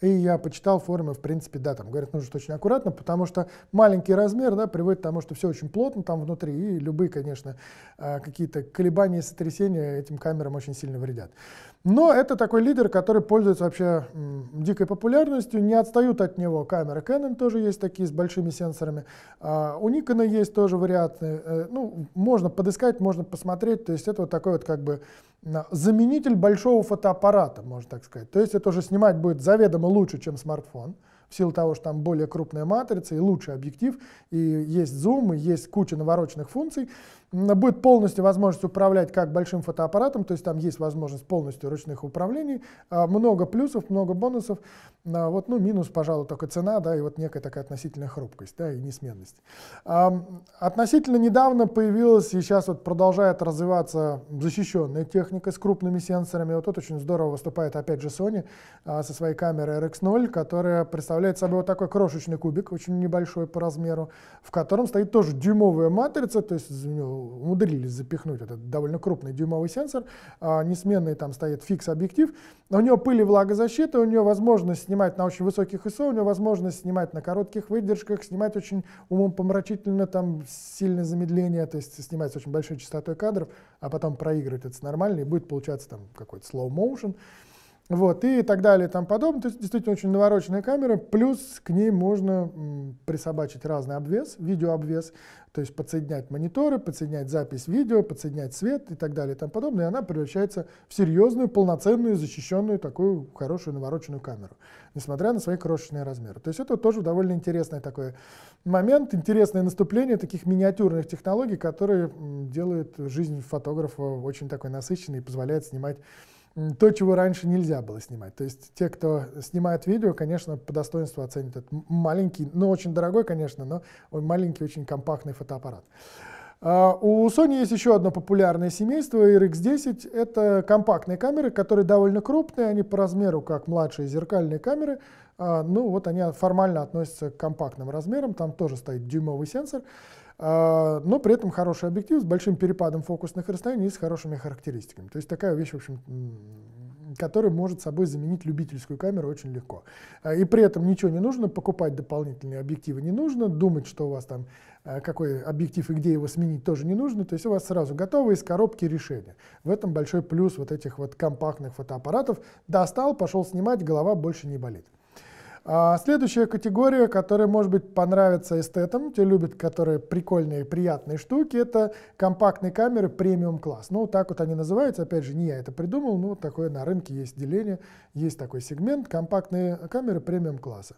И я почитал форумы, в принципе, да, там говорят, нужно очень аккуратно, потому что маленький размер, да, приводит к тому, что все очень плотно там внутри, и любые, конечно, э, какие-то колебания сотрясения этим камерам очень сильно вредят. Но это такой лидер, который пользуется вообще дикой популярностью. Не отстают от него камеры. Canon тоже есть такие с большими сенсорами. А, у Nikon есть тоже варианты. Э, ну, можно подыскать, можно посмотреть. То есть это вот такой вот как бы заменитель большого фотоаппарата, можно так сказать. То есть это уже снимать будет заведомо лучше, чем смартфон в силу того, что там более крупная матрица и лучший объектив, и есть зум, и есть куча навороченных функций будет полностью возможность управлять как большим фотоаппаратом, то есть там есть возможность полностью ручных управлений, а, много плюсов, много бонусов, а, вот, ну, минус, пожалуй, только цена, да, и вот некая такая относительная хрупкость, да, и несменность. А, относительно недавно появилась, и сейчас вот продолжает развиваться защищенная техника с крупными сенсорами, вот тут очень здорово выступает опять же Sony со своей камерой RX0, которая представляет собой вот такой крошечный кубик, очень небольшой по размеру, в котором стоит тоже дюймовая матрица, то есть ну, умудрились запихнуть этот довольно крупный дюймовый сенсор, а, несменный там стоит фикс-объектив, у него пыль и влагозащита, у него возможность снимать на очень высоких ISO, у него возможность снимать на коротких выдержках, снимать очень умопомрачительно, там сильное замедление, то есть снимать с очень большой частотой кадров, а потом проигрывать это нормально, и будет получаться там какой-то slow motion. Вот, и так далее и тому подобное. То есть действительно очень навороченная камера, плюс к ней можно присобачить разный обвес, видеообвес, то есть подсоединять мониторы, подсоединять запись видео, подсоединять свет и так далее и тому подобное, и она превращается в серьезную, полноценную, защищенную такую хорошую навороченную камеру, несмотря на свои крошечные размеры. То есть это тоже довольно интересный такой момент, интересное наступление таких миниатюрных технологий, которые делают жизнь фотографа очень такой насыщенной и позволяют снимать то, чего раньше нельзя было снимать. То есть те, кто снимает видео, конечно, по достоинству оценят этот маленький, но ну, очень дорогой, конечно, но маленький, очень компактный фотоаппарат. Uh, у Sony есть еще одно популярное семейство RX10. Это компактные камеры, которые довольно крупные, они по размеру как младшие зеркальные камеры. Uh, ну вот они формально относятся к компактным размерам, там тоже стоит дюймовый сенсор. Uh, а, но при этом хороший объектив с большим перепадом фокусных расстояний и с хорошими характеристиками. То есть такая вещь, в общем, который может собой заменить любительскую камеру очень легко. А, и при этом ничего не нужно, покупать дополнительные объективы не нужно, думать, что у вас там а, какой объектив и где его сменить тоже не нужно, то есть у вас сразу готово из коробки решение. В этом большой плюс вот этих вот компактных фотоаппаратов. Достал, пошел снимать, голова больше не болит. А, следующая категория, которая, может быть, понравится эстетам, те любят, которые прикольные, приятные штуки, это компактные камеры премиум-класс. Ну, так вот они называются, опять же, не я это придумал, но такое на рынке есть деление, есть такой сегмент, компактные камеры премиум-класса.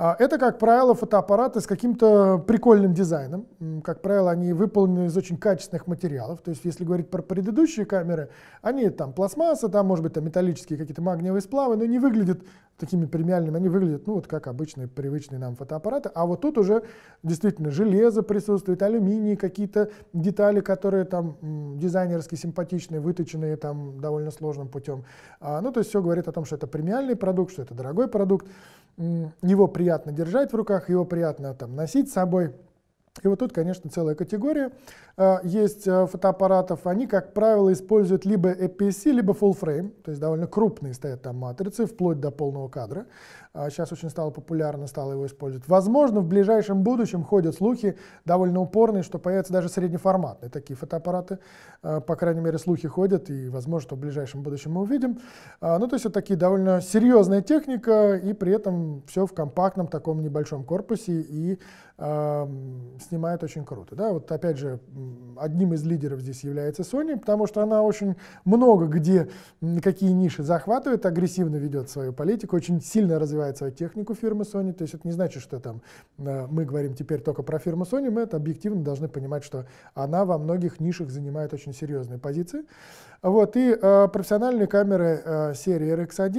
А, это, как правило, фотоаппараты с каким-то прикольным дизайном. Как правило, они выполнены из очень качественных материалов. То есть, если говорить про предыдущие камеры, они там пластмасса, там, может быть, там металлические какие-то магниевые сплавы, но не выглядят такими премиальными, они выглядят, ну, вот как обычные, привычные нам фотоаппараты. А вот тут уже действительно железо присутствует, алюминий, какие-то детали, которые там дизайнерски симпатичные, выточенные там довольно сложным путем. А, ну, то есть все говорит о том, что это премиальный продукт, что это дорогой продукт, его приятно приятно держать в руках, его приятно там носить с собой. И вот тут, конечно, целая категория э, есть э, фотоаппаратов. Они, как правило, используют либо APS-C, либо full frame, то есть довольно крупные стоят там матрицы, вплоть до полного кадра сейчас а очень стало популярно, стало его использовать. Возможно, в ближайшем будущем ходят слухи довольно упорные, что появятся даже среднеформатные такие фотоаппараты. А, по крайней мере, слухи ходят, и возможно, что в ближайшем будущем мы увидим. А, ну, то есть это такие довольно серьезная техника, и при этом все в компактном таком небольшом корпусе, и снимает очень круто. Да? Вот опять же, одним из лидеров здесь является Sony, потому что она очень много где какие ниши захватывает, агрессивно ведет свою политику, очень сильно развивается развивает свою технику фирмы Sony. То есть это не значит, что там э, мы говорим теперь только про фирму Sony, мы это объективно должны понимать, что она во многих нишах занимает очень серьезные позиции. Вот, и э, профессиональные камеры э, серии RX1,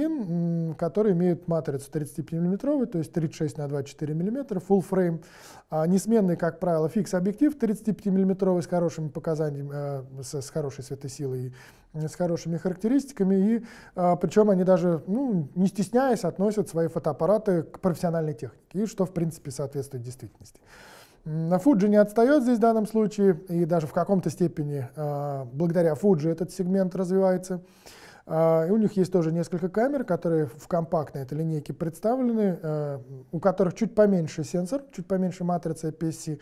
м, которые имеют матрицу 35-мм, то есть 36 на 24 мм, full frame, э, несменный, как правило, фикс-объектив 35-мм с хорошими показаниями, э, с, с хорошей светосилой и с хорошими характеристиками, и а, причем они даже, ну, не стесняясь, относят свои фотоаппараты к профессиональной технике, и что, в принципе, соответствует действительности. На Fuji не отстает здесь в данном случае, и даже в каком-то степени а, благодаря Fuji этот сегмент развивается. А, и у них есть тоже несколько камер, которые в компактной этой линейке представлены, у которых чуть поменьше сенсор, чуть поменьше матрица PSC,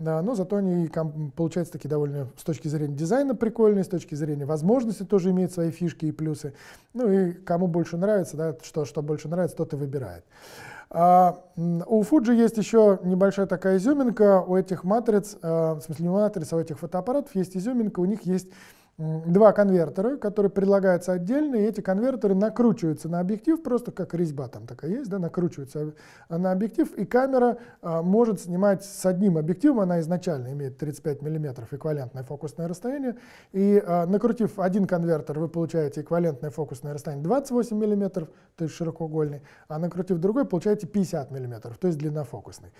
да, но зато они получаются такие довольно с точки зрения дизайна прикольные, с точки зрения возможности тоже имеют свои фишки и плюсы. Ну и кому больше нравится, да, что, что больше нравится, тот и выбирает. А, у Fuji есть еще небольшая такая изюминка, у этих матриц, а, в смысле не у матриц, а у этих фотоаппаратов есть изюминка, у них есть два конвертера, которые предлагаются отдельно, и эти конвертеры накручиваются на объектив, просто как резьба там такая есть, да, накручиваются а, на объектив, и камера а, может снимать с одним объективом, она изначально имеет 35 мм эквивалентное фокусное расстояние, и а, накрутив один конвертер, вы получаете эквивалентное фокусное расстояние 28 мм, то есть широкоугольный, а накрутив другой, получаете 50 мм, то есть длиннофокусный.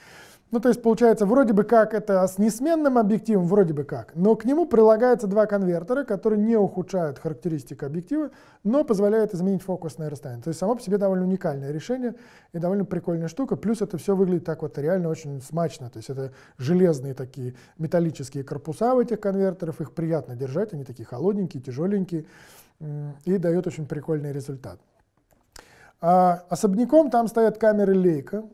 Ну, то есть получается, вроде бы как это с несменным объективом, вроде бы как, но к нему прилагаются два конвертера, которые не ухудшают характеристики объектива, но позволяют изменить фокусное расстояние. То есть само по себе довольно уникальное решение и довольно прикольная штука. Плюс это все выглядит так вот реально очень смачно. То есть это железные такие металлические корпуса у этих конвертеров, их приятно держать, они такие холодненькие, тяжеленькие и дают очень прикольный результат. А особняком там стоят камеры Лейка,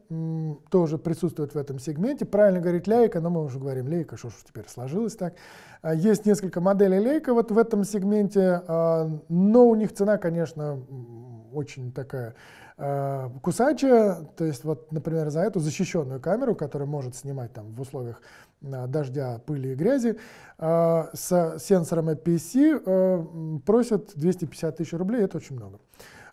тоже присутствуют в этом сегменте. Правильно говорить Лейка, но мы уже говорим Лейка, что ж теперь сложилось так. А есть несколько моделей Лейка вот в этом сегменте, а, но у них цена, конечно, очень такая а, кусачая, то есть вот, например, за эту защищенную камеру, которая может снимать там в условиях дождя, пыли и грязи, с сенсором APC просят 250 тысяч рублей, это очень много.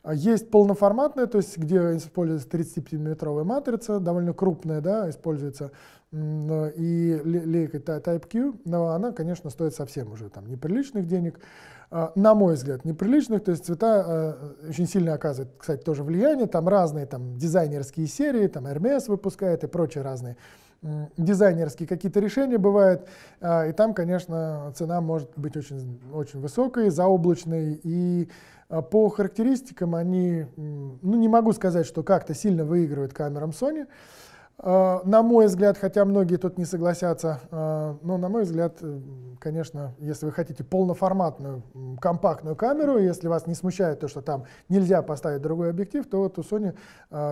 А есть полноформатная, то есть где используется 35-миллиметровая матрица, довольно крупная, да, используется, э, и лейка Type-Q, но она, конечно, стоит совсем уже там неприличных денег, а, на мой взгляд, неприличных, то есть цвета э, э, очень сильно оказывают, кстати, тоже влияние, там разные там дизайнерские серии, там Hermes выпускает и прочие разные дизайнерские какие-то решения бывают, а, и там, конечно, цена может быть очень, очень высокой, заоблачной, и а по характеристикам они, ну не могу сказать, что как-то сильно выигрывают камерам Sony. А, на мой взгляд, хотя многие тут не согласятся, а, но на мой взгляд, э, конечно, если вы хотите полноформатную компактную камеру, если вас не смущает то, что там нельзя поставить другой объектив, то вот у Sony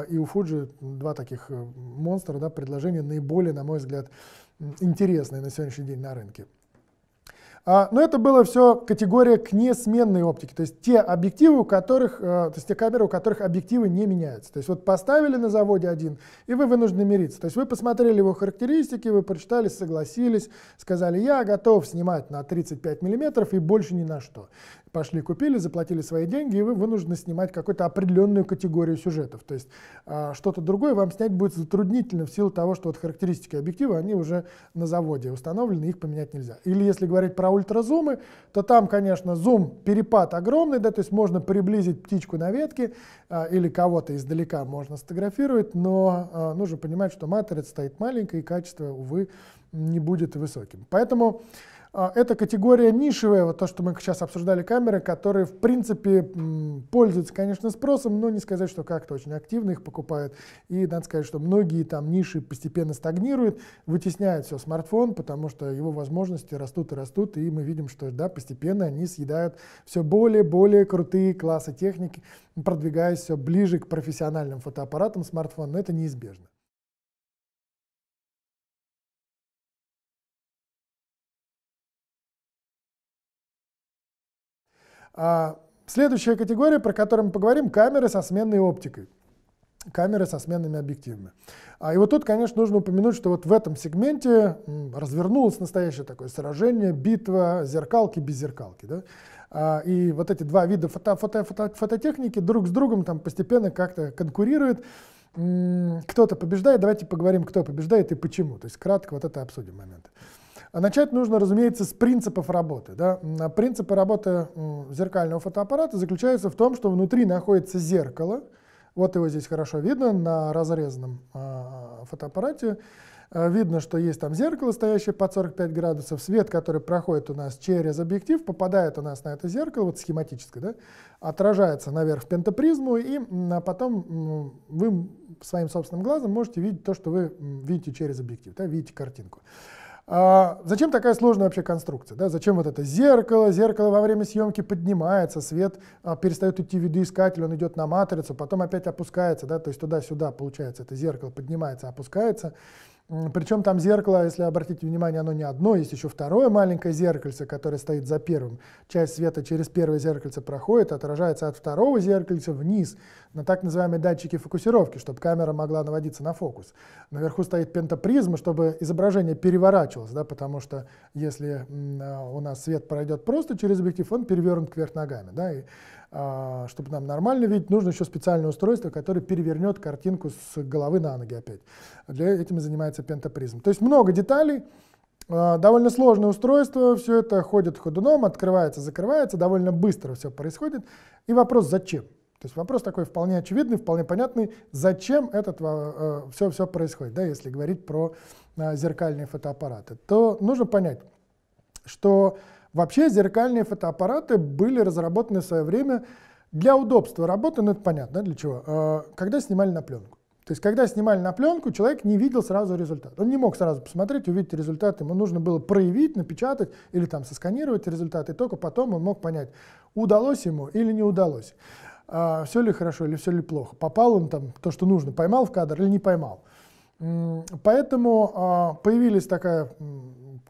и у Fuji два таких э, монстра, да, предложения наиболее, на мой взгляд, интересные на сегодняшний день на рынке. А, Но ну, это было все категория к несменной оптике, то есть те объективы, у которых, э, то есть те камеры, у которых объективы не меняются. То есть вот поставили на заводе один, и вы вынуждены мириться. То есть вы посмотрели его характеристики, вы прочитали, согласились, сказали, я готов снимать на 35 мм и больше ни на что пошли, купили, заплатили свои деньги, и вы вынуждены снимать какую-то определенную категорию сюжетов. То есть а, что-то другое вам снять будет затруднительно в силу того, что вот характеристики объектива, они уже на заводе установлены, их поменять нельзя. Или если говорить про ультразумы, то там, конечно, зум, перепад огромный, да, то есть можно приблизить птичку на ветке а, или кого-то издалека можно сфотографировать, но а, нужно понимать, что матрица стоит маленькая, и качество, увы, не будет высоким. Поэтому... А, это категория нишевая, вот то, что мы сейчас обсуждали камеры, которые, в принципе, пользуются, конечно, спросом, но не сказать, что как-то очень активно их покупают. И надо сказать, что многие там ниши постепенно стагнируют, вытесняют все смартфон, потому что его возможности растут и растут, и мы видим, что да, постепенно они съедают все более, более крутые классы техники, продвигаясь все ближе к профессиональным фотоаппаратам смартфон, но это неизбежно. А, следующая категория, про которую мы поговорим, камеры со сменной оптикой камеры со сменными объективами. А, и вот тут, конечно, нужно упомянуть, что вот в этом сегменте развернулось настоящее такое сражение, битва зеркалки без зеркалки. Да? А, и вот эти два вида фото, фото, фото, фототехники друг с другом там постепенно как-то конкурируют. Кто-то побеждает, давайте поговорим, кто побеждает и почему. То есть кратко вот это обсудим момент. А начать нужно, разумеется, с принципов работы. Да? А принципы работы зеркального фотоаппарата заключаются в том, что внутри находится зеркало. Вот его здесь хорошо видно на разрезанном а, фотоаппарате. Видно, что есть там зеркало, стоящее под 45 градусов. Свет, который проходит у нас через объектив, попадает у нас на это зеркало, вот схематически, да, отражается наверх в пентапризму, и потом вы своим собственным глазом можете видеть то, что вы видите через объектив, да, видите картинку. А зачем такая сложная вообще конструкция? Да? Зачем вот это зеркало? Зеркало во время съемки поднимается, свет а, перестает идти в видоискатель, он идет на матрицу, потом опять опускается, да? то есть туда-сюда получается это зеркало поднимается, опускается. Причем там зеркало, если обратите внимание, оно не одно, есть еще второе маленькое зеркальце, которое стоит за первым. Часть света через первое зеркальце проходит, отражается от второго зеркальца вниз, на так называемые датчики фокусировки, чтобы камера могла наводиться на фокус. Наверху стоит пентапризма, чтобы изображение переворачивалось, да, потому что если э, у нас свет пройдет просто через объектив, он перевернут кверх ногами. Да, и а, чтобы нам нормально видеть, нужно еще специальное устройство, которое перевернет картинку с головы на ноги опять. Для этим и занимается пентапризм. То есть много деталей, а, довольно сложное устройство, все это ходит ходуном, открывается, закрывается, довольно быстро все происходит. И вопрос зачем? То есть вопрос такой вполне очевидный, вполне понятный, зачем это э, все, все происходит, да, если говорить про а, зеркальные фотоаппараты, то нужно понять, что Вообще зеркальные фотоаппараты были разработаны в свое время для удобства работы, ну это понятно, для чего, а, когда снимали на пленку. То есть, когда снимали на пленку, человек не видел сразу результат. Он не мог сразу посмотреть, увидеть результат. Ему нужно было проявить, напечатать или там сосканировать результат, и только потом он мог понять, удалось ему или не удалось. А, все ли хорошо или все ли плохо. Попал он там то, что нужно, поймал в кадр или не поймал. Поэтому а, появилась такая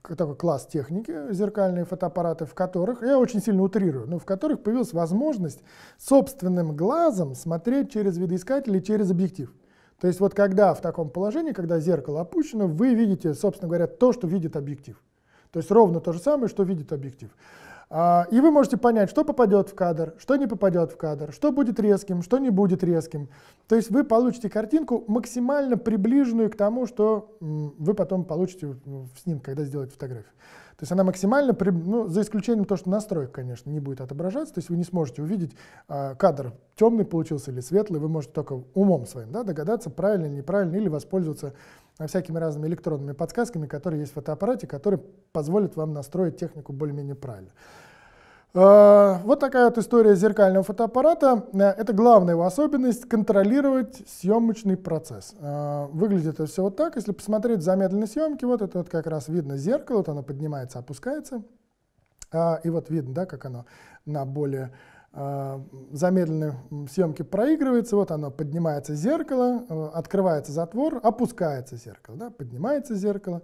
такой класс техники, зеркальные фотоаппараты, в которых, я очень сильно утрирую, но в которых появилась возможность собственным глазом смотреть через видоискатель или через объектив. То есть вот когда в таком положении, когда зеркало опущено, вы видите, собственно говоря, то, что видит объектив. То есть ровно то же самое, что видит объектив. А, и вы можете понять, что попадет в кадр, что не попадет в кадр, что будет резким, что не будет резким. То есть вы получите картинку максимально приближенную к тому, что вы потом получите ну, в снимке, когда сделаете фотографию. То есть она максимально, ну, за исключением того, что настроек, конечно, не будет отображаться, то есть вы не сможете увидеть а, кадр темный получился или светлый, вы можете только умом своим да, догадаться, правильно или неправильно, или воспользоваться а, всякими разными электронными подсказками, которые есть в фотоаппарате, которые позволят вам настроить технику более-менее правильно. А, вот такая вот история зеркального фотоаппарата. Э, это главная его особенность – контролировать съемочный процесс. А, выглядит это все вот так. Если посмотреть замедленные съемки, вот это вот как раз видно зеркало, вот оно поднимается, опускается. А, и вот видно, да, как оно на более замедленной съемке проигрывается, вот оно поднимается зеркало, э, открывается затвор, опускается зеркало, да, поднимается зеркало.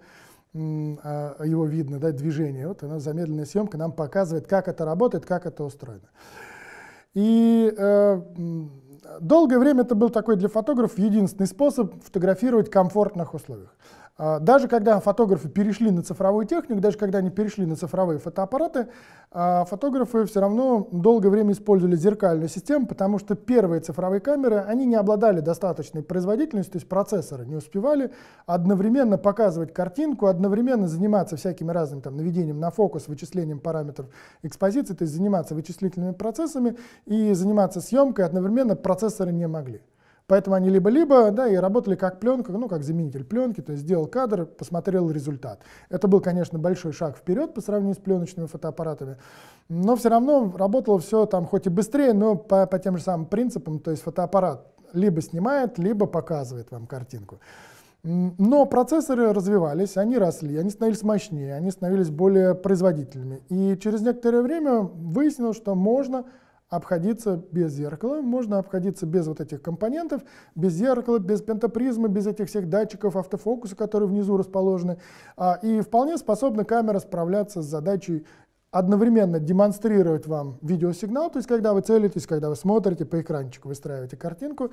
А, его видно, да, движение. Вот она замедленная съемка нам показывает, как это работает, как это устроено. И э, долгое время это был такой для фотографов единственный способ фотографировать в комфортных условиях. А, даже когда фотографы перешли на цифровую технику, даже когда они перешли на цифровые фотоаппараты, а, фотографы все равно долгое время использовали зеркальную систему, потому что первые цифровые камеры, они не обладали достаточной производительностью, то есть процессоры не успевали одновременно показывать картинку, одновременно заниматься всякими разными там, наведением на фокус, вычислением параметров экспозиции, то есть заниматься вычислительными процессами и заниматься съемкой одновременно процессоры не могли. Поэтому они либо-либо, да, и работали как пленка, ну, как заменитель пленки, то есть сделал кадр, посмотрел результат. Это был, конечно, большой шаг вперед по сравнению с пленочными фотоаппаратами, но все равно работало все там хоть и быстрее, но по, по тем же самым принципам, то есть фотоаппарат либо снимает, либо показывает вам картинку. Но процессоры развивались, они росли, они становились мощнее, они становились более производительными. И через некоторое время выяснилось, что можно обходиться без зеркала, можно обходиться без вот этих компонентов, без зеркала, без пентапризмы, без этих всех датчиков автофокуса, которые внизу расположены. А, и вполне способна камера справляться с задачей одновременно демонстрировать вам видеосигнал, то есть когда вы целитесь, когда вы смотрите по экранчику, выстраиваете картинку,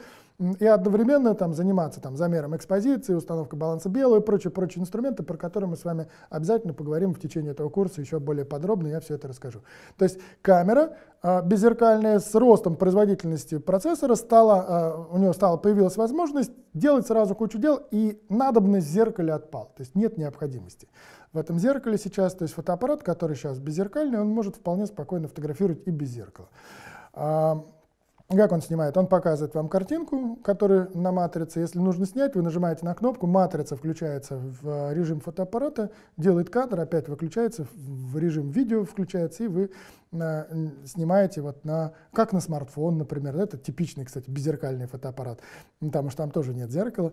и одновременно там заниматься там, замером экспозиции, установкой баланса белого и прочие-прочие инструменты, про которые мы с вами обязательно поговорим в течение этого курса еще более подробно, я все это расскажу. То есть камера э, беззеркальная с ростом производительности процессора стала, э, у нее стала, появилась возможность делать сразу кучу дел, и надобность зеркаля отпала, то есть нет необходимости в этом зеркале сейчас. То есть фотоаппарат, который сейчас беззеркальный, он может вполне спокойно фотографировать и без зеркала. А, как он снимает? Он показывает вам картинку, которая на матрице. Если нужно снять, вы нажимаете на кнопку, матрица включается в э, режим фотоаппарата, делает кадр, опять выключается, в режим видео включается, и вы э, на, снимаете вот на, как на смартфон, например. Это типичный, кстати, беззеркальный фотоаппарат, потому что там тоже нет зеркала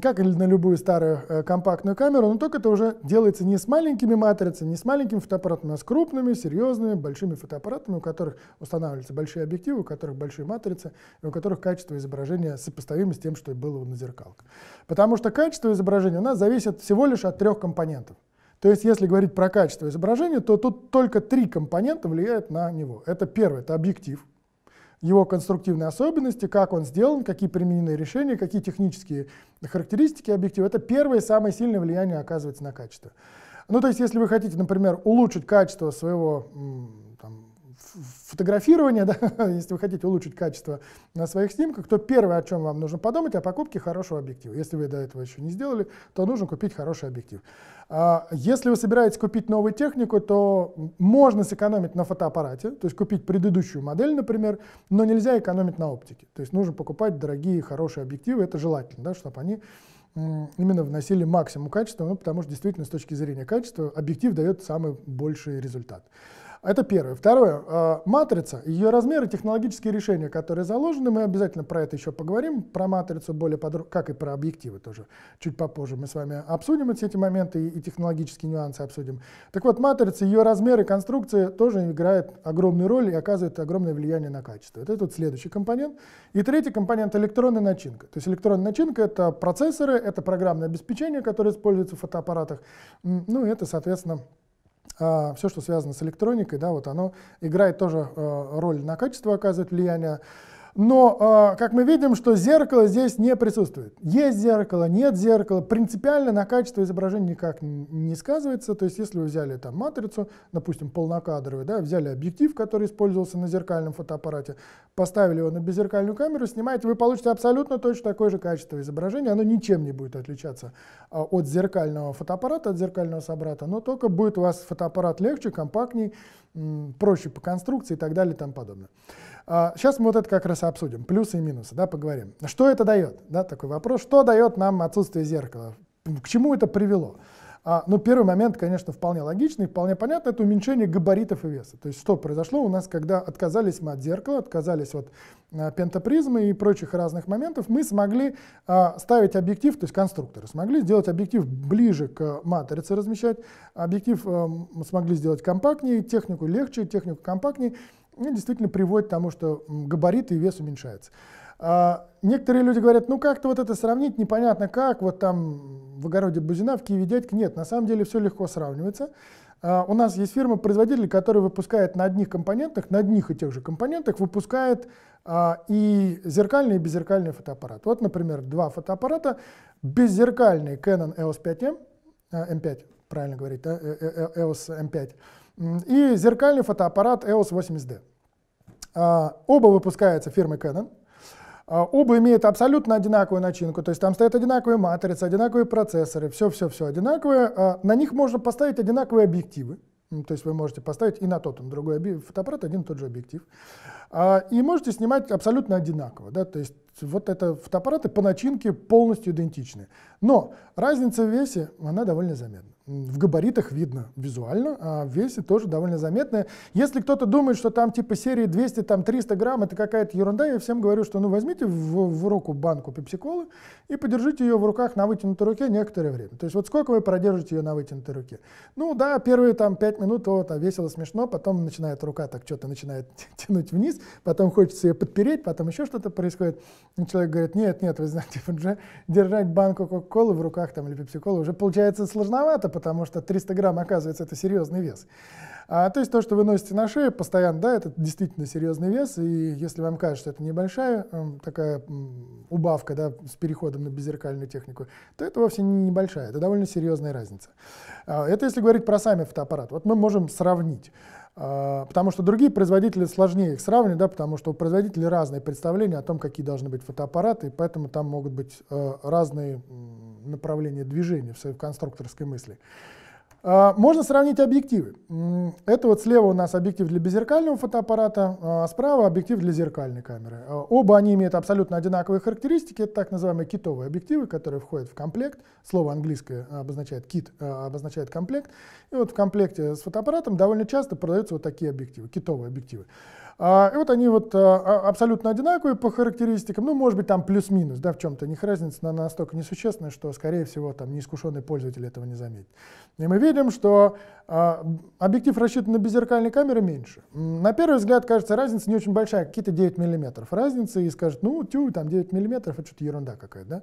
как или на любую старую э, компактную камеру, но только это уже делается не с маленькими матрицами, не с маленькими фотоаппаратами, а с крупными, серьезными, большими фотоаппаратами, у которых устанавливаются большие объективы, у которых большие матрицы, и у которых качество изображения сопоставимо с тем, что и было на зеркалках. Потому что качество изображения у нас зависит всего лишь от трех компонентов. То есть, если говорить про качество изображения, то тут только три компонента влияют на него. Это первое, это объектив, его конструктивные особенности, как он сделан, какие применены решения, какие технические характеристики объектива. Это первое и самое сильное влияние оказывается на качество. Ну, то есть, если вы хотите, например, улучшить качество своего фотографирования, да, если вы хотите улучшить качество на своих снимках, то первое, о чем вам нужно подумать, о покупке хорошего объектива. Если вы до этого еще не сделали, то нужно купить хороший объектив. А, если вы собираетесь купить новую технику, то можно сэкономить на фотоаппарате, то есть купить предыдущую модель, например, но нельзя экономить на оптике. То есть нужно покупать дорогие, хорошие объективы, это желательно, да, чтобы они именно вносили максимум качества, ну, потому что действительно с точки зрения качества объектив дает самый больший результат. Это первое. Второе. Э, матрица, ее размеры, технологические решения, которые заложены, мы обязательно про это еще поговорим, про матрицу более подробно, как и про объективы тоже. Чуть попозже мы с вами обсудим эти, эти моменты и, и технологические нюансы обсудим. Так вот, матрица, ее размеры, конструкция тоже играет огромную роль и оказывает огромное влияние на качество. Это вот следующий компонент. И третий компонент — электронная начинка. То есть электронная начинка — это процессоры, это программное обеспечение, которое используется в фотоаппаратах, ну и это, соответственно, а, все, что связано с электроникой, да, вот оно играет тоже э, роль на качество, оказывает влияние. Но, а, как мы видим, что зеркало здесь не присутствует. Есть зеркало, нет зеркала. Принципиально на качество изображения никак не сказывается. То есть, если вы взяли там матрицу, допустим, полнокадровую, да, взяли объектив, который использовался на зеркальном фотоаппарате, поставили его на беззеркальную камеру, снимаете, вы получите абсолютно точно такое же качество изображения. Оно ничем не будет отличаться а, от зеркального фотоаппарата, от зеркального собрата, но только будет у вас фотоаппарат легче, компактней, проще по конструкции и так далее и тому подобное. Сейчас а, мы вот это как раз обсудим, плюсы и минусы, да, поговорим. Что это дает, да, такой вопрос, что дает нам отсутствие зеркала, к чему это привело? А, ну, первый момент, конечно, вполне логичный, вполне понятно, это уменьшение габаритов и веса. То есть что произошло у нас, когда отказались мы от зеркала, отказались от а, пентапризмы и прочих разных моментов, мы смогли а, ставить объектив, то есть конструкторы смогли сделать объектив ближе к матрице размещать, объектив а, смогли сделать компактнее, технику легче, технику компактнее, и действительно приводит к тому, что габариты и вес уменьшаются. А, некоторые люди говорят, ну как-то вот это сравнить, непонятно как, вот там в огороде Бузина, в Киеве дядька. Нет, на самом деле все легко сравнивается. А, у нас есть фирма-производитель, которая выпускает на одних компонентах, на одних и тех же компонентах, выпускает а, и зеркальный, и беззеркальный фотоаппарат. Вот, например, два фотоаппарата. Беззеркальный Canon EOS 5M, э, M5, правильно говорить, да? Э, э, EOS M5. И зеркальный фотоаппарат EOS 80D. А, оба выпускаются фирмой Canon. А, оба имеют абсолютно одинаковую начинку, то есть там стоят одинаковые матрицы, одинаковые процессоры, все-все-все одинаковые. А, на них можно поставить одинаковые объективы. То есть вы можете поставить и на тот, и на другой фотоаппарат один и тот же объектив. И можете снимать абсолютно одинаково. Да? То есть вот это фотоаппараты по начинке полностью идентичны. Но разница в весе, она довольно заметна в габаритах видно визуально, а в весе тоже довольно заметное. Если кто-то думает, что там типа серии 200, там 300 грамм, это какая-то ерунда, я всем говорю, что ну возьмите в, в руку банку пепсиколы и подержите ее в руках на вытянутой руке некоторое время. То есть вот сколько вы продержите ее на вытянутой руке? Ну да, первые там 5 минут вот, а весело, смешно, потом начинает рука так что-то начинает тянуть вниз, потом хочется ее подпереть, потом еще что-то происходит. И человек говорит, нет, нет, вы знаете, держать банку Кока-Колы в руках там или пепсиколы уже получается сложновато, потому что 300 грамм, оказывается, это серьезный вес. А, то есть то, что вы носите на шее постоянно, да, это действительно серьезный вес, и если вам кажется, что это небольшая эм, такая убавка, да, с переходом на беззеркальную технику, то это вовсе не небольшая, это довольно серьезная разница. А, это если говорить про сами фотоаппарат. Вот мы можем сравнить. А, потому что другие производители сложнее их сравнивать, да, потому что у производителей разные представления о том, какие должны быть фотоаппараты, и поэтому там могут быть э, разные направления движения в своей конструкторской мысли. А, можно сравнить объективы. Это вот слева у нас объектив для беззеркального фотоаппарата, а справа объектив для зеркальной камеры. А, оба они имеют абсолютно одинаковые характеристики. Это так называемые китовые объективы, которые входят в комплект. Слово английское обозначает кит, а, обозначает комплект. И вот в комплекте с фотоаппаратом довольно часто продаются вот такие объективы, китовые объективы. А, и вот они вот а, а, абсолютно одинаковые по характеристикам, ну, может быть, там плюс-минус, да, в чем-то. Них разница она настолько несущественная, что, скорее всего, там неискушенный пользователь этого не заметит. И мы видим, что объектив рассчитан на беззеркальные камеры меньше. На первый взгляд, кажется, разница не очень большая, какие-то 9 миллиметров разница, и скажет, ну, тю, там 9 миллиметров, это что-то ерунда какая-то,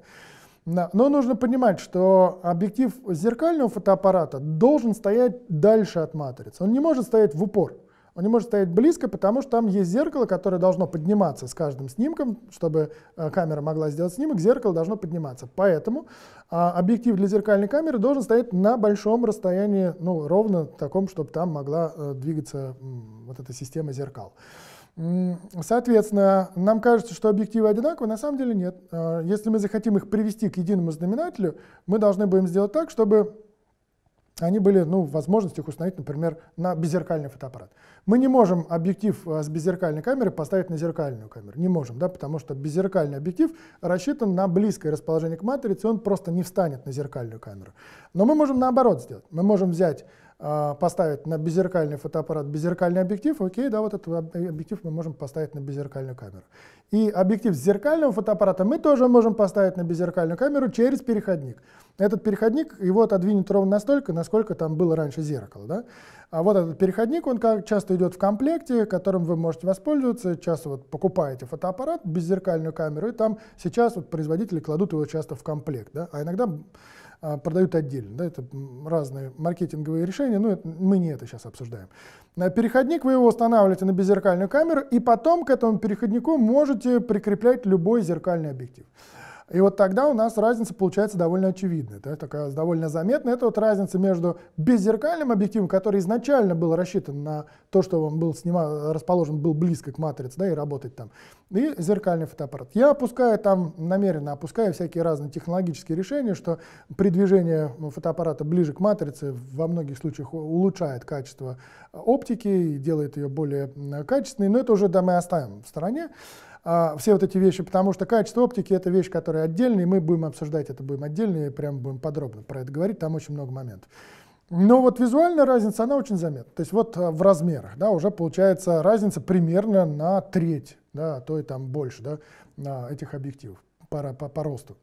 да. Но нужно понимать, что объектив зеркального фотоаппарата должен стоять дальше от матрицы. Он не может стоять в упор. Он не может стоять близко, потому что там есть зеркало, которое должно подниматься с каждым снимком, чтобы э, камера могла сделать снимок, зеркало должно подниматься. Поэтому а, объектив для зеркальной камеры должен стоять на большом расстоянии, ну, ровно таком, чтобы там могла э, двигаться вот эта система зеркал. Соответственно, нам кажется, что объективы одинаковые, на самом деле нет. Э, если мы захотим их привести к единому знаменателю, мы должны будем сделать так, чтобы они были ну, в возможностях установить, например, на беззеркальный фотоаппарат. Мы не можем объектив э, с беззеркальной камеры поставить на зеркальную камеру. Не можем, да, потому что беззеркальный объектив рассчитан на близкое расположение к матрице, он просто не встанет на зеркальную камеру. Но мы можем наоборот сделать. Мы можем взять а, поставить на беззеркальный фотоаппарат беззеркальный объектив, окей, да, вот этот объектив мы можем поставить на беззеркальную камеру. И объектив с зеркального фотоаппарата мы тоже можем поставить на беззеркальную камеру через переходник. Этот переходник, его отодвинет ровно настолько, насколько там было раньше зеркало. Да? А вот этот переходник, он как часто идет в комплекте, которым вы можете воспользоваться. Часто вот покупаете фотоаппарат, беззеркальную камеру, и там сейчас вот производители кладут его часто в комплект. Да? А иногда а, продают отдельно. Да, это разные маркетинговые решения, но это, мы не это сейчас обсуждаем. Переходник вы его устанавливаете на беззеркальную камеру, и потом к этому переходнику можете прикреплять любой зеркальный объектив. И вот тогда у нас разница получается довольно очевидная, да, такая довольно заметная. Это вот разница между беззеркальным объективом, который изначально был рассчитан на то, что он был снима, расположен был близко к матрице да, и работать там, и зеркальный фотоаппарат. Я опускаю там, намеренно опускаю всякие разные технологические решения, что при движении фотоаппарата ближе к матрице во многих случаях улучшает качество оптики и делает ее более э, качественной, но это уже да, мы оставим в стороне. А, все вот эти вещи, потому что качество оптики это вещь, которая отдельная, и мы будем обсуждать это, будем отдельно и прям будем подробно про это говорить, там очень много моментов. Но вот визуальная разница, она очень заметна. То есть вот а, в размерах, да, уже получается разница примерно на треть, да, а то и там больше, да, этих объективов по, по, по росту.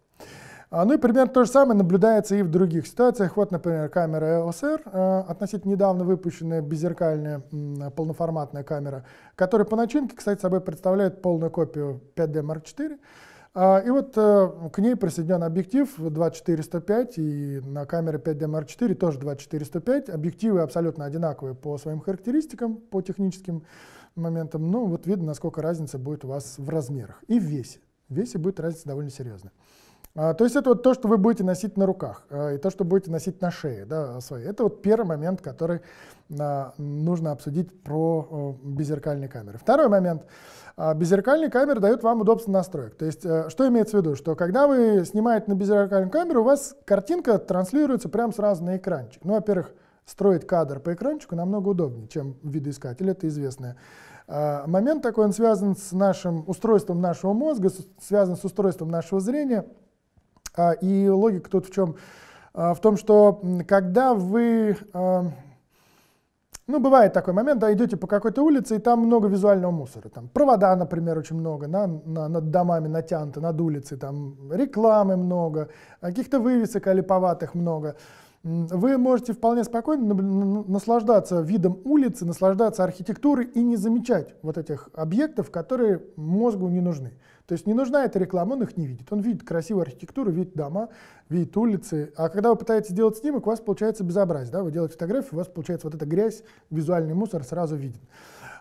Ну и примерно то же самое наблюдается и в других ситуациях. Вот, например, камера EOS э, относительно недавно выпущенная беззеркальная полноформатная камера, которая по начинке, кстати, собой представляет полную копию 5D Mark IV. И вот э, к ней присоединен объектив 24-105, и на камере 5D Mark IV тоже 24-105. Объективы абсолютно одинаковые по своим характеристикам, по техническим моментам. Ну вот видно, насколько разница будет у вас в размерах и в весе. В весе будет разница довольно серьезная. А, то есть это вот то, что вы будете носить на руках а, и то, что будете носить на шее да, своей. Это вот первый момент, который а, нужно обсудить про беззеркальные камеры. Второй момент. Беззеркальные камеры дают вам удобство настроек. То есть э, что имеется в виду? Что когда вы снимаете на беззеркальную камеру, у вас картинка транслируется прямо сразу на экранчик. Ну, во-первых, строить кадр по экранчику намного удобнее, чем видоискатель, это известное. Момент такой, он связан с нашим устройством нашего мозга, связан с устройством нашего зрения – а, и логика тут в чем? А, в том, что когда вы а, ну, бывает такой момент, да, идете по какой-то улице, и там много визуального мусора. Там провода, например, очень много да, на, над домами натянуты, над улицей, там рекламы много, каких-то вывесок олиповатых много. Вы можете вполне спокойно наслаждаться видом улицы, наслаждаться архитектурой и не замечать вот этих объектов, которые мозгу не нужны. То есть не нужна эта реклама, он их не видит. Он видит красивую архитектуру, видит дома, видит улицы. А когда вы пытаетесь сделать снимок, у вас получается безобразие. Да? Вы делаете фотографию, у вас получается вот эта грязь, визуальный мусор сразу виден.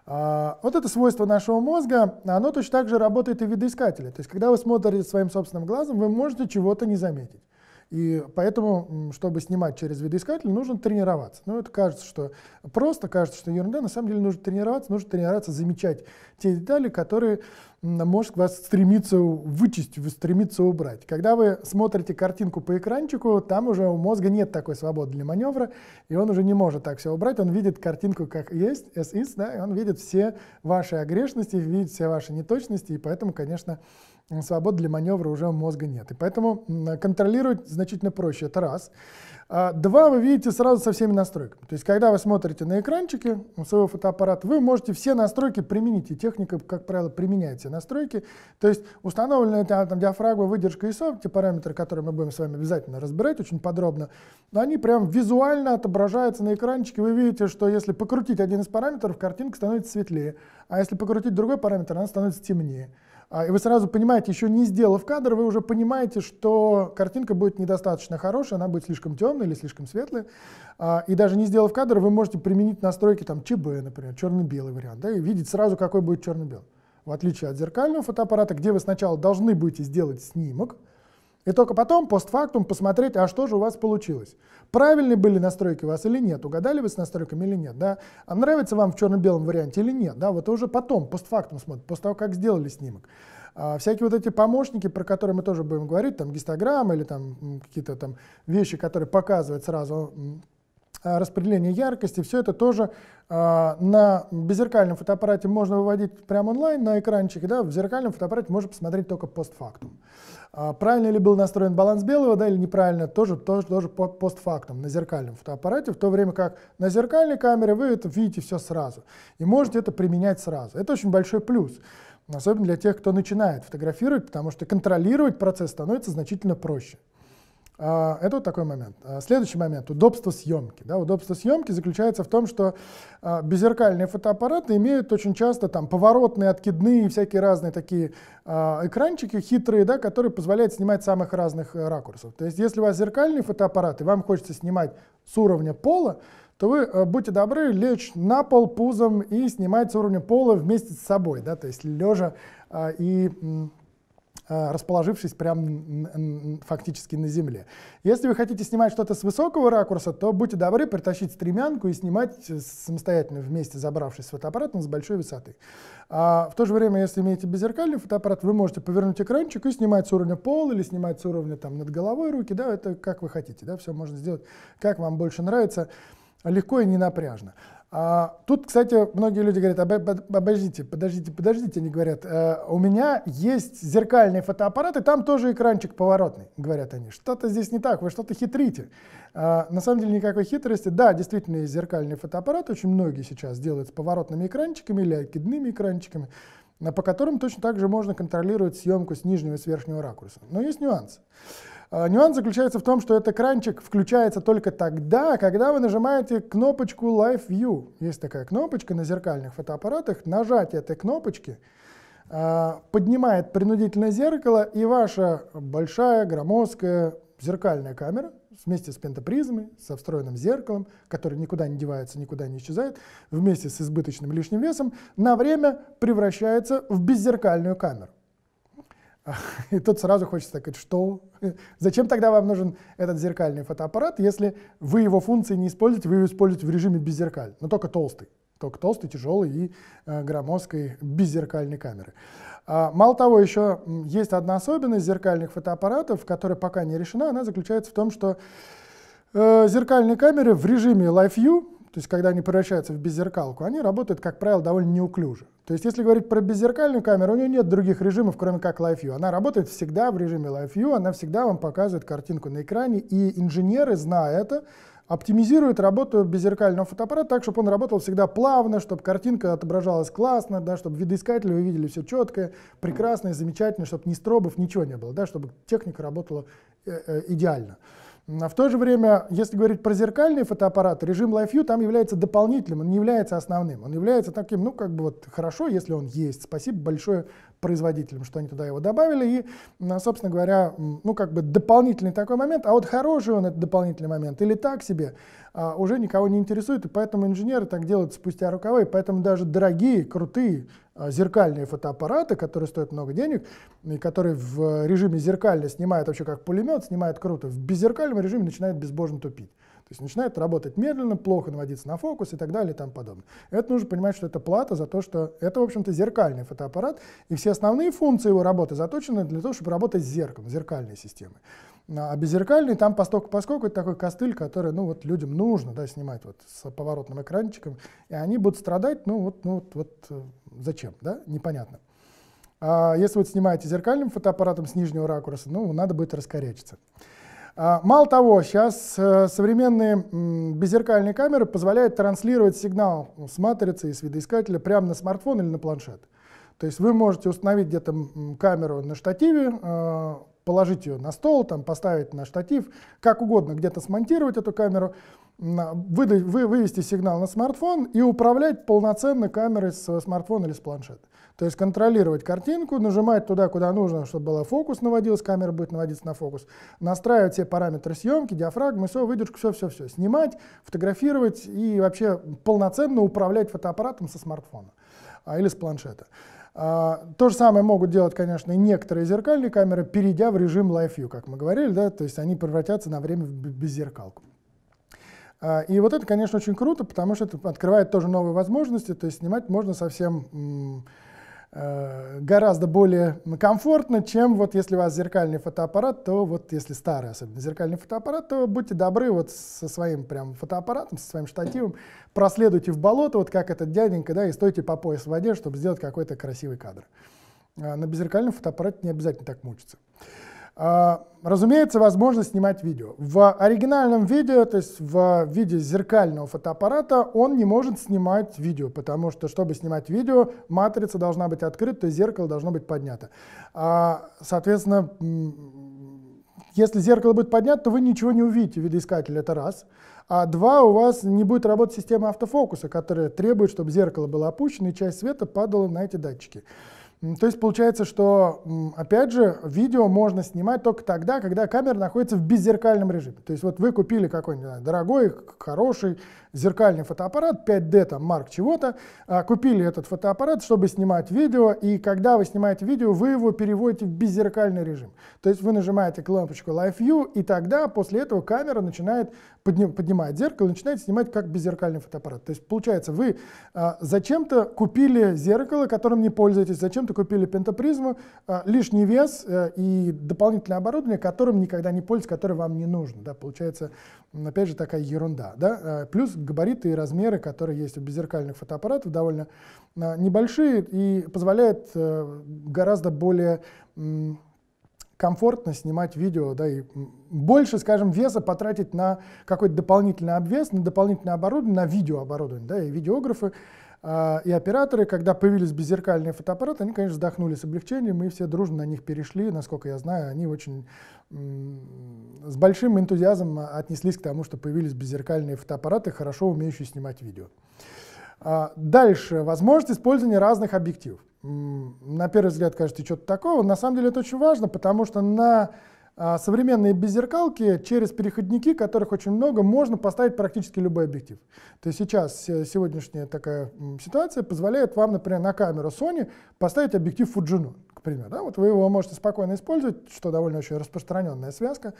А, вот это свойство нашего мозга, оно точно так же работает и в видоискателе. То есть когда вы смотрите своим собственным глазом, вы можете чего-то не заметить. И поэтому, чтобы снимать через видоискатель, нужно тренироваться. Ну, это кажется, что просто кажется, что ерунда. На самом деле нужно тренироваться, нужно тренироваться, замечать те детали, которые мозг вас стремится вычистить, стремится убрать. Когда вы смотрите картинку по экранчику, там уже у мозга нет такой свободы для маневра, и он уже не может так все убрать. Он видит картинку как есть, as is, да, и он видит все ваши огрешности, видит все ваши неточности, и поэтому, конечно, свобод для маневра уже мозга нет. И поэтому контролировать значительно проще. Это раз. А, два, вы видите сразу со всеми настройками. То есть, когда вы смотрите на экранчике своего фотоаппарата, вы можете все настройки применить. И техника, как правило, применяет все настройки. То есть, установлена там, диафрагма, выдержка ISO, те параметры, которые мы будем с вами обязательно разбирать очень подробно, они прям визуально отображаются на экранчике. Вы видите, что если покрутить один из параметров, картинка становится светлее. А если покрутить другой параметр, она становится темнее. А, и вы сразу понимаете, еще не сделав кадр, вы уже понимаете, что картинка будет недостаточно хорошая, она будет слишком темная или слишком светлая, И даже не сделав кадр, вы можете применить настройки там ЧБ, например, черно-белый вариант, да, и видеть сразу, какой будет черно-белый. В отличие от зеркального фотоаппарата, где вы сначала должны будете сделать снимок, и только потом, постфактум, посмотреть, а что же у вас получилось. Правильные были настройки у вас или нет, угадали вы с настройками или нет, да? А нравится вам в черно-белом варианте или нет, да? Вот уже потом, постфактум смотрите, после того, как сделали снимок. А, всякие вот эти помощники, про которые мы тоже будем говорить, там гистограммы или там какие-то там вещи, которые показывают сразу Э, распределение яркости, все это тоже э, на беззеркальном фотоаппарате можно выводить прямо онлайн на экранчике, да, в зеркальном фотоаппарате можно посмотреть только постфактум. А правильно ли был настроен баланс белого, да, или неправильно, тоже, тоже, тоже постфактум на зеркальном фотоаппарате, в то время как на зеркальной камере вы это видите все сразу и можете это применять сразу. Это очень большой плюс, особенно для тех, кто начинает фотографировать, потому что контролировать процесс становится значительно проще. А, это вот такой момент. А, следующий момент – удобство съемки. Да, удобство съемки заключается в том, что а, беззеркальные фотоаппараты имеют очень часто там, поворотные, откидные, всякие разные такие экранчики хитрые, да, которые позволяют снимать самых разных э, ракурсов. То есть если у вас зеркальный фотоаппарат, и вам хочется снимать с уровня пола, то вы э, будьте добры лечь на пол пузом и снимать с уровня пола вместе с собой, да, то есть лежа и Э, расположившись прям фактически на земле. Если вы хотите снимать что-то с высокого ракурса, то будьте добры притащить стремянку и снимать э, самостоятельно вместе, забравшись с фотоаппаратом с большой высоты. А в то же время, если имеете беззеркальный фотоаппарат, вы можете повернуть экранчик и снимать с уровня пола или снимать с уровня там, над головой руки, да, это как вы хотите, да, все можно сделать, как вам больше нравится, легко и не напряжно. А, тут, кстати, многие люди говорят, обождите, подождите, подождите, они говорят, «Э, у меня есть зеркальный фотоаппарат, и там тоже экранчик поворотный, говорят они. Что-то здесь не так, вы что-то хитрите. А, на самом деле никакой хитрости. Да, действительно есть зеркальный фотоаппарат, очень многие сейчас делают с поворотными экранчиками или откидными экранчиками, а по которым точно так же можно контролировать съемку с нижнего и с верхнего ракурса. Но есть нюансы. А, нюанс заключается в том, что этот экранчик включается только тогда, когда вы нажимаете кнопочку Live View. Есть такая кнопочка на зеркальных фотоаппаратах. Нажатие этой кнопочки а, поднимает принудительное зеркало, и ваша большая громоздкая зеркальная камера вместе с пентапризмой, со встроенным зеркалом, который никуда не девается, никуда не исчезает, вместе с избыточным лишним весом, на время превращается в беззеркальную камеру. И тут сразу хочется сказать, что? Зачем тогда вам нужен этот зеркальный фотоаппарат, если вы его функции не используете, вы его используете в режиме без зеркаль, но ну, только толстый. Только толстый, тяжелый и э, громоздкой беззеркальной камеры. А, мало того, еще есть одна особенность зеркальных фотоаппаратов, которая пока не решена. Она заключается в том, что э, зеркальные камеры в режиме Live View то есть когда они превращаются в беззеркалку, они работают, как правило, довольно неуклюже. То есть если говорить про беззеркальную камеру, у нее нет других режимов, кроме как Live View. Она работает всегда в режиме Live View, она всегда вам показывает картинку на экране, и инженеры, зная это, оптимизирует работу беззеркального фотоаппарата так, чтобы он работал всегда плавно, чтобы картинка отображалась классно, да, чтобы видоискатели вы видели все четко, прекрасно и замечательно, чтобы ни стробов, ничего не было, да, чтобы техника работала э -э, идеально. А в то же время, если говорить про зеркальный фотоаппарат, режим Live View там является дополнительным, он не является основным. Он является таким, ну, как бы вот хорошо, если он есть. Спасибо большое производителям, что они туда его добавили. И, а, собственно говоря, ну как бы дополнительный такой момент. А вот хороший он, этот дополнительный момент, или так себе, а, уже никого не интересует. И поэтому инженеры так делают спустя рукава. И поэтому даже дорогие, крутые а, зеркальные фотоаппараты, которые стоят много денег, и которые в режиме зеркально снимают вообще как пулемет, снимают круто, в беззеркальном режиме начинают безбожно тупить. То есть начинает работать медленно, плохо наводиться на фокус и так далее и тому подобное. Это нужно понимать, что это плата за то, что это, в общем-то, зеркальный фотоаппарат, и все основные функции его работы заточены для того, чтобы работать с зеркалом, зеркальной системой. А, а беззеркальный там постольку поскольку это такой костыль, который ну, вот, людям нужно да, снимать вот, с поворотным экранчиком, и они будут страдать, ну вот, ну, вот, вот э, зачем, да, непонятно. А если вы снимаете зеркальным фотоаппаратом с нижнего ракурса, ну, надо будет раскорячиться. А, мало того, сейчас э, современные беззеркальные камеры позволяют транслировать сигнал с матрицы и с видоискателя прямо на смартфон или на планшет. То есть вы можете установить где-то камеру на штативе, э, положить ее на стол, там, поставить на штатив, как угодно где-то смонтировать эту камеру, а, вывести сигнал на смартфон и управлять полноценной камерой с смартфона или с планшета. То есть контролировать картинку, нажимать туда, куда нужно, чтобы было фокус наводилась, камера будет наводиться на фокус, настраивать все параметры съемки, диафрагмы, все, выдержку, все-все-все. Снимать, фотографировать и вообще полноценно управлять фотоаппаратом со смартфона а, или с планшета. А, то же самое могут делать, конечно, и некоторые зеркальные камеры, перейдя в режим Live View, как мы говорили, да, то есть они превратятся на время в беззеркалку. А, и вот это, конечно, очень круто, потому что это открывает тоже новые возможности, то есть снимать можно совсем Э, гораздо более комфортно, чем вот если у вас зеркальный фотоаппарат, то вот если старый особенно зеркальный фотоаппарат, то будьте добры вот со своим прям фотоаппаратом, со своим штативом, проследуйте в болото, вот как этот дяденька, да, и стойте по пояс в воде, чтобы сделать какой-то красивый кадр. А на беззеркальном фотоаппарате не обязательно так мучиться. А, разумеется, возможно снимать видео. В оригинальном видео, то есть в виде зеркального фотоаппарата, он не может снимать видео, потому что, чтобы снимать видео, матрица должна быть открыта, то есть зеркало должно быть поднято. А, соответственно, если зеркало будет поднято, то вы ничего не увидите, видоискатель, это раз. А два, у вас не будет работать система автофокуса, которая требует, чтобы зеркало было опущено и часть света падала на эти датчики. То есть получается, что, опять же, видео можно снимать только тогда, когда камера находится в беззеркальном режиме. То есть вот вы купили какой-нибудь дорогой, хороший зеркальный фотоаппарат 5D, там, марк чего-то, а, купили этот фотоаппарат, чтобы снимать видео, и когда вы снимаете видео, вы его переводите в беззеркальный режим. То есть вы нажимаете кнопочку Live View, и тогда после этого камера начинает поднимать зеркало, начинает снимать как беззеркальный фотоаппарат. То есть получается, вы а, зачем-то купили зеркало, которым не пользуетесь, зачем-то купили пентапризму, а, лишний вес э, и дополнительное оборудование, которым никогда не пользуетесь, которое вам не нужно. Да? Получается, опять же, такая ерунда. Да? Э, плюс габариты и размеры, которые есть у беззеркальных фотоаппаратов, довольно э, небольшие и позволяют э, гораздо более комфортно снимать видео, да, и больше, скажем, веса потратить на какой-то дополнительный обвес, на дополнительное оборудование, на видеооборудование, да, и видеографы а, и операторы, когда появились беззеркальные фотоаппараты, они, конечно, вздохнули с облегчением, Мы все дружно на них перешли. Насколько я знаю, они очень с большим энтузиазмом отнеслись к тому, что появились беззеркальные фотоаппараты, хорошо умеющие снимать видео. А, дальше. Возможность использования разных объективов. На первый взгляд кажется, что-то такого. На самом деле это очень важно, потому что на а, современные беззеркалки через переходники, которых очень много, можно поставить практически любой объектив. То есть сейчас э, сегодняшняя такая ситуация позволяет вам, например, на камеру Sony поставить объектив Fujinun, к примеру. Да? Вот вы его можете спокойно использовать, что довольно очень распространенная связка.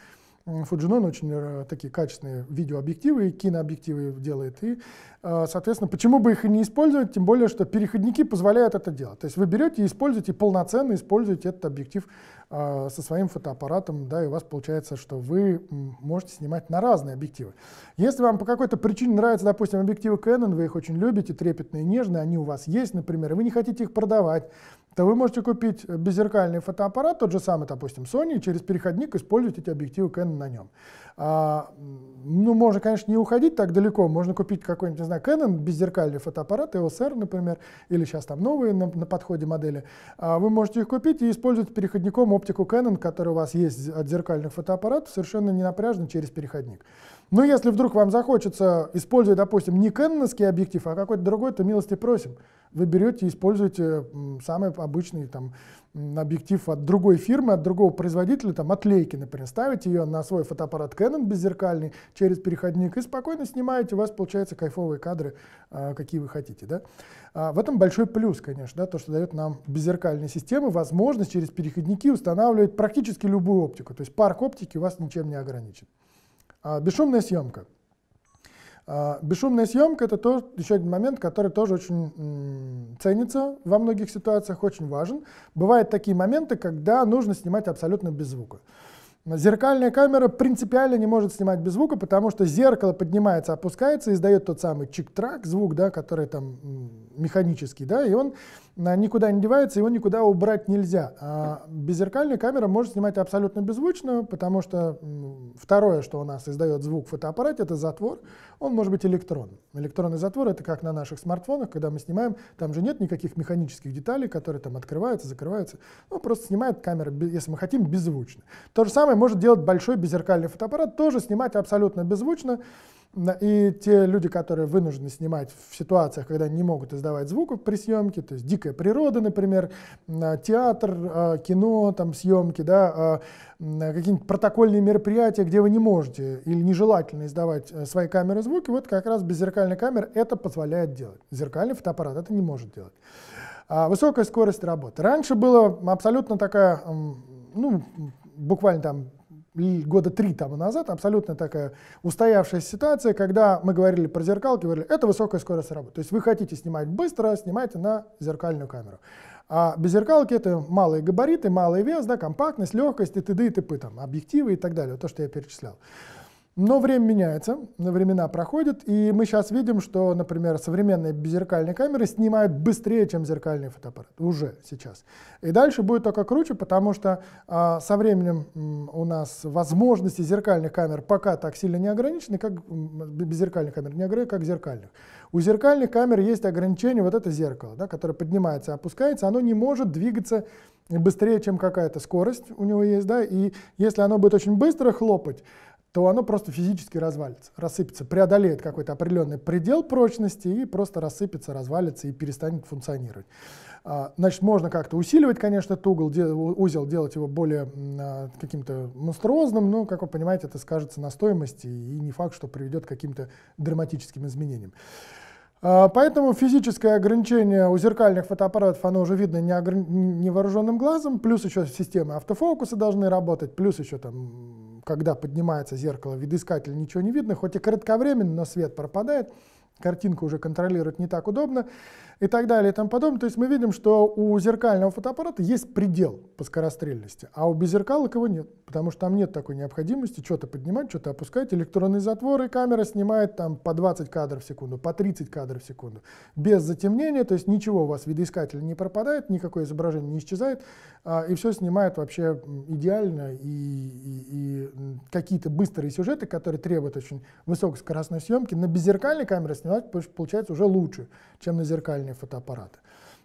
Fujinon очень э, такие качественные видеообъективы и кинообъективы делает. И, э, соответственно, почему бы их и не использовать, тем более, что переходники позволяют это делать. То есть вы берете и используете, полноценно используете этот объектив а, со своим фотоаппаратом, да, и у вас получается, что вы можете снимать на разные объективы. Если вам по какой-то причине нравятся, допустим, объективы Canon, вы их очень любите, трепетные, нежные, они у вас есть, например, и вы не хотите их продавать, то вы можете купить беззеркальный фотоаппарат, тот же самый, допустим, Sony, и через переходник использовать эти объективы Canon на нем. А, ну, можно, конечно, не уходить так далеко, можно купить какой-нибудь, не знаю, Canon беззеркальный фотоаппарат, EOS R, например, или сейчас там новые на, на подходе модели. А вы можете их купить и использовать переходником оптику Canon, которая у вас есть от зеркальных фотоаппаратов, совершенно не напряжно через переходник. Но если вдруг вам захочется, использовать, допустим, не кэнонский объектив, а какой-то другой, то милости просим. Вы берете и используете самый обычный там, объектив от другой фирмы, от другого производителя, там, от Лейки, например. Ставите ее на свой фотоаппарат Canon беззеркальный через переходник и спокойно снимаете, у вас получаются кайфовые кадры, а, какие вы хотите. Да? А, в этом большой плюс, конечно, да, то, что дает нам беззеркальные системы, возможность через переходники устанавливать практически любую оптику. То есть парк оптики у вас ничем не ограничен. А бесшумная съемка. А, бесшумная съемка это то, еще один момент, который тоже очень ценится во многих ситуациях, очень важен. Бывают такие моменты, когда нужно снимать абсолютно без звука. Зеркальная камера принципиально не может снимать без звука, потому что зеркало поднимается, опускается, издает тот самый чик-трак, звук, да, который там механический, да, и он а, никуда не девается, его никуда убрать нельзя. А беззеркальная камера может снимать абсолютно беззвучно, потому что второе, что у нас издает звук в фотоаппарате, это затвор. Он может быть электрон, Электронный затвор — это как на наших смартфонах, когда мы снимаем, там же нет никаких механических деталей, которые там открываются, закрываются. Ну, просто снимает камера, если мы хотим, беззвучно. То же самое может делать большой беззеркальный фотоаппарат, тоже снимать абсолютно беззвучно. И те люди, которые вынуждены снимать в ситуациях, когда не могут издавать звук при съемке, то есть дикая природа, например, э, театр, э, кино, там съемки, да, э, какие-нибудь протокольные мероприятия, где вы не можете или нежелательно издавать свои камеры звуки, вот как раз без зеркальной камеры это позволяет делать. Зеркальный фотоаппарат это не может делать. А, высокая скорость работы. Раньше была абсолютно такая, ну, буквально там года три тому назад абсолютно такая устоявшаяся ситуация, когда мы говорили про зеркалки, говорили, это высокая скорость работы. То есть вы хотите снимать быстро, снимайте на зеркальную камеру. А без зеркалки это малые габариты, малый вес, да, компактность, легкость и т.д. и т.п. там, объективы и так далее, то, что я перечислял. Но время меняется, времена проходят, и мы сейчас видим, что, например, современные беззеркальные камеры снимают быстрее, чем зеркальный фотоаппарат, уже сейчас. И дальше будет только круче, потому что э, со временем э, у нас возможности зеркальных камер пока так сильно не ограничены, как беззеркальных камер, не ограничены, как зеркальных. У зеркальных камер есть ограничение, вот это зеркало, да, которое поднимается опускается, оно не может двигаться быстрее, чем какая-то скорость у него есть, да, и если оно будет очень быстро хлопать, то оно просто физически развалится, рассыпется, преодолеет какой-то определенный предел прочности и просто рассыпется, развалится и перестанет функционировать. А, значит, можно как-то усиливать, конечно, этот угол, узел, делать его более а, каким-то монструозным, но, как вы понимаете, это скажется на стоимости и не факт, что приведет к каким-то драматическим изменениям. А, поэтому физическое ограничение у зеркальных фотоаппаратов, оно уже видно невооруженным глазом, плюс еще системы автофокуса должны работать, плюс еще там когда поднимается зеркало, видоискатель ничего не видно, хоть и кратковременно, но свет пропадает, картинку уже контролировать не так удобно и так далее и тому подобное. То есть мы видим, что у зеркального фотоаппарата есть предел по скорострельности, а у беззеркалок его нет, потому что там нет такой необходимости что-то поднимать, что-то опускать. Электронные затворы, камера снимает там по 20 кадров в секунду, по 30 кадров в секунду, без затемнения, то есть ничего у вас видоискатель не пропадает, никакое изображение не исчезает, а, и все снимает вообще идеально, и, и, и какие-то быстрые сюжеты, которые требуют очень высокой скоростной съемки, на беззеркальной камере снимать получается уже лучше, чем на зеркальной профессиональные фотоаппараты.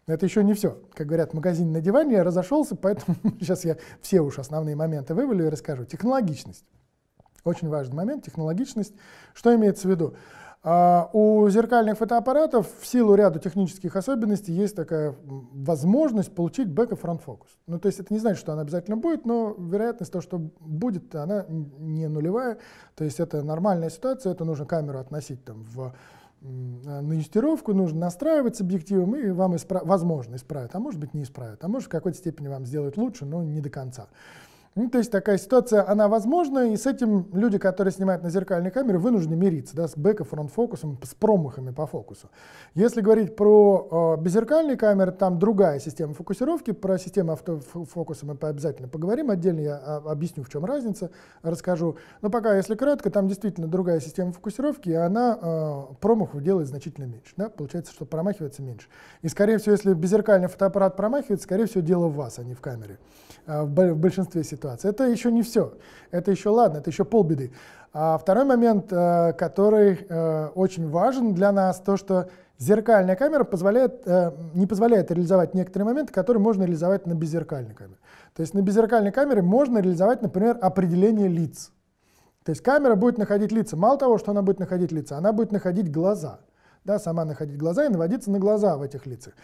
Но это еще не все. Как говорят, магазин на диване, я разошелся, поэтому сейчас я все уж основные моменты вывалю и расскажу. Технологичность. Очень важный момент, технологичность. Что имеется в виду? А у зеркальных фотоаппаратов в силу ряда технических особенностей есть такая возможность получить бэк и фронт-фокус. Ну, то есть это не значит, что она обязательно будет, но вероятность того, что будет, она не нулевая. То есть это нормальная ситуация, это нужно камеру относить там, в Э, на юстировку нужно настраивать с объективом, и вам, испра- возможно, исправят, а может быть, не исправят, а может, в какой-то степени вам сделают лучше, но не до конца. Ну, то есть такая ситуация, она возможна, и с этим люди, которые снимают на зеркальной камере, вынуждены мириться, да, с бэк бэка, фронт-фокусом, с промахами по фокусу. Если говорить про э, беззеркальные камеры, там другая система фокусировки, про систему автофокуса мы обязательно поговорим отдельно, я а, объясню, в чем разница, расскажу. Но пока, если кратко, там действительно другая система фокусировки, и она э, промахов делает значительно меньше, да, получается, что промахивается меньше. И, скорее всего, если беззеркальный фотоаппарат промахивается, скорее всего, дело в вас, а не в камере, э, в большинстве ситуаций ситуации. Это еще не все. Это еще ладно, это еще полбеды. А второй момент, э, который э, очень важен для нас, то, что зеркальная камера позволяет, э, не позволяет реализовать некоторые моменты, которые можно реализовать на беззеркальной камере. То есть на беззеркальной камере можно реализовать, например, определение лиц. То есть камера будет находить лица. Мало того, что она будет находить лица, она будет находить глаза. Да, сама находить глаза и наводиться на глаза в этих лицах.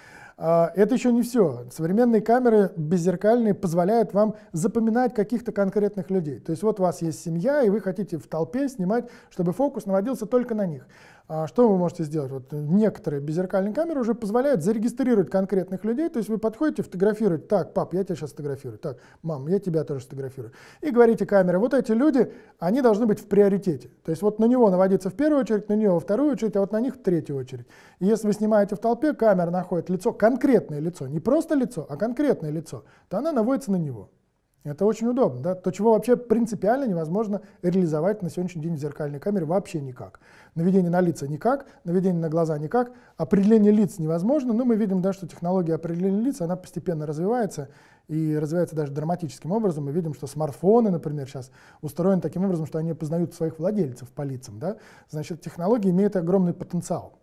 А, это еще не все. Современные камеры беззеркальные позволяют вам запоминать каких-то конкретных людей. То есть вот у вас есть семья, и вы хотите в толпе снимать, чтобы фокус наводился только на них. А что вы можете сделать? Вот некоторые беззеркальные камеры уже позволяют зарегистрировать конкретных людей, то есть вы подходите, фотографируете, так, пап, я тебя сейчас фотографирую, так, мам, я тебя тоже сфотографирую. И говорите камере, вот эти люди, они должны быть в приоритете. То есть вот на него наводиться в первую очередь, на него во вторую очередь, а вот на них в третью очередь. И если вы снимаете в толпе, камера находит лицо, конкретное лицо, не просто лицо, а конкретное лицо, то она наводится на него. Это очень удобно, да? то, чего вообще принципиально невозможно реализовать на сегодняшний день в зеркальной камере вообще никак. Наведение на лица никак, наведение на глаза никак, определение лиц невозможно, но мы видим, да, что технология определения лиц, она постепенно развивается, и развивается даже драматическим образом. Мы видим, что смартфоны, например, сейчас устроены таким образом, что они познают своих владельцев по лицам. Да? Значит, технология имеет огромный потенциал.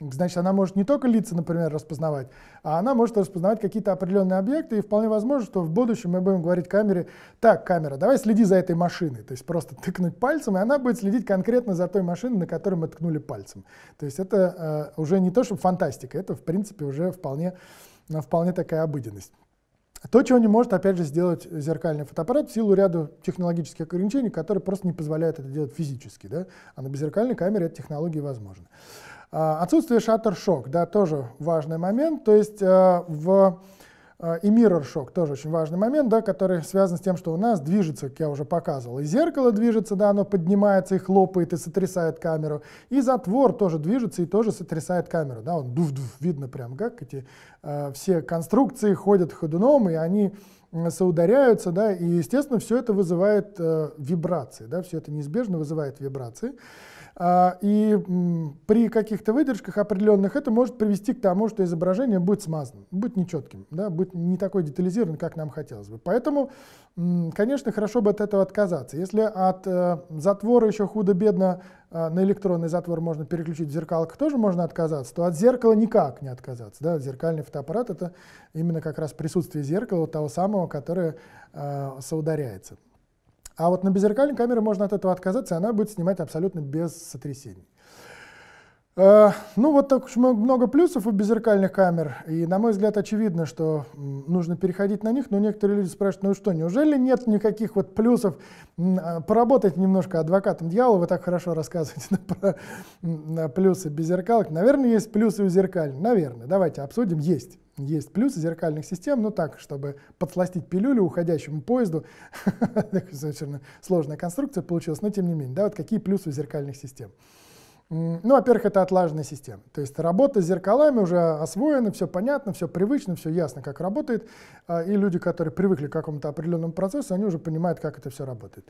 Значит, она может не только лица, например, распознавать, а она может распознавать какие-то определенные объекты, и вполне возможно, что в будущем мы будем говорить камере, так, камера, давай следи за этой машиной, то есть просто тыкнуть пальцем, и она будет следить конкретно за той машиной, на которую мы ткнули пальцем. То есть это э, уже не то, что фантастика, это, в принципе, уже вполне, э, вполне такая обыденность. То, чего не может, опять же, сделать зеркальный фотоаппарат в силу ряда технологических ограничений, которые просто не позволяют это делать физически. Да? А на беззеркальной камере эта технология возможна. А, отсутствие шаттер шок, да, тоже важный момент. То есть а, в а, и mirror shock тоже очень важный момент, да, который связан с тем, что у нас движется, как я уже показывал, и зеркало движется, да, оно поднимается и хлопает, и сотрясает камеру, и затвор тоже движется и тоже сотрясает камеру, да, он дуф-дуф, видно прям, как эти э, все конструкции ходят ходуном, и они соударяются, да, и, естественно, все это вызывает э, вибрации, да, все это неизбежно вызывает вибрации. А, и при каких-то выдержках определенных это может привести к тому, что изображение будет смазано, будет нечетким, да, будет не такой детализирован, как нам хотелось бы. Поэтому, конечно, хорошо бы от этого отказаться. Если от э, затвора еще худо-бедно э, на электронный затвор можно переключить в зеркалках, тоже можно отказаться, то от зеркала никак не отказаться. Да? Зеркальный фотоаппарат — это именно как раз присутствие зеркала, того самого, которое э, соударяется. А вот на беззеркальной камере можно от этого отказаться, и она будет снимать абсолютно без сотрясений. Э, ну вот так уж много плюсов у беззеркальных камер, и на мой взгляд очевидно, что нужно переходить на них, но некоторые люди спрашивают, ну что, неужели нет никаких вот плюсов а, поработать немножко адвокатом дьявола, вы так хорошо рассказываете про плюсы беззеркалок, наверное, есть плюсы у зеркальных, наверное, давайте обсудим, есть. Есть плюсы зеркальных систем, но так, чтобы подсластить пилюлю уходящему поезду. Совершенно сложная конструкция получилась, но тем не менее. Да, вот какие плюсы зеркальных систем. Ну, во-первых, это отлаженная система. То есть работа с зеркалами уже освоена, все понятно, все привычно, все ясно, как работает. А, и люди, которые привыкли к какому-то определенному процессу, они уже понимают, как это все работает.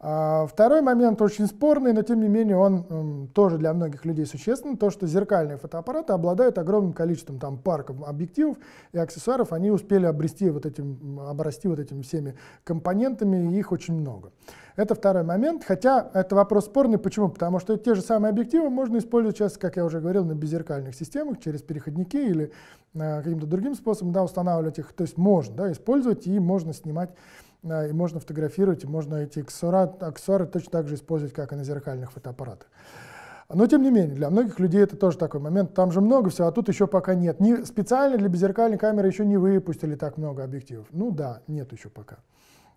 А, второй момент очень спорный, но тем не менее он тоже для многих людей существенен. То, что зеркальные фотоаппараты обладают огромным количеством там, парков, объективов и аксессуаров. Они успели обрести вот этим, обрасти вот этими всеми компонентами, и их очень много. Это второй момент, хотя это вопрос спорный. Почему? Потому что те же самые объективы можно использовать сейчас, как я уже говорил, на беззеркальных системах, через переходники или э, каким-то другим способом да, устанавливать их. То есть можно да, использовать и можно снимать э, и можно фотографировать, и можно эти аксессуары точно так же использовать, как и на зеркальных фотоаппаратах. Но тем не менее, для многих людей это тоже такой момент. Там же много всего, а тут еще пока нет. Не, специально для беззеркальной камеры еще не выпустили так много объективов. Ну да, нет еще пока.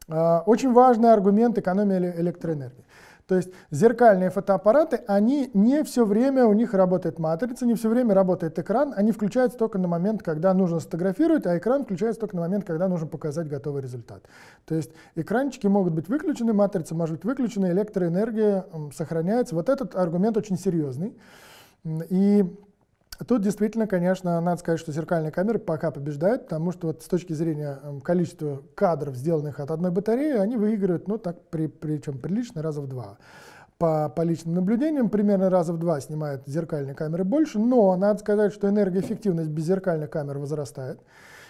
А, очень важный аргумент экономии электроэнергии. То есть зеркальные фотоаппараты, они не все время, у них работает матрица, не все время работает экран, они включаются только на момент, когда нужно сфотографировать, а экран включается только на момент, когда нужно показать готовый результат. То есть экранчики могут быть выключены, матрица может быть выключена, электроэнергия сохраняется. Вот этот аргумент очень серьезный. И а тут действительно, конечно, надо сказать, что зеркальные камеры пока побеждают, потому что вот с точки зрения эм, количества кадров, сделанных от одной батареи, они выигрывают, ну так, при, причем прилично, раза в два. По, по личным наблюдениям примерно раза в два снимают зеркальные камеры больше, но надо сказать, что энергоэффективность беззеркальных камер возрастает.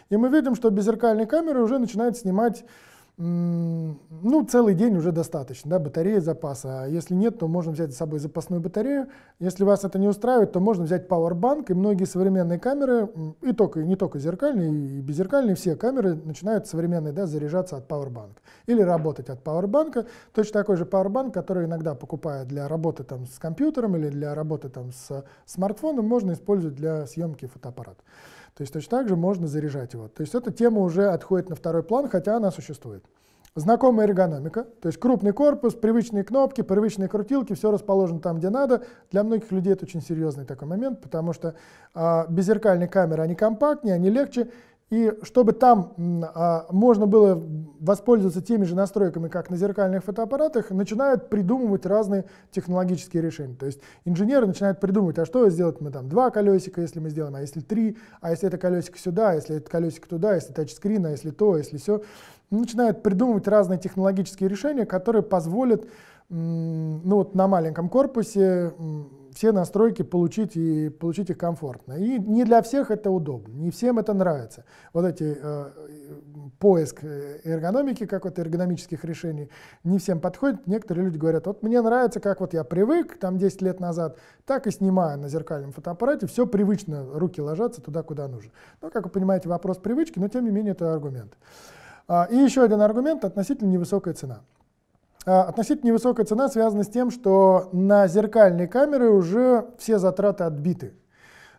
И мы видим, что беззеркальные камеры уже начинают снимать ну, целый день уже достаточно, да, батареи запаса. А если нет, то можно взять с собой запасную батарею. Если вас это не устраивает, то можно взять Powerbank, и многие современные камеры, и только, и не только зеркальные, и беззеркальные, все камеры начинают современные, да, заряжаться от Powerbank. Или работать от Powerbank. Точно такой же Powerbank, который иногда покупают для работы там с компьютером или для работы там с смартфоном, можно использовать для съемки фотоаппарата. То есть точно так же можно заряжать его. То есть эта тема уже отходит на второй план, хотя она существует. Знакомая эргономика, то есть крупный корпус, привычные кнопки, привычные крутилки, все расположено там, где надо. Для многих людей это очень серьезный такой момент, потому что э, а, беззеркальные камеры, они компактнее, они легче, и чтобы там а, можно было воспользоваться теми же настройками, как на зеркальных фотоаппаратах, начинают придумывать разные технологические решения. То есть инженеры начинают придумывать, а что сделать мы там два колесика, если мы сделаем, а если три, а если это колесико сюда, а если это колесико туда, а если тачскрин, а если то, а если все. Начинают придумывать разные технологические решения, которые позволят ну вот на маленьком корпусе все настройки получить и получить их комфортно. И не для всех это удобно, не всем это нравится. Вот эти э, поиск э, эргономики какой-то, эргономических решений не всем подходит. Некоторые люди говорят, вот мне нравится, как вот я привык там 10 лет назад, так и снимаю на зеркальном фотоаппарате, все привычно, руки ложатся туда, куда нужно. Ну, как вы понимаете, вопрос привычки, но тем не менее это аргумент. А, и еще один аргумент относительно невысокая цена. А, относительно невысокая цена связана с тем, что на зеркальные камеры уже все затраты отбиты.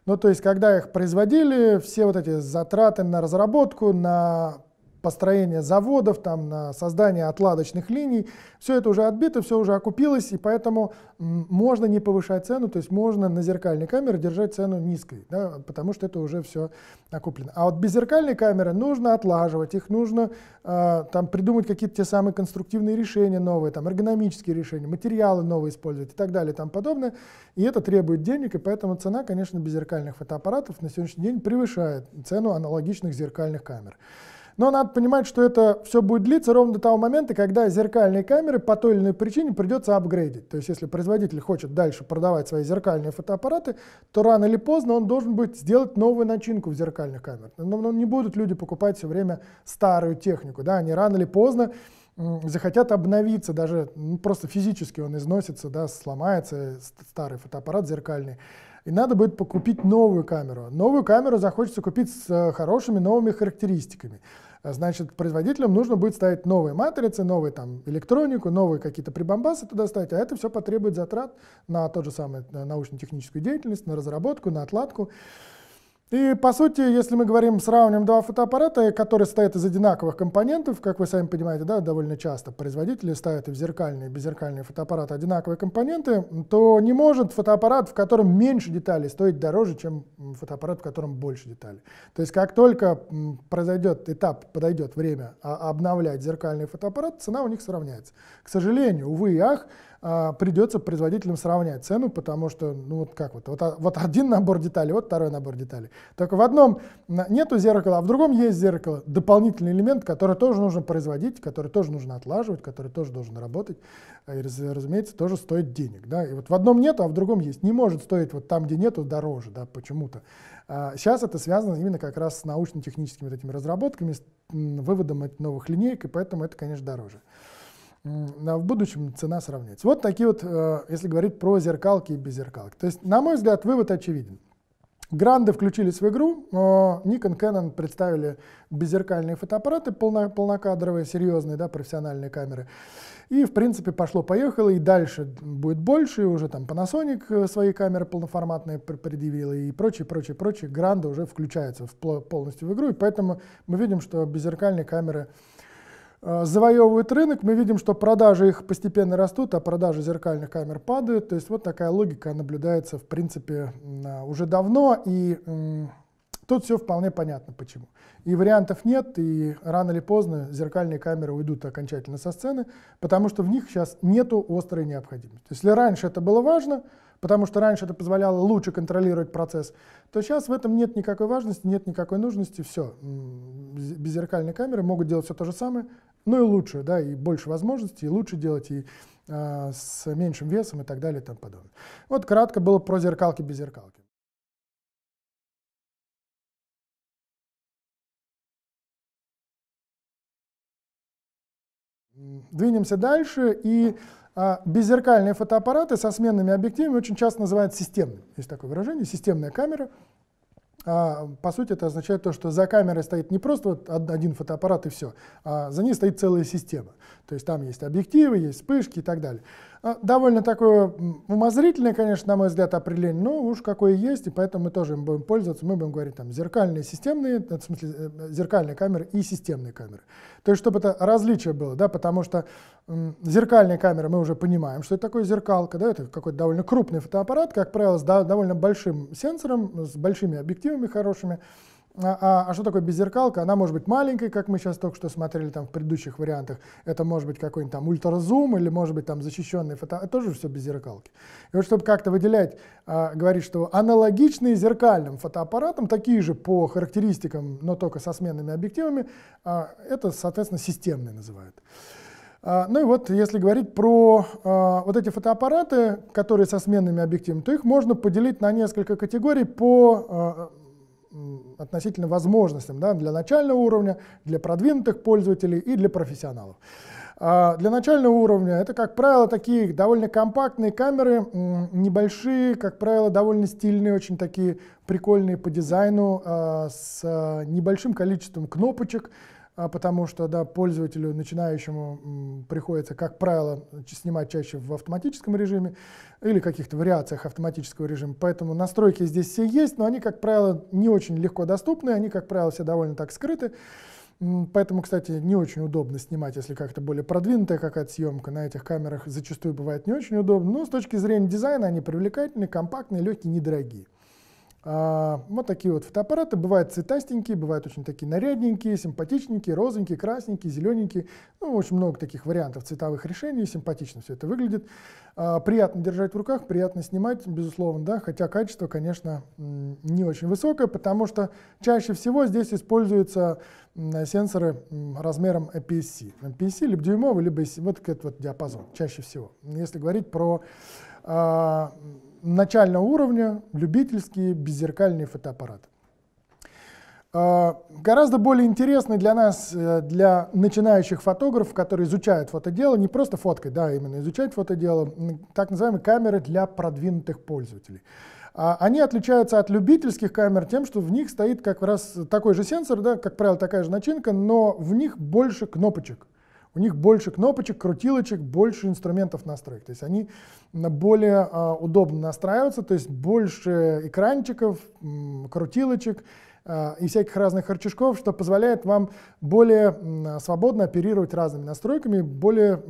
Ну, то есть, когда их производили, все вот эти затраты на разработку, на построение заводов, там, на создание отладочных линий. Все это уже отбито, все уже окупилось, и поэтому можно не повышать цену, то есть можно на зеркальной камере держать цену низкой, да, потому что это уже все окуплено. А вот беззеркальные камеры нужно отлаживать, их нужно э, там, придумать какие-то те самые конструктивные решения новые, там, эргономические решения, материалы новые использовать и так далее и тому подобное. И это требует денег, и поэтому цена, конечно, беззеркальных фотоаппаратов на сегодняшний день превышает цену аналогичных зеркальных камер. Но надо понимать, что это все будет длиться ровно до того момента, когда зеркальные камеры по той или иной причине придется апгрейдить. То есть если производитель хочет дальше продавать свои зеркальные фотоаппараты, то рано или поздно он должен будет сделать новую начинку в зеркальных камерах. Но, но не будут люди покупать все время старую технику. Да? Они рано или поздно захотят обновиться, даже ну, просто физически он износится, да, сломается старый фотоаппарат зеркальный. И надо будет покупать новую камеру. Новую камеру захочется купить с э, хорошими новыми характеристиками. А, значит, производителям нужно будет ставить новые матрицы, новые там электронику, новые какие-то прибамбасы туда ставить, а это все потребует затрат на тот же самый научно-техническую деятельность, на разработку, на отладку. И, по сути, если мы говорим, сравним два фотоаппарата, которые стоят из одинаковых компонентов, как вы сами понимаете, да, довольно часто производители ставят и в зеркальные, и беззеркальные фотоаппараты одинаковые компоненты, то не может фотоаппарат, в котором меньше деталей, стоить дороже, чем фотоаппарат, в котором больше деталей. То есть как только произойдет этап, подойдет время а, обновлять зеркальный фотоаппарат, цена у них сравняется. К сожалению, увы и ах, а, придется производителям сравнять цену, потому что, ну вот как вот, вот, а, вот один набор деталей, вот второй набор деталей. Только в одном нету зеркала, а в другом есть зеркало, дополнительный элемент, который тоже нужно производить, который тоже нужно отлаживать, который тоже должен работать, а, и, разумеется, тоже стоит денег. Да? И вот в одном нету, а в другом есть. Не может стоить вот там, где нету, дороже, да, почему-то. Сейчас это связано именно как раз с научно-техническими вот этими разработками, с выводом новых линеек, и поэтому это, конечно, дороже в будущем цена сравнится. Вот такие вот, э, если говорить про зеркалки и без зеркалки. То есть, на мой взгляд, вывод очевиден. Гранды включились в игру, Nikon, Canon представили беззеркальные фотоаппараты, полно, полнокадровые, серьезные, да, профессиональные камеры. И, в принципе, пошло-поехало, и дальше будет больше, и уже там Panasonic э, свои камеры полноформатные предъявила, и прочее, прочее, прочее. Гранды уже включаются в, полностью в игру, и поэтому мы видим, что беззеркальные камеры Э, завоевывают рынок, мы видим, что продажи их постепенно растут, а продажи зеркальных камер падают. То есть вот такая логика наблюдается, в принципе, э, уже давно, и тут все вполне понятно почему. И вариантов нет, и рано или поздно зеркальные камеры уйдут окончательно со сцены, потому что в них сейчас нету острой необходимости. Если раньше это было важно, потому что раньше это позволяло лучше контролировать процесс, то сейчас в этом нет никакой важности, нет никакой нужности, все. Беззеркальные камеры могут делать все то же самое, но и лучше, да, и больше возможностей, и лучше делать, и э, с меньшим весом и так далее и тому подобное. Вот кратко было про зеркалки без зеркалки. Двинемся дальше и а беззеркальные фотоаппараты со сменными объективами очень часто называют системными. Есть такое выражение, системная камера. А, по сути, это означает то, что за камерой стоит не просто вот один фотоаппарат и все, а за ней стоит целая система. То есть там есть объективы, есть вспышки и так далее. А, довольно такое умозрительное, конечно, на мой взгляд, определение, но уж какое есть, и поэтому мы тоже им будем пользоваться. Мы будем говорить там зеркальные, системные, э, в смысле э, э, зеркальные камеры и системные камеры. То есть чтобы это различие было, да, потому что зеркальная камера, мы уже понимаем, что это такое зеркалка, да, это какой-то довольно крупный фотоаппарат, как правило, с довольно большим сенсором, с большими объективами хорошими. А, а, а что такое беззеркалка? Она может быть маленькой, как мы сейчас только что смотрели там в предыдущих вариантах. Это может быть какой-нибудь там ультразум или может быть там защищенный фото. Это тоже все беззеркалки. И вот чтобы как-то выделять, а, говорить, что аналогичные зеркальным фотоаппаратам, такие же по характеристикам, но только со сменными объективами, а, это, соответственно, системные называют. А, ну и вот, если говорить про а, вот эти фотоаппараты, которые со сменными объективами, то их можно поделить на несколько категорий по а, относительно возможностям да, для начального уровня, для продвинутых пользователей и для профессионалов. для начального уровня это, как правило, такие довольно компактные камеры, небольшие, как правило, довольно стильные, очень такие прикольные по дизайну, с небольшим количеством кнопочек, а потому что да, пользователю начинающему приходится, как правило, снимать чаще в автоматическом режиме или каких-то вариациях автоматического режима. Поэтому настройки здесь все есть, но они, как правило, не очень легко доступны, они, как правило, все довольно так скрыты. Поэтому, кстати, не очень удобно снимать, если как-то более продвинутая какая-то съемка. На этих камерах зачастую бывает не очень удобно. Но с точки зрения дизайна они привлекательные, компактные, легкие, недорогие. А, вот такие вот фотоаппараты. Бывают цветастенькие, бывают очень такие нарядненькие, симпатичненькие, розовенькие, красненькие, зелененькие. Ну, очень много таких вариантов цветовых решений, симпатично все это выглядит. А, приятно держать в руках, приятно снимать, безусловно, да, хотя качество, конечно, не очень высокое, потому что чаще всего здесь используются сенсоры размером APS-C. APS-C либо дюймовый, либо вот этот вот диапазон чаще всего. Если говорить про а, начального уровня любительские беззеркальные фотоаппараты. А, гораздо более интересный для нас, э, для начинающих фотографов, которые изучают фотодело, не просто фоткой, да, именно изучать фотодело, так называемые камеры для продвинутых пользователей. А, они отличаются от любительских камер тем, что в них стоит как раз такой же сенсор, да, как правило, такая же начинка, но в них больше кнопочек у них больше кнопочек, крутилочек, больше инструментов настроек. То есть они более а, удобно настраиваются, то есть больше экранчиков, крутилочек а, и всяких разных харчишков, что позволяет вам более свободно оперировать разными настройками, более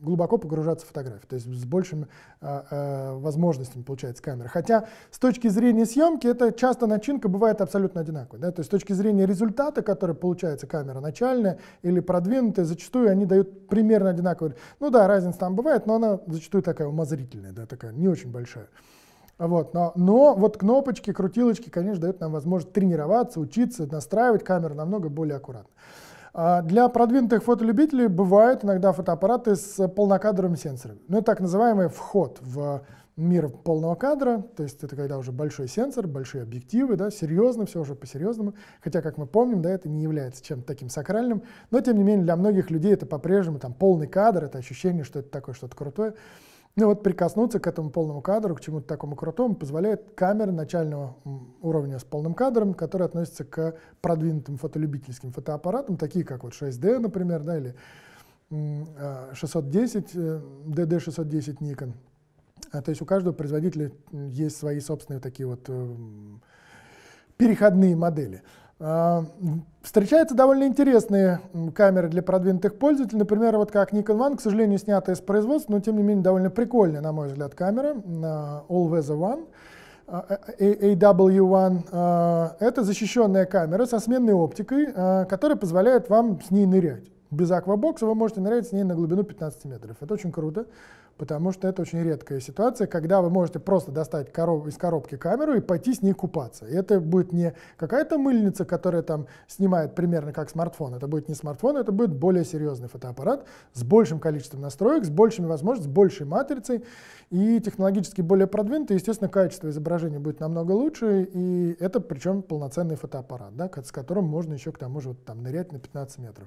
глубоко погружаться в фотографию, то есть с большими э, а, э, а, возможностями получается камера. Хотя с точки зрения съемки это часто начинка бывает абсолютно одинаковой. Да? То есть с точки зрения результата, который получается камера начальная или продвинутая, зачастую они дают примерно одинаковый. Ну да, разница там бывает, но она зачастую такая умозрительная, да, такая не очень большая. Вот, но, но вот кнопочки, крутилочки, конечно, дают нам возможность тренироваться, учиться, настраивать камеру намного более аккуратно. А для продвинутых фотолюбителей бывают иногда фотоаппараты с полнокадровыми сенсорами. Ну, это так называемый вход в мир полного кадра, то есть это когда уже большой сенсор, большие объективы, да, серьезно, все уже по-серьезному, хотя, как мы помним, да, это не является чем-то таким сакральным, но, тем не менее, для многих людей это по-прежнему там полный кадр, это ощущение, что это такое что-то крутое. Ну вот прикоснуться к этому полному кадру, к чему-то такому крутому, позволяет камера начального уровня с полным кадром, которые относится к продвинутым фотолюбительским фотоаппаратам, такие как вот 6D, например, да, или 610, DD610 а, э, Nikon. А, то есть у каждого производителя есть свои собственные такие вот э, переходные модели. А, встречаются довольно интересные камеры для продвинутых пользователей. Например, вот как Nikon One, к сожалению, снятая с производства, но тем не менее довольно прикольная, на мой взгляд, камера а, All Weather One. А, э, э, aw One. это защищенная камера со сменной оптикой, которая позволяет вам с ней нырять. Без аквабокса вы можете нырять с ней на глубину 15 метров. Это очень круто потому что это очень редкая ситуация, когда вы можете просто достать короб из коробки камеру и пойти с ней купаться. И это будет не какая-то мыльница, которая там снимает примерно как смартфон. Это будет не смартфон, это будет более серьезный фотоаппарат с большим количеством настроек, с большими возможностями, с большей матрицей и технологически более продвинутый. Естественно, качество изображения будет намного лучше, и это причем полноценный фотоаппарат, да, с которым можно еще к тому же вот, там, нырять на 15 метров.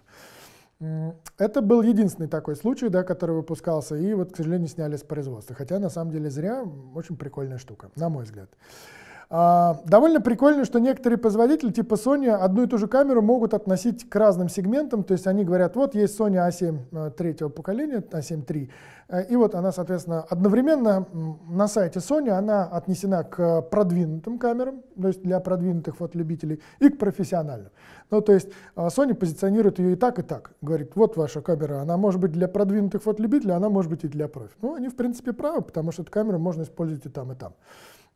Это был единственный такой случай, да, который выпускался, и вот, к сожалению, сняли с производства. Хотя, на самом деле, зря, очень прикольная штука, на мой взгляд. А, довольно прикольно, что некоторые производители типа Sony одну и ту же камеру могут относить к разным сегментам, то есть они говорят, вот есть Sony A7 э, третьего поколения, A7 III, э, и вот она, соответственно, одновременно на сайте Sony она отнесена к продвинутым камерам, то есть для продвинутых фотолюбителей, и к профессиональным. Ну, то есть э, Sony позиционирует ее и так, и так. Говорит, вот ваша камера, она может быть для продвинутых фотолюбителей, она может быть и для профи. Ну, они, в принципе, правы, потому что эту камеру можно использовать и там, и там.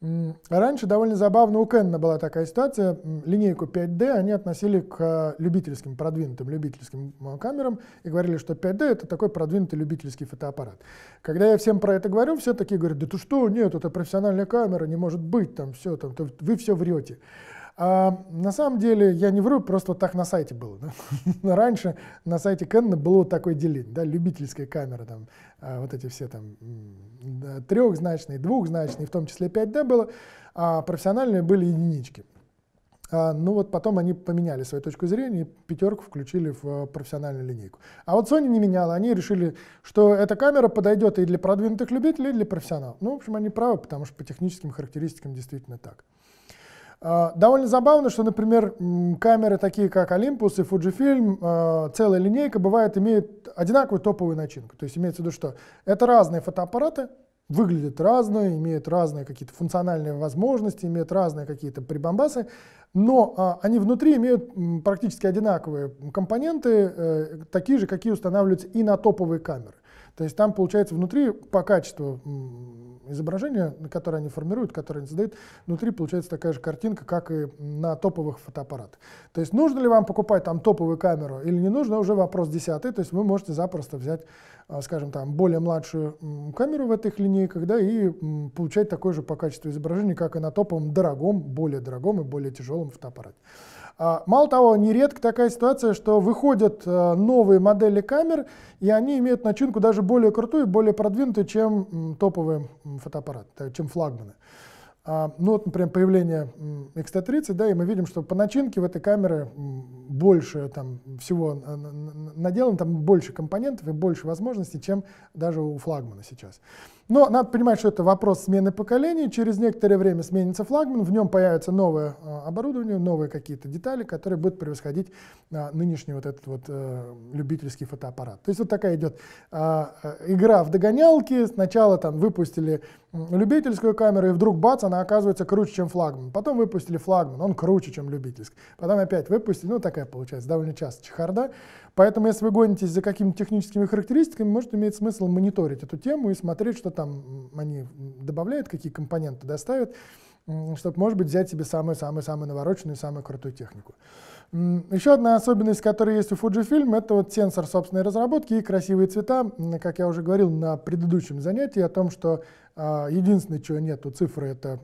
А раньше довольно забавно у Кенна была такая ситуация. Линейку 5D они относили к а, любительским, продвинутым любительским камерам и говорили, что 5D это такой продвинутый любительский фотоаппарат. Когда я всем про это говорю, все такие говорят, да ты что, нет, это профессиональная камера, не может быть, там все, там, вы все врете. А, на самом деле, я не вру, просто вот так на сайте было. Раньше на сайте Canon было вот такое деление, да, любительская камера, там, а, вот эти все там трехзначные, двухзначные, в том числе 5D было, а профессиональные были единички. А, ну вот потом они поменяли свою точку зрения и пятерку включили в а, профессиональную линейку. А вот Sony не меняла, они решили, что эта камера подойдет и для продвинутых любителей, и для профессионалов. Ну, в общем, они правы, потому что по техническим характеристикам действительно так. А, довольно забавно, что, например, камеры такие, как Olympus и Fujifilm, а, целая линейка бывает имеет одинаковую топовую начинку. То есть имеется в виду, что это разные фотоаппараты, выглядят разные, имеют разные какие-то функциональные возможности, имеют разные какие-то прибамбасы, но а, они внутри имеют практически одинаковые компоненты, э, такие же, какие устанавливаются и на топовые камеры. То есть там получается внутри по качеству изображение, которое они формируют, которое они создают, внутри получается такая же картинка, как и на топовых фотоаппаратах. То есть нужно ли вам покупать там топовую камеру или не нужно, уже вопрос десятый. То есть вы можете запросто взять, а, скажем там, более младшую камеру в этих линейках, да, и получать такое же по качеству изображения, как и на топовом дорогом, более дорогом и более тяжелом фотоаппарате. А, мало того, нередко такая ситуация, что выходят э, новые модели камер, и они имеют начинку даже более крутую, более продвинутую, чем топовые фотоаппараты, чем флагманы. А, ну вот, например, появление XT30, да, и мы видим, что по начинке в этой камеры больше там всего наделано, там больше компонентов и больше возможностей, чем даже у флагмана сейчас. Но надо понимать, что это вопрос смены поколений. Через некоторое время сменится флагман, в нем появится новое э, оборудование, новые какие-то детали, которые будут превосходить э, нынешний вот этот вот э, любительский фотоаппарат. То есть вот такая идет игра в догонялки. Сначала там выпустили любительскую камеру, и вдруг бац, она оказывается круче, чем флагман. Потом выпустили флагман, он круче, чем любительский. Потом опять выпустили, ну такая получается довольно часто чехарда. Поэтому, если вы гонитесь за какими-то техническими характеристиками, может иметь смысл мониторить эту тему и смотреть, что там они добавляют, какие компоненты доставят, чтобы, может быть, взять себе самую-самую-самую навороченную, самую крутую технику. Еще одна особенность, которая есть у Fujifilm, это вот сенсор собственной разработки и красивые цвета. Как я уже говорил на предыдущем занятии о том, что э, единственное, чего нету цифры, это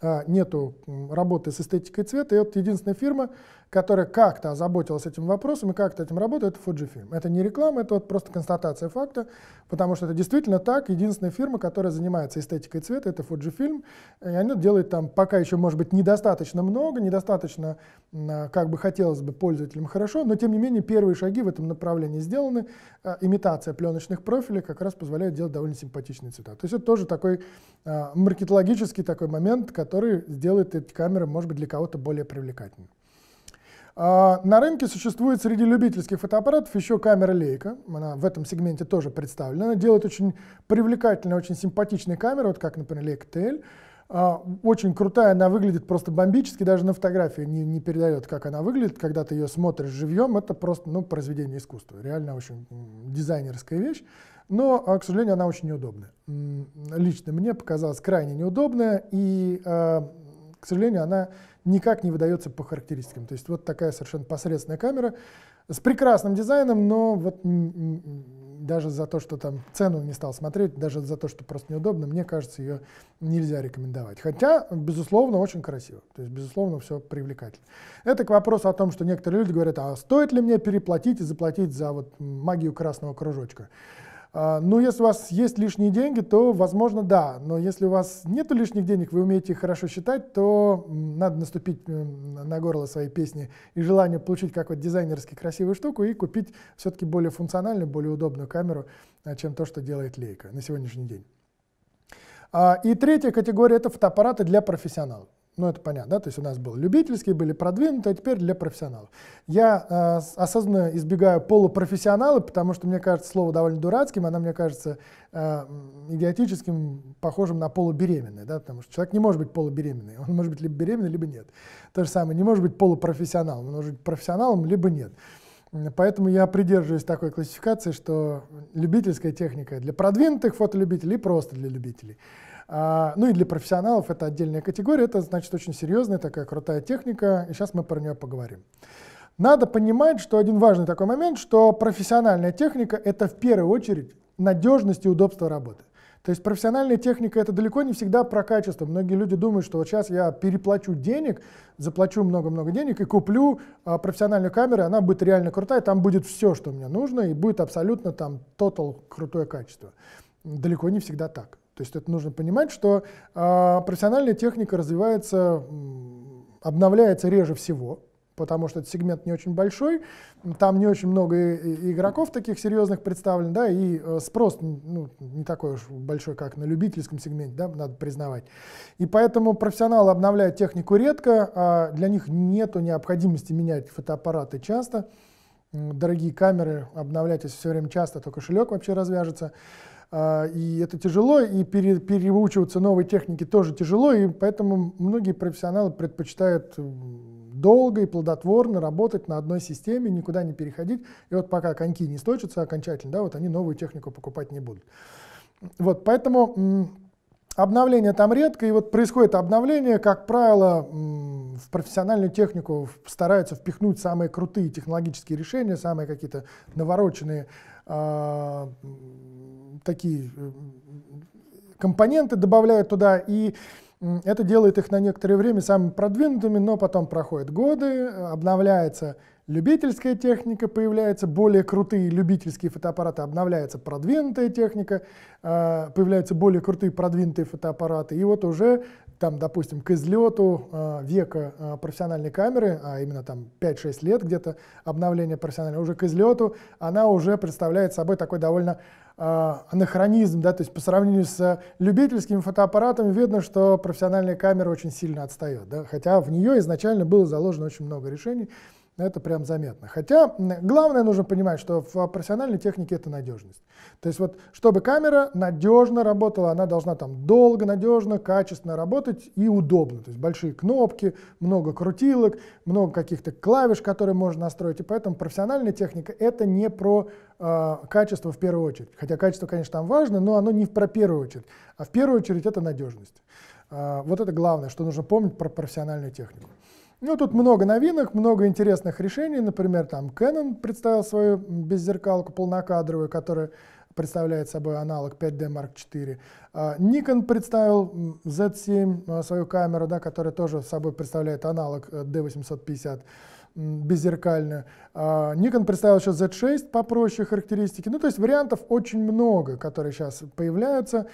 а, нету работы с эстетикой цвета. И вот единственная фирма, которая как-то озаботилась этим вопросом и как-то этим работает, это Fujifilm. Это не реклама, это вот просто констатация факта, потому что это действительно так. Единственная фирма, которая занимается эстетикой цвета, это Fujifilm. И она делает там пока еще, может быть, недостаточно много, недостаточно, а, как бы хотелось бы пользователям хорошо, но тем не менее первые шаги в этом направлении сделаны. А, имитация пленочных профилей как раз позволяет делать довольно симпатичные цвета. То есть это тоже такой а, маркетологический такой момент, который сделает эти камеры, может быть, для кого-то более привлекательными. А, на рынке существует среди любительских фотоаппаратов еще камера Leica. Она в этом сегменте тоже представлена. Она делает очень привлекательные, очень симпатичные камеры, вот как, например, Leica TL. А, очень крутая, она выглядит просто бомбически, даже на фотографии не, не передает, как она выглядит. Когда ты ее смотришь живьем, это просто ну, произведение искусства. Реально очень дизайнерская вещь. Но, а, к сожалению, она очень неудобная. Лично мне показалась крайне неудобная, и, к сожалению, она никак не выдается по характеристикам. То есть вот такая совершенно посредственная камера с прекрасным дизайном, но вот даже за то, что там цену не стал смотреть, даже за то, что просто неудобно, мне кажется, ее нельзя рекомендовать. Хотя, безусловно, очень красиво. То есть, безусловно, все привлекательно. Это к вопросу о том, что некоторые люди говорят, а стоит ли мне переплатить и заплатить за вот магию красного кружочка? А, ну, если у вас есть лишние деньги, то, возможно, да. Но если у вас нет лишних денег, вы умеете их хорошо считать, то надо наступить на горло своей песни и желание получить какую-то дизайнерски красивую штуку и купить все-таки более функциональную, более удобную камеру, а, чем то, что делает Лейка на сегодняшний день. А, и третья категория – это фотоаппараты для профессионалов. Ну, это понятно, да? То есть у нас был любительские были продвинутые, а теперь для профессионалов. Я э, осознанно избегаю полупрофессионалы, потому что мне кажется слово довольно дурацким, оно мне кажется э, идиотическим, похожим на полубеременное, да? Потому что человек не может быть полубеременный, он может быть либо беременный, либо нет. То же самое, не может быть полупрофессионалом, он может быть профессионалом, либо нет. Поэтому я придерживаюсь такой классификации, что любительская техника для продвинутых фотолюбителей и просто для любителей. А, ну и для профессионалов это отдельная категория, это значит очень серьезная такая крутая техника, и сейчас мы про нее поговорим. Надо понимать, что один важный такой момент, что профессиональная техника это в первую очередь надежность и удобство работы. То есть профессиональная техника это далеко не всегда про качество. Многие люди думают, что вот сейчас я переплачу денег, заплачу много-много денег и куплю а, профессиональную камеру, она будет реально крутая, там будет все, что мне нужно, и будет абсолютно там тотал крутое качество. Далеко не всегда так. То есть это нужно понимать, что э, профессиональная техника развивается, обновляется реже всего, потому что этот сегмент не очень большой, там не очень много игроков таких серьезных представлен, да, и э, спрос ну, не такой уж большой, как на любительском сегменте, да, надо признавать. И поэтому профессионалы обновляют технику редко, а для них нет необходимости менять фотоаппараты часто, дорогие камеры обновлять, если все время часто, то кошелек вообще развяжется. А, и это тяжело, и пере, переучиваться новой технике тоже тяжело, и поэтому многие профессионалы предпочитают долго и плодотворно работать на одной системе, никуда не переходить. И вот пока коньки не сточатся окончательно, да, вот они новую технику покупать не будут. Вот, поэтому обновление там редко, и вот происходит обновление, как правило, в профессиональную технику стараются впихнуть самые крутые технологические решения, самые какие-то навороченные а, такие э, компоненты добавляют туда, и это делает их на некоторое время самыми продвинутыми, но потом проходят годы, обновляется любительская техника, появляются более крутые любительские фотоаппараты, обновляется продвинутая техника, э, появляются более крутые продвинутые фотоаппараты, и вот уже там, допустим, к излету э, века э, профессиональной камеры, а именно там 5-6 лет где-то обновление профессиональной уже к излету, она уже представляет собой такой довольно Э, анахронизм, да, то есть по сравнению с любительскими фотоаппаратами видно, что профессиональная камера очень сильно отстает, да, хотя в нее изначально было заложено очень много решений, это прям заметно. Хотя главное нужно понимать, что в профессиональной технике это надежность. То есть вот чтобы камера надежно работала, она должна там долго, надежно, качественно работать и удобно. То есть большие кнопки, много крутилок, много каких-то клавиш, которые можно настроить. И поэтому профессиональная техника это не про э, качество в первую очередь. Хотя качество, конечно, там важно, но оно не про первую очередь. А в первую очередь это надежность. Э, а, вот это главное, что нужно помнить про профессиональную технику. Ну, тут много новинок, много интересных решений. Например, там Canon представил свою беззеркалку полнокадровую, которая представляет собой аналог 5D Mark IV. А, Nikon представил Z7, э, свою камеру, да, которая тоже собой представляет аналог D850 э, беззеркальную. А, Nikon представил еще Z6 попроще характеристики. Ну, то есть вариантов очень много, которые сейчас появляются.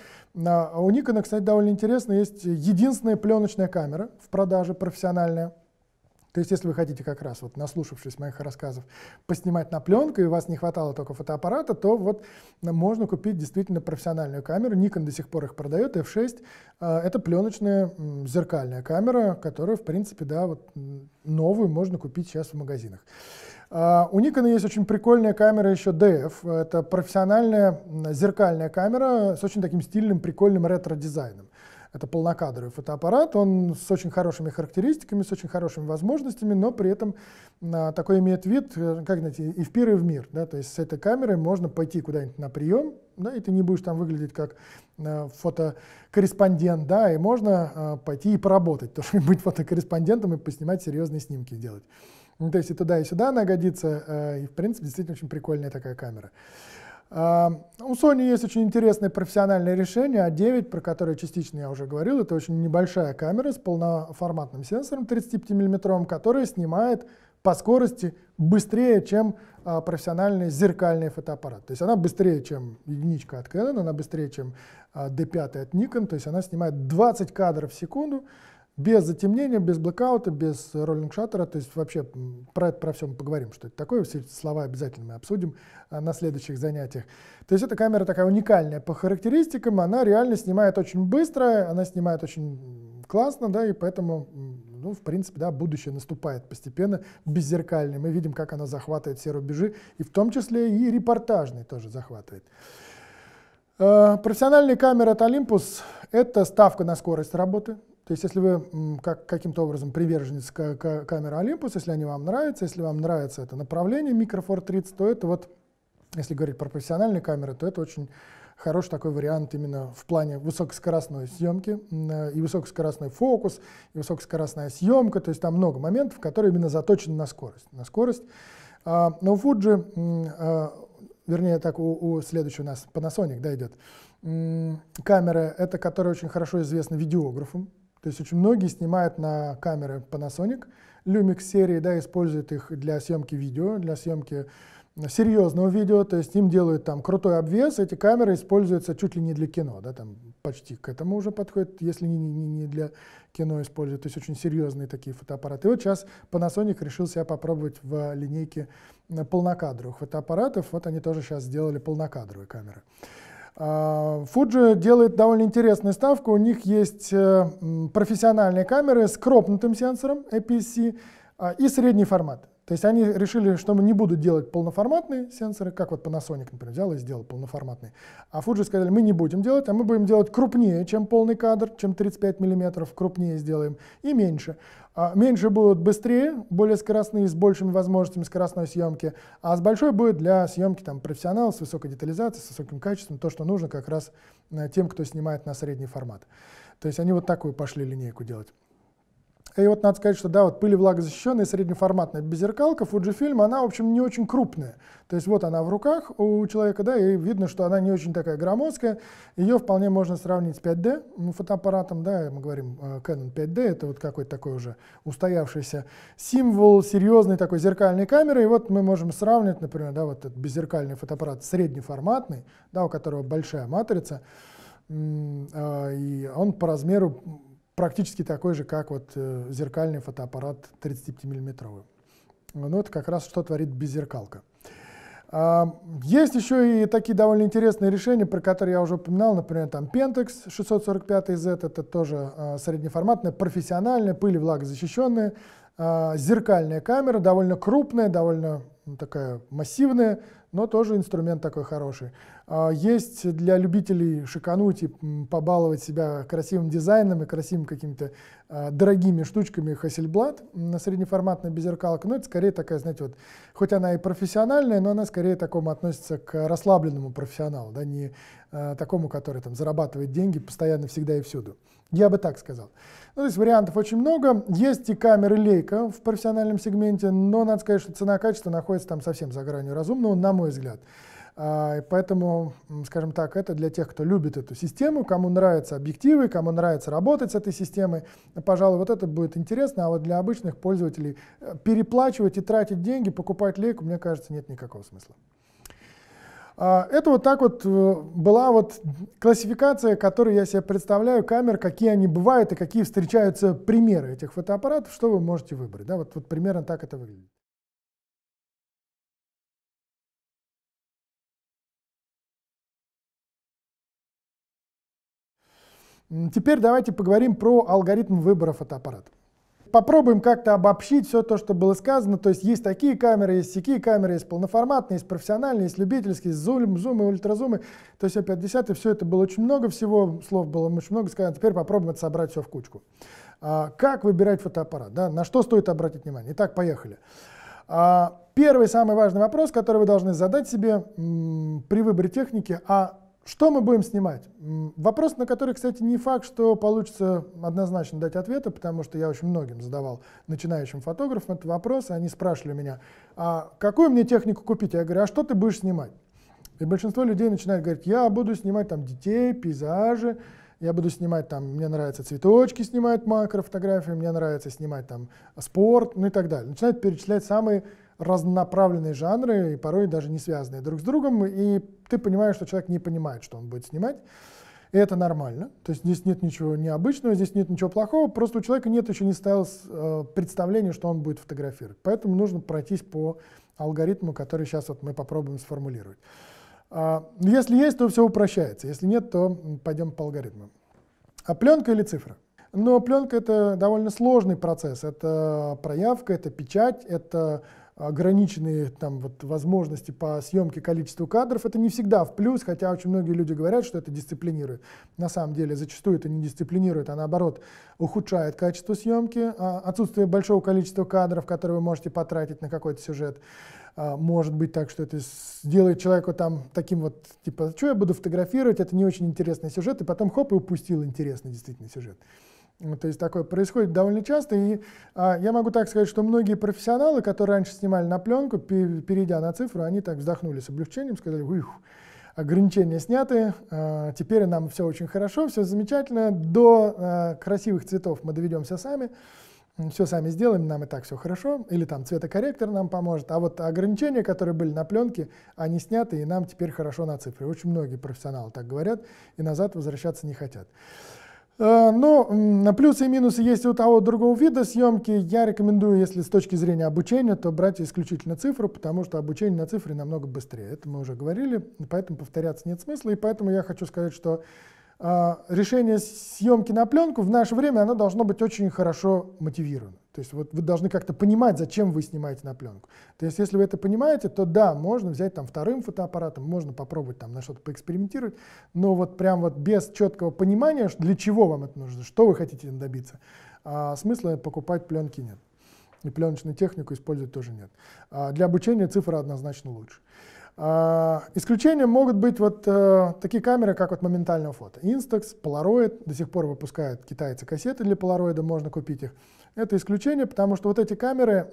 А, у Nikon, кстати, довольно интересно, есть единственная пленочная камера в продаже профессиональная то есть, если вы хотите как раз, вот наслушавшись моих рассказов, поснимать на пленку, и у вас не хватало только фотоаппарата, то вот можно купить действительно профессиональную камеру. Nikon до сих пор их продает, F6. А, это пленочная зеркальная камера, которую, в принципе, да, вот новую можно купить сейчас в магазинах. А, у Nikon есть очень прикольная камера еще DF. Это профессиональная зеркальная камера с очень таким стильным, прикольным ретро-дизайном. Это полнокадровый фотоаппарат, он с очень хорошими характеристиками, с очень хорошими возможностями, но при этом а, такой имеет вид, э, как знаете, и в пир, в мир. Да? То есть с этой камерой можно пойти куда-нибудь на прием, да, и ты не будешь там выглядеть как э, фотокорреспондент, да, и можно э, пойти и поработать, тоже быть фотокорреспондентом и поснимать серьезные снимки делать. Ну, то есть и туда, и сюда она годится, э, и в принципе действительно очень прикольная такая камера. У Sony есть очень интересное профессиональное решение А9, про которое частично я уже говорил. Это очень небольшая камера с полноформатным сенсором 35-мм, которая снимает по скорости быстрее, чем а, профессиональный зеркальный фотоаппарат. То есть она быстрее, чем единичка от Canon, она быстрее, чем а, D5 от Nikon, то есть она снимает 20 кадров в секунду, без затемнения, без блокаута, без роллинг-шаттера, то есть вообще про это, про все мы поговорим, что это такое, все слова обязательно мы обсудим а, на следующих занятиях. То есть эта камера такая уникальная по характеристикам, она реально снимает очень быстро, она снимает очень классно, да, и поэтому, ну, в принципе, да, будущее наступает постепенно, беззеркальное, мы видим, как она захватывает все рубежи, и в том числе и репортажный тоже захватывает. А, Профессиональная камера от Olympus – это ставка на скорость работы, то есть, если вы как, каким-то образом приверженец к, к камеры Olympus, если они вам нравятся, если вам нравится это направление Micro Four 30, то это вот, если говорить про профессиональные камеры, то это очень хороший такой вариант именно в плане высокоскоростной съемки э, и высокоскоростной фокус, и высокоскоростная съемка, то есть там много моментов, которые именно заточены на скорость. На скорость. А, но у Fuji, э, вернее так, у, у следующего у нас Panasonic да, идет, камеры, это которые очень хорошо известны видеографам, то есть очень многие снимают на камеры Panasonic, Lumix серии, да, используют их для съемки видео, для съемки э, серьезного видео, то есть им делают там крутой обвес, эти камеры используются чуть ли не для кино, да, там почти к этому уже подходит, если не, не, не для кино используют, то есть очень серьезные такие фотоаппараты. И вот сейчас Panasonic решил себя попробовать в линейке э, полнокадровых фотоаппаратов, вот они тоже сейчас сделали полнокадровые камеры. А, Фуджи делает довольно интересную ставку. У них есть э, профессиональные камеры с кропнутым сенсором APS-C а, и средний формат. То есть они решили, что мы не будут делать полноформатные сенсоры, как вот Panasonic, например, взял и сделал полноформатный. А Fuji сказали, мы не будем делать, а мы будем делать крупнее, чем полный кадр, чем 35 мм, крупнее сделаем и меньше. А, меньше будут быстрее, более скоростные, с большими возможностями скоростной съемки, а с большой будет для съемки там, профессионалов с высокой детализацией, с высоким качеством, то, что нужно как раз э, тем, кто снимает на средний формат. То есть они вот такую пошли линейку делать. И вот надо сказать, что да, вот пыли влагозащищенная среднеформатная беззеркалка Fujifilm, она, в общем, не очень крупная. То есть вот она в руках у человека, да, и видно, что она не очень такая громоздкая. Ее вполне можно сравнить с 5D ну, фотоаппаратом, да, мы говорим э, Canon 5D, это вот какой-то такой уже устоявшийся символ серьезной такой зеркальной камеры. И вот мы можем сравнить, например, да, вот этот беззеркальный фотоаппарат среднеформатный, да, у которого большая матрица, а, и он по размеру практически такой же, как вот э, зеркальный фотоаппарат 35-миллиметровый. Ну, это как раз что творит беззеркалка. А, есть еще и такие довольно интересные решения, про которые я уже упоминал, например, там Pentax 645Z, это тоже а, среднеформатная, профессиональная, пыль и влагозащищенная, а, зеркальная камера, довольно крупная, довольно такая массивная, но тоже инструмент такой хороший. А, есть для любителей шикануть и побаловать себя красивым дизайном и красивыми какими-то а, дорогими штучками Hasselblad на среднеформатная беззеркалка. Но это скорее такая, знаете, вот, хоть она и профессиональная, но она скорее такому относится к расслабленному профессионалу, да, не а, такому, который там зарабатывает деньги постоянно, всегда и всюду. Я бы так сказал. Ну, то есть вариантов очень много. Есть и камеры Leica в профессиональном сегменте, но надо сказать, что цена-качество находится там совсем за гранью разумного, на мой взгляд. А, поэтому, скажем так, это для тех, кто любит эту систему, кому нравятся объективы, кому нравится работать с этой системой, пожалуй, вот это будет интересно, а вот для обычных пользователей э, переплачивать и тратить деньги, покупать лейку, мне кажется, нет никакого смысла. А, это вот так вот э, была вот классификация, которую я себе представляю, камер, какие они бывают и какие встречаются примеры этих фотоаппаратов, что вы можете выбрать. Да, вот, вот примерно так это выглядит. Теперь давайте поговорим про алгоритм выбора фотоаппарата. Попробуем как-то обобщить все то, что было сказано. То есть есть такие камеры, есть такие камеры, есть полноформатные, есть профессиональные, есть любительские, есть зум, зумы, ультразумы. То есть О50, все это было очень много всего, слов было очень много сказано. Теперь попробуем это собрать все в кучку. А, как выбирать фотоаппарат? Да? На что стоит обратить внимание? Итак, поехали. А, первый самый важный вопрос, который вы должны задать себе при выборе техники, а что мы будем снимать? Вопрос, на который, кстати, не факт, что получится однозначно дать ответы, потому что я очень многим задавал начинающим фотографам этот вопрос, и они спрашивали меня, а какую мне технику купить? Я говорю, а что ты будешь снимать? И большинство людей начинают говорить, я буду снимать там детей, пейзажи, я буду снимать там, мне нравятся цветочки снимать макрофотографии, мне нравится снимать там спорт, ну и так далее. Начинают перечислять самые разнонаправленные жанры, и порой даже не связанные друг с другом, и ты понимаешь, что человек не понимает, что он будет снимать. И это нормально. То есть здесь нет ничего необычного, здесь нет ничего плохого. Просто у человека нет еще не стайлс э, представления, что он будет фотографировать. Поэтому нужно пройтись по алгоритму, который сейчас вот мы попробуем сформулировать. А, если есть, то все упрощается. Если нет, то пойдем по алгоритмам. А пленка или цифра? Но ну, пленка это довольно сложный процесс. Это проявка, это печать, это ограниченные там вот возможности по съемке количеству кадров, это не всегда в плюс, хотя очень многие люди говорят, что это дисциплинирует. На самом деле зачастую это не дисциплинирует, а наоборот ухудшает качество съемки. А, отсутствие большого количества кадров, которые вы можете потратить на какой-то сюжет, а, может быть так, что это сделает человеку там таким вот, типа, что я буду фотографировать, это не очень интересный сюжет, и потом хоп, и упустил интересный действительно сюжет. То есть такое происходит довольно часто. И а, я могу так сказать, что многие профессионалы, которые раньше снимали на пленку, перейдя на цифру, они так вздохнули с облегчением, сказали, ух, ограничения сняты, а, теперь нам все очень хорошо, все замечательно, до а, красивых цветов мы доведемся сами, все сами сделаем, нам и так все хорошо, или там цветокорректор нам поможет, а вот ограничения, которые были на пленке, они сняты, и нам теперь хорошо на цифре. Очень многие профессионалы так говорят, и назад возвращаться не хотят. Э, ну, плюсы и минусы есть у того другого вида съемки. Я рекомендую, если с точки зрения обучения, то брать исключительно цифру, потому что обучение на цифре намного быстрее. Это мы уже говорили, поэтому повторяться нет смысла. И поэтому я хочу сказать, что э, решение съемки на пленку в наше время, оно должно быть очень хорошо мотивировано. То есть вот вы должны как-то понимать, зачем вы снимаете на пленку. То есть если вы это понимаете, то да, можно взять там вторым фотоаппаратом, можно попробовать там на что-то поэкспериментировать, но вот прям вот без четкого понимания, для чего вам это нужно, что вы хотите добиться, а смысла покупать пленки нет. И пленочную технику использовать тоже нет. А для обучения цифра однозначно лучше. А, исключением могут быть вот э, такие камеры, как вот моментального фото. Instax, Polaroid, до сих пор выпускают китайцы кассеты для Polaroid, можно купить их. Это исключение, потому что вот эти камеры,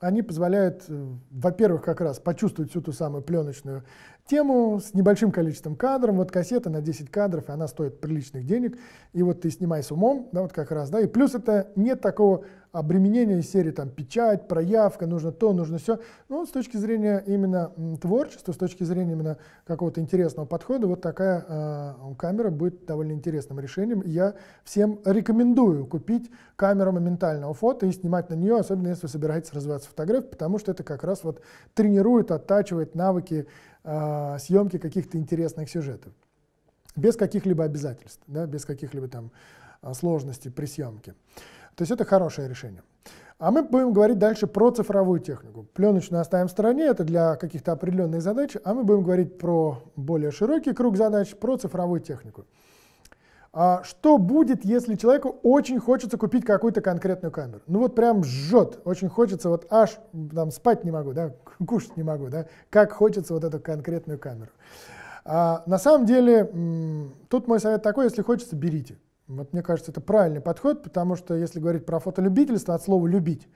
они позволяют, э, во-первых, как раз почувствовать всю ту самую пленочную тему с небольшим количеством кадров. Вот кассета на 10 кадров, и она стоит приличных денег. И вот ты снимай с умом, да, вот как раз, да. И плюс это нет такого обременения из серии там печать, проявка, нужно то, нужно все. Но ну, с точки зрения именно творчества, с точки зрения именно какого-то интересного подхода, вот такая э, камера будет довольно интересным решением. Я всем рекомендую купить камеру моментального фото и снимать на нее, особенно если вы собираетесь развиваться фотограф, потому что это как раз вот тренирует, оттачивает навыки э, съемки каких-то интересных сюжетов. Без каких-либо обязательств, да, без каких-либо там э, сложностей при съемке. То есть это хорошее решение. А мы будем говорить дальше про цифровую технику. Пленочную оставим в стороне, это для каких-то определенных задач, а мы будем говорить про более широкий круг задач, про цифровую технику. А что будет, если человеку очень хочется купить какую-то конкретную камеру? Ну вот прям жжет, очень хочется, вот аж там спать не могу, да, кушать не могу, да, как хочется вот эту конкретную камеру. А, на самом деле, тут мой совет такой, если хочется, берите. Вот мне кажется, это правильный подход, потому что если говорить про фотолюбительство, от слова «любить»,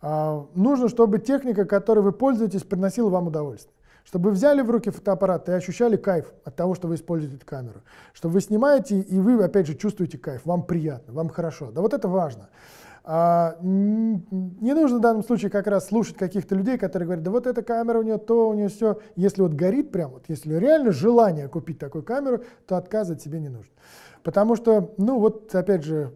а, нужно, чтобы техника, которой вы пользуетесь, приносила вам удовольствие. Чтобы вы взяли в руки фотоаппарат и ощущали кайф от того, что вы используете эту камеру. чтобы вы снимаете, и вы, опять же, чувствуете кайф, вам приятно, вам хорошо. Да вот это важно. А, не нужно в данном случае как раз слушать каких-то людей, которые говорят, да вот эта камера у нее то, у нее все. Если вот горит прям, вот если реально желание купить такую камеру, то отказывать себе не нужно. Потому что, ну вот, опять же,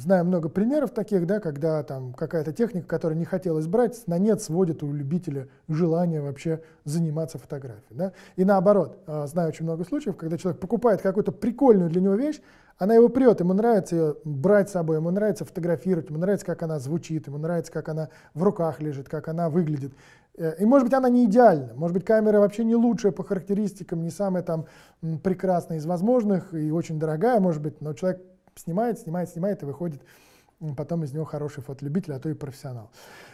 знаю много примеров таких, да, когда там какая-то техника, которую не хотелось брать, на нет сводит у любителя желание вообще заниматься фотографией. Да? И наоборот, а, знаю очень много случаев, когда человек покупает какую-то прикольную для него вещь, она его прет, ему нравится ее брать с собой, ему нравится фотографировать, ему нравится, как она звучит, ему нравится, как она в руках лежит, как она выглядит. Э, и может быть она не идеальна, может быть камера вообще не лучшая по характеристикам, не самая там прекрасная из возможных и очень дорогая, может быть, но человек снимает, снимает, снимает и выходит потом из него хороший фотолюбитель, а то и профессионал.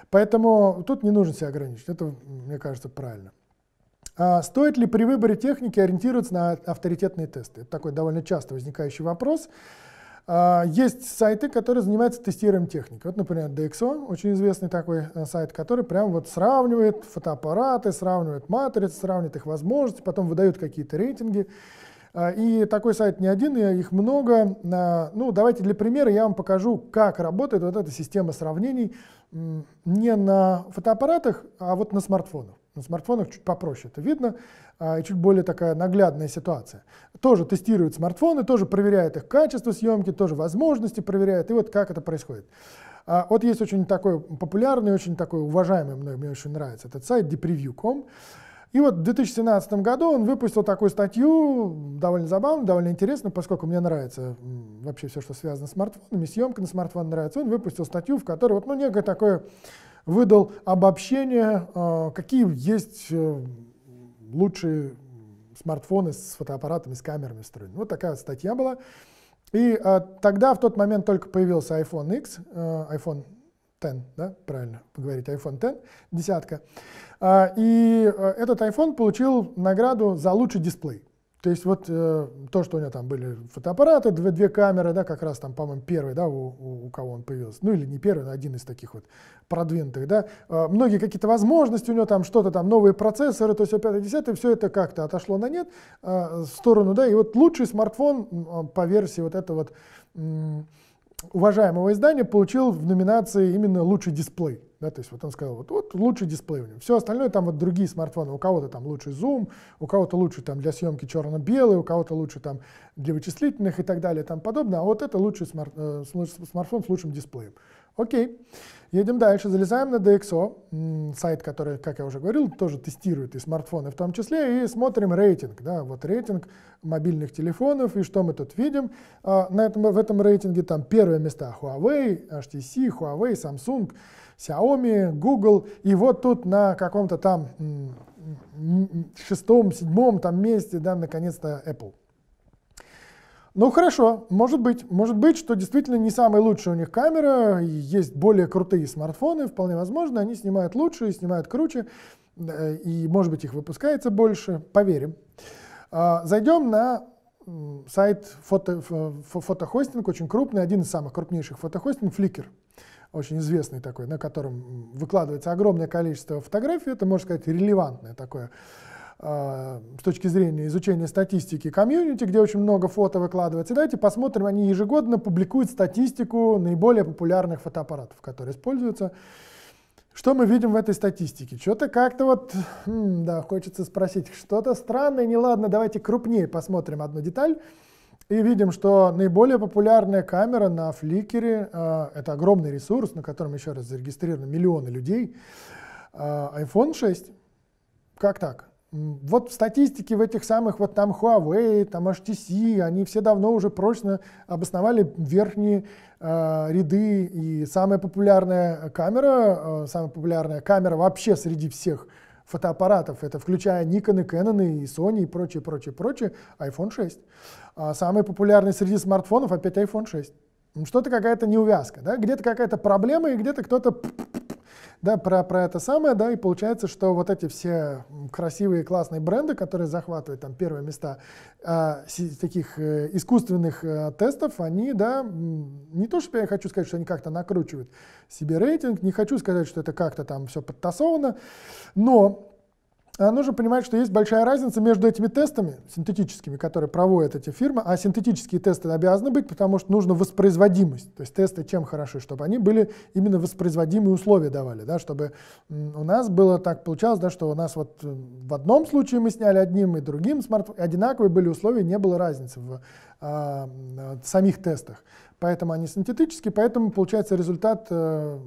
Поэтому тут не нужно себя ограничивать, это, мне кажется, правильно. А стоит ли при выборе техники ориентироваться на авторитетные тесты? Это такой довольно часто возникающий вопрос. А, есть сайты, которые занимаются тестированием техники. Вот, например, DXO, очень известный такой э, сайт, который прям вот сравнивает фотоаппараты, сравнивает матрицы, сравнивает их возможности, потом выдают какие-то рейтинги. А, и такой сайт не один, их много. А, ну, давайте для примера я вам покажу, как работает вот эта система сравнений не на фотоаппаратах, а вот на смартфонах. На смартфонах чуть попроще это видно, а, и чуть более такая наглядная ситуация. Тоже тестируют смартфоны, тоже проверяют их качество съемки, тоже возможности проверяют, и вот как это происходит. А, вот есть очень такой популярный, очень такой уважаемый мной, мне очень нравится этот сайт, depreview.com. И вот в 2017 году он выпустил такую статью, довольно забавно, довольно интересно, поскольку мне нравится вообще все, что связано с смартфонами, съемка на смартфон нравится. Он выпустил статью, в которой вот, ну, некое такое выдал обобщение, э, какие есть э, лучшие смартфоны с фотоаппаратами, с камерами встроенными. Вот такая статья была. И э, тогда, в тот момент, только появился iPhone X, iPhone 10, да, правильно поговорить, iPhone 10, десятка. и этот iPhone получил награду за лучший дисплей. То есть вот э, то, что у него там были фотоаппараты, две, две камеры, да, как раз там, по-моему, первый, да, у, у, у кого он появился, ну или не первый, но один из таких вот продвинутых, да, э, многие какие-то возможности у него там, что-то там, новые процессоры, то есть 5 10 все это как-то отошло на нет, э, в сторону, да, и вот лучший смартфон э, по версии вот этого вот э, уважаемого издания получил в номинации именно лучший дисплей. Да, то есть вот он сказал, вот, вот лучший дисплей у него. Все остальное там вот другие смартфоны. У кого-то там лучший зум, у кого-то лучше там для съемки черно-белый, у кого-то лучше там для вычислительных и так далее там подобное. А вот это лучший смарт, э, смартфон с лучшим дисплеем. Окей, едем дальше, залезаем на DxO, сайт, который, как я уже говорил, тоже тестирует и смартфоны в том числе, и смотрим рейтинг, да, вот рейтинг мобильных телефонов, и что мы тут видим. А, на этом, в этом рейтинге там первые места Huawei, HTC, Huawei, Samsung, Xiaomi, Google, и вот тут на каком-то там шестом, седьмом там месте, да, наконец-то Apple. Ну хорошо, может быть, может быть, что действительно не самая лучшая у них камера, есть более крутые смартфоны, вполне возможно, они снимают лучше, снимают круче, э, и может быть их выпускается больше, поверим. А, зайдем на сайт фото, фотохостинг, очень крупный, один из самых крупнейших фотохостинг, Flickr очень известный такой, на котором выкладывается огромное количество фотографий, это, можно сказать, релевантное такое а, с точки зрения изучения статистики комьюнити, где очень много фото выкладывается. давайте посмотрим, они ежегодно публикуют статистику наиболее популярных фотоаппаратов, которые используются. Что мы видим в этой статистике? Что-то как-то вот, хм, да, хочется спросить, что-то странное, неладно, давайте крупнее посмотрим одну деталь. И видим, что наиболее популярная камера на фликере, э, это огромный ресурс, на котором еще раз зарегистрированы миллионы людей, э, iPhone 6. Как так? Вот в статистике в этих самых, вот там Huawei, там HTC, они все давно уже прочно обосновали верхние э, ряды. И самая популярная камера, э, самая популярная камера вообще среди всех фотоаппаратов. Это включая Nikon и Canon и Sony и прочее, прочее, прочее. iPhone 6. А самый популярный среди смартфонов опять iPhone 6. Ну, что-то какая-то неувязка, да? где-то какая-то проблема и где-то кто-то да, про, про это самое, да, и получается, что вот эти все красивые, классные бренды, которые захватывают там первые места э, таких э, искусственных э, тестов, они, да, не то, что я хочу сказать, что они как-то накручивают себе рейтинг, не хочу сказать, что это как-то там все подтасовано, но а нужно понимать, что есть большая разница между этими тестами синтетическими, которые проводят эти фирмы, а синтетические тесты обязаны быть, потому что нужно воспроизводимость. То есть тесты чем хороши, чтобы они были именно воспроизводимые условия давали, да, чтобы у нас было так получалось, да, что у нас вот э, в одном случае мы сняли одним и другим смартфон, одинаковые были условия, не было разницы в э, самих тестах. Поэтому они синтетические, поэтому получается результат э,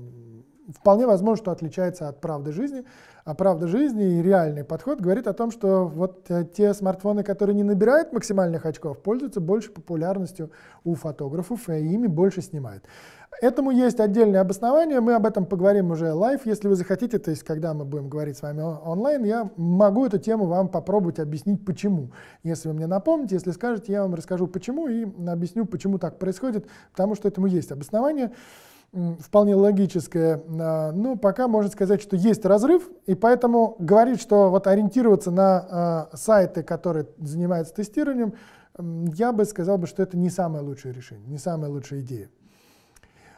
вполне возможно, что отличается от правды жизни. А правда жизни и реальный подход говорит о том, что вот э, те смартфоны, которые не набирают максимальных очков, пользуются больше популярностью у фотографов, и ими больше снимают. Этому есть отдельное обоснование, мы об этом поговорим уже лайв, если вы захотите, то есть когда мы будем говорить с вами онлайн, я могу эту тему вам попробовать объяснить почему. Если вы мне напомните, если скажете, я вам расскажу почему и объясню, почему так происходит, потому что этому есть обоснование вполне логическое, а, но ну, пока можно сказать, что есть разрыв, и поэтому говорить, что вот ориентироваться на а, сайты, которые занимаются тестированием, я бы сказал, бы, что это не самое лучшее решение, не самая лучшая идея.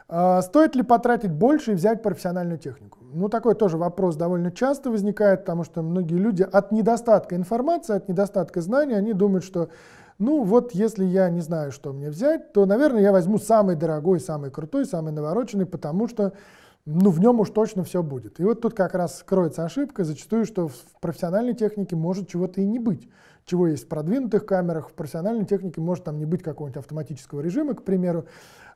А, стоит ли потратить больше и взять профессиональную технику? Ну, такой тоже вопрос довольно часто возникает, потому что многие люди от недостатка информации, от недостатка знаний, они думают, что ну вот если я не знаю, что мне взять, то, наверное, я возьму самый дорогой, самый крутой, самый навороченный, потому что ну, в нем уж точно все будет. И вот тут как раз кроется ошибка, зачастую, что в профессиональной технике может чего-то и не быть. Чего есть в продвинутых камерах, в профессиональной технике может там не быть какого-нибудь автоматического режима, к примеру,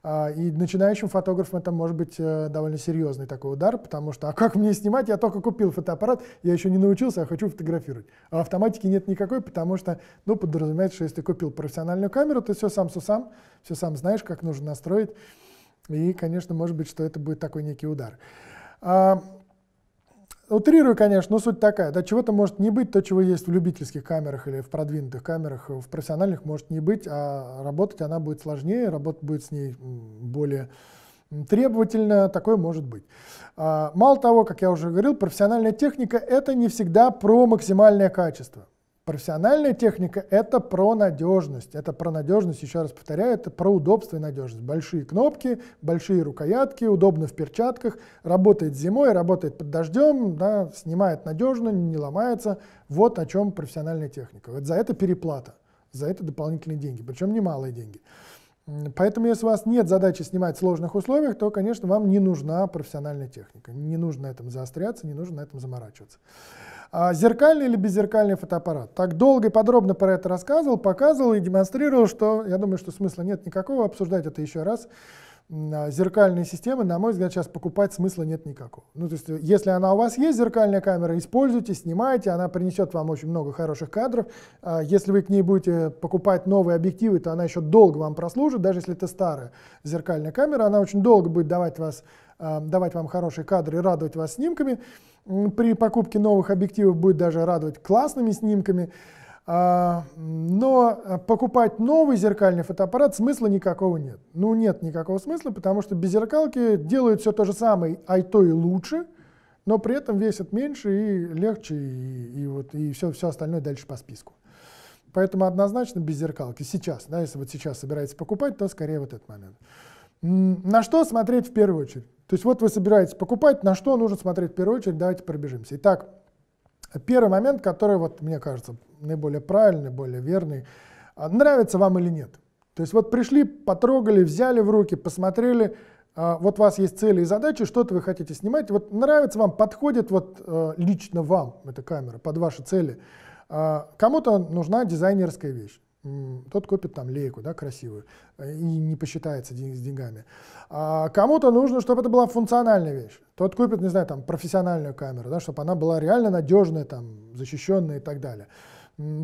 а, и начинающим фотографам это может быть э, довольно серьезный такой удар, потому что а как мне снимать? Я только купил фотоаппарат, я еще не научился, я а хочу фотографировать. А автоматики нет никакой, потому что, ну, подразумевается, что если ты купил профессиональную камеру, то все сам сам, все сам знаешь, как нужно настроить. И, конечно, может быть, что это будет такой некий удар. А, Утрирую, конечно, но суть такая. Да, чего-то может не быть, то, чего есть в любительских камерах или в продвинутых камерах, э, в профессиональных может не быть, а работать она будет сложнее, работа будет с ней более требовательно, такое может быть. А, мало того, как я уже говорил, профессиональная техника — это не всегда про максимальное качество. Профессиональная техника – это про надежность. Это про надежность, еще раз повторяю, это про удобство и надежность. Большие кнопки, большие рукоятки, удобно в перчатках, работает зимой, работает под дождем, да, снимает надежно, не ломается. Вот о чем профессиональная техника. Вот за это переплата, за это дополнительные деньги, причем немалые деньги. Поэтому, если у вас нет задачи снимать в сложных условиях, то, конечно, вам не нужна профессиональная техника. Не нужно на этом заостряться, не нужно на этом заморачиваться. А зеркальный или беззеркальный фотоаппарат? Так долго и подробно про это рассказывал, показывал и демонстрировал, что я думаю, что смысла нет никакого обсуждать это еще раз. А, зеркальные системы, на мой взгляд, сейчас покупать смысла нет никакого. Ну, то есть, э, если она у вас есть, зеркальная камера, используйте, снимайте, она принесет вам очень много хороших кадров. А если вы к ней будете покупать новые объективы, то она еще долго вам прослужит, даже если это старая зеркальная камера, она очень долго будет давать, вас, давать вам хорошие кадры и радовать вас снимками при покупке новых объективов будет даже радовать классными снимками. А, но э, покупать новый зеркальный фотоаппарат смысла никакого нет. Ну нет никакого смысла, потому что без зеркалки делают все то же самое, а и то и лучше, но при этом весят меньше и легче, и, и, вот, и все, все остальное дальше по списку. Поэтому однозначно без зеркалки сейчас, да, если вот сейчас собираетесь покупать, то скорее вот этот момент. На что смотреть в первую очередь? То есть вот вы собираетесь покупать, на что нужно смотреть в первую очередь, давайте пробежимся. Итак, первый момент, который, вот, мне кажется, наиболее правильный, более верный, а, нравится вам или нет. То есть вот пришли, потрогали, взяли в руки, посмотрели, а, вот у вас есть цели и задачи, что-то вы хотите снимать, вот нравится вам, подходит вот э, лично вам эта камера под ваши цели. А, кому-то нужна дизайнерская вещь тот купит там лейку, да, красивую, э, и не посчитается день, с деньгами. А кому-то нужно, чтобы это была функциональная вещь. Тот купит, не знаю, там, профессиональную камеру, да, чтобы она была реально надежная, там, защищенная и так далее.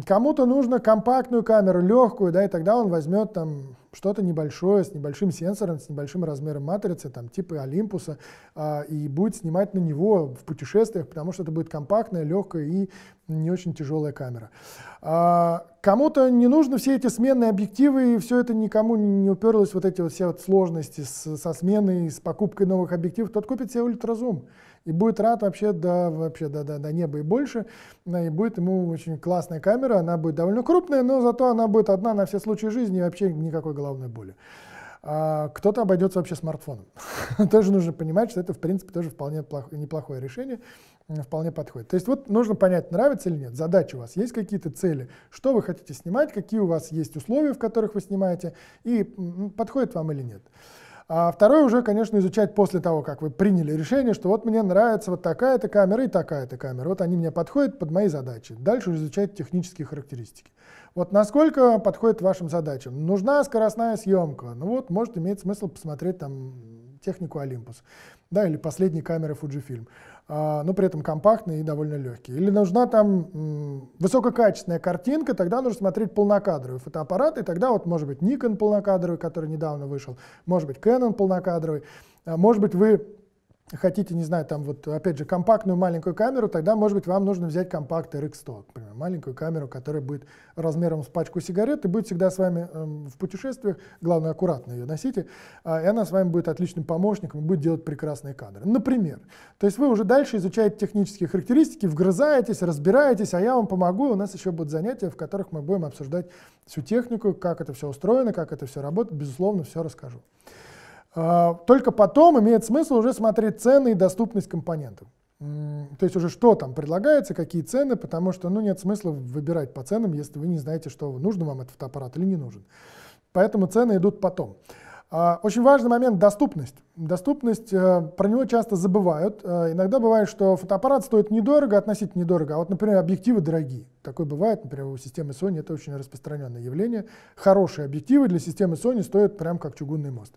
Кому-то нужно компактную камеру, легкую, да, и тогда он возьмет там что-то небольшое, с небольшим сенсором, с небольшим размером матрицы, там, типа Олимпуса, э, и будет снимать на него в путешествиях, потому что это будет компактное, легкое и не очень тяжелая камера. А, кому-то не нужно все эти сменные объективы, и все это никому не уперлось, вот эти вот все вот сложности с, со сменой, с покупкой новых объективов, тот купит себе ультразум и будет рад вообще до, вообще до, до, до неба и больше, и будет ему очень классная камера, она будет довольно крупная, но зато она будет одна на все случаи жизни и вообще никакой головной боли. А, кто-то обойдется вообще смартфоном. тоже нужно понимать, что это, в принципе, тоже вполне плох... неплохое решение, вполне подходит. То есть вот нужно понять, нравится или нет. Задачи у вас есть какие-то цели, что вы хотите снимать, какие у вас есть условия, в которых вы снимаете, и подходит вам или нет. А второе уже, конечно, изучать после того, как вы приняли решение, что вот мне нравится вот такая-то камера и такая-то камера. Вот они мне подходят под мои задачи. Дальше уже изучать технические характеристики. Вот насколько подходит вашим задачам? Нужна скоростная съемка. Ну вот, может иметь смысл посмотреть там технику Olympus, да, или последние камеры Fujifilm, а, но при этом компактные и довольно легкие. Или нужна там м, высококачественная картинка, тогда нужно смотреть полнокадровый фотоаппарат, и тогда вот может быть Nikon полнокадровый, который недавно вышел, может быть Canon полнокадровый, а, может быть вы хотите, не знаю, там вот, опять же, компактную маленькую камеру, тогда, может быть, вам нужно взять компакт RX100, например, маленькую камеру, которая будет размером с пачку сигарет и будет всегда с вами э, в путешествиях, главное, аккуратно ее носите, э, и она с вами будет отличным помощником и будет делать прекрасные кадры. Например, то есть вы уже дальше изучаете технические характеристики, вгрызаетесь, разбираетесь, а я вам помогу, у нас еще будут занятия, в которых мы будем обсуждать всю технику, как это все устроено, как это все работает, безусловно, все расскажу. А, только потом имеет смысл уже смотреть цены и доступность компонентов. То есть уже что там предлагается, какие цены, потому что ну, нет смысла выбирать по ценам, если вы не знаете, что нужно вам этот фотоаппарат или не нужен. Поэтому цены идут потом. А, очень важный момент – доступность. Доступность, э, про него часто забывают. Э, иногда бывает, что фотоаппарат стоит недорого, относительно недорого, а вот, например, объективы дорогие. Такое бывает, например, у системы Sony это очень распространенное явление. Хорошие объективы для системы Sony стоят прям как чугунный мост.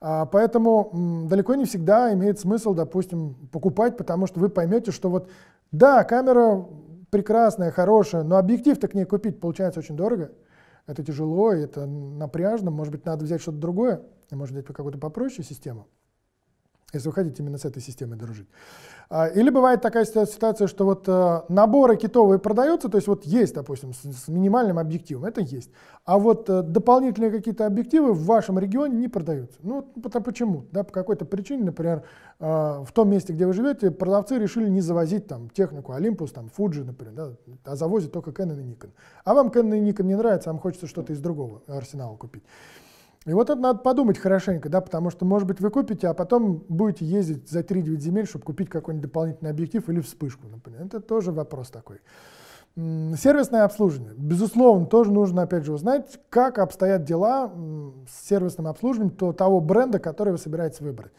А, поэтому далеко не всегда имеет смысл, допустим, покупать, потому что вы поймете, что вот да, камера прекрасная, хорошая, но объектив-то к ней купить получается очень дорого. Это тяжело, это напряжно, может быть, надо взять что-то другое, может быть, какую-то попроще систему, если вы хотите именно с этой системой дружить. А, или бывает такая ситуация, что вот э, наборы китовые продаются, то есть вот есть, допустим, с минимальным объективом, это есть, а вот э, дополнительные какие-то объективы в вашем регионе не продаются. Ну, потому а почему? Да, по какой-то причине, например, э, в том месте, где вы живете, продавцы решили не завозить там технику Olympus, там Fuji, например, да, а завозят только Canon и Nikon. А вам Canon и Nikon не нравится, а вам хочется что-то из другого арсенала купить. И вот это надо подумать хорошенько, да, потому что, может быть, вы купите, а потом будете ездить за 3-9 земель, чтобы купить какой-нибудь дополнительный объектив или вспышку, например. Это тоже вопрос такой. Сервисное обслуживание. Безусловно, тоже нужно, опять же, узнать, как обстоят дела с сервисным обслуживанием того бренда, который вы собираетесь выбрать.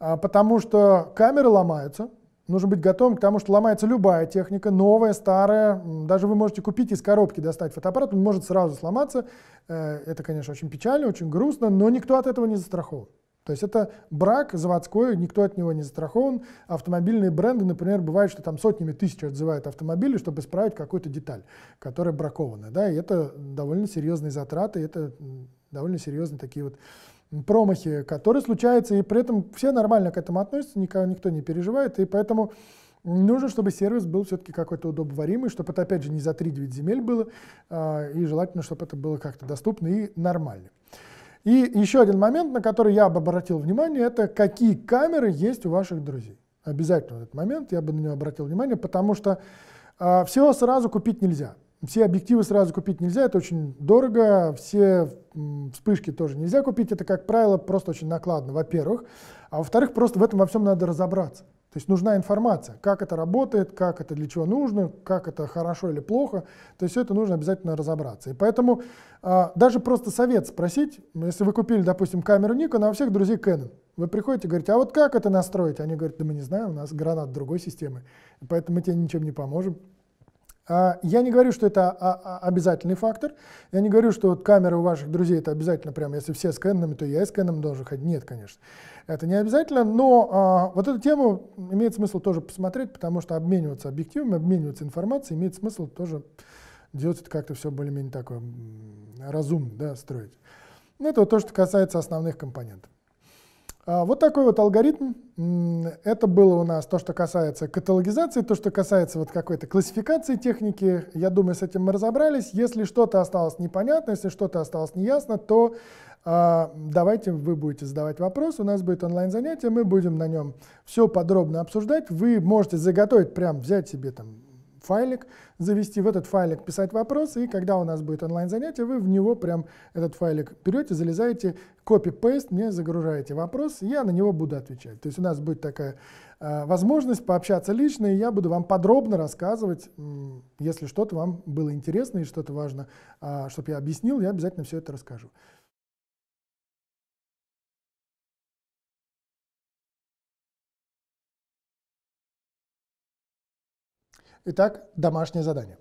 А, потому что камеры ломаются, нужно быть готовым к тому, что ломается любая техника, новая, старая. Даже вы можете купить из коробки, достать фотоаппарат, он может сразу сломаться. Э, это, конечно, очень печально, очень грустно, но никто от этого не застрахован. То есть это брак заводской, никто от него не застрахован. Автомобильные бренды, например, бывает, что там сотнями тысяч отзывают автомобили, чтобы исправить какую-то деталь, которая бракованная. Да? И это довольно серьезные затраты, это довольно серьезные такие вот промахи, которые случаются, и при этом все нормально к этому относятся, никого, никто не переживает, и поэтому нужно, чтобы сервис был все-таки какой-то удобоваримый, чтобы это, опять же, не за 3-9 земель было, а, и желательно, чтобы это было как-то доступно и нормально. И еще один момент, на который я бы обратил внимание, это какие камеры есть у ваших друзей. Обязательно этот момент, я бы на него обратил внимание, потому что э, а, все сразу купить нельзя. Все объективы сразу купить нельзя, это очень дорого, все вспышки тоже нельзя купить, это, как правило, просто очень накладно, во-первых. А во-вторых, просто в этом во всем надо разобраться. То есть нужна информация, как это работает, как это для чего нужно, как это хорошо или плохо. То есть все это нужно обязательно разобраться. И поэтому э, даже просто совет спросить, если вы купили, допустим, камеру Nikon, а у всех друзей Canon, вы приходите и говорите, а вот как это настроить? Они говорят, да мы не знаем, у нас гранат другой системы, поэтому мы тебе ничем не поможем. А я не говорю, что это а, а, обязательный фактор. Я не говорю, что вот камера у ваших друзей это обязательно прям, если все с Кэнонами, то я и с Кэноном должен ходить. Нет, конечно. Это не обязательно, но вот эту тему имеет смысл тоже посмотреть, потому что обмениваться объективами, обмениваться информацией имеет смысл тоже делать это как-то все более-менее такое разумно, да, строить. Ну, это вот то, что касается основных компонентов. А, вот такой вот алгоритм. Это было у нас то, что касается каталогизации, то, что касается вот какой-то классификации техники. Я думаю, с этим мы разобрались. Если что-то осталось непонятно, если что-то осталось неясно, то а, давайте вы будете задавать вопрос. У нас будет онлайн-занятие, мы будем на нем все подробно обсуждать. Вы можете заготовить, прям взять себе там файлик завести, в этот файлик писать вопрос, и когда у нас будет онлайн-занятие, вы в него прям этот файлик берете, залезаете, копи-пейст, мне загружаете вопрос, и я на него буду отвечать. То есть у нас будет такая э, возможность пообщаться лично, и я буду вам подробно рассказывать, если что-то вам было интересно и что-то важно, а, чтобы я объяснил, я обязательно все это расскажу. Итак, домашнее задание.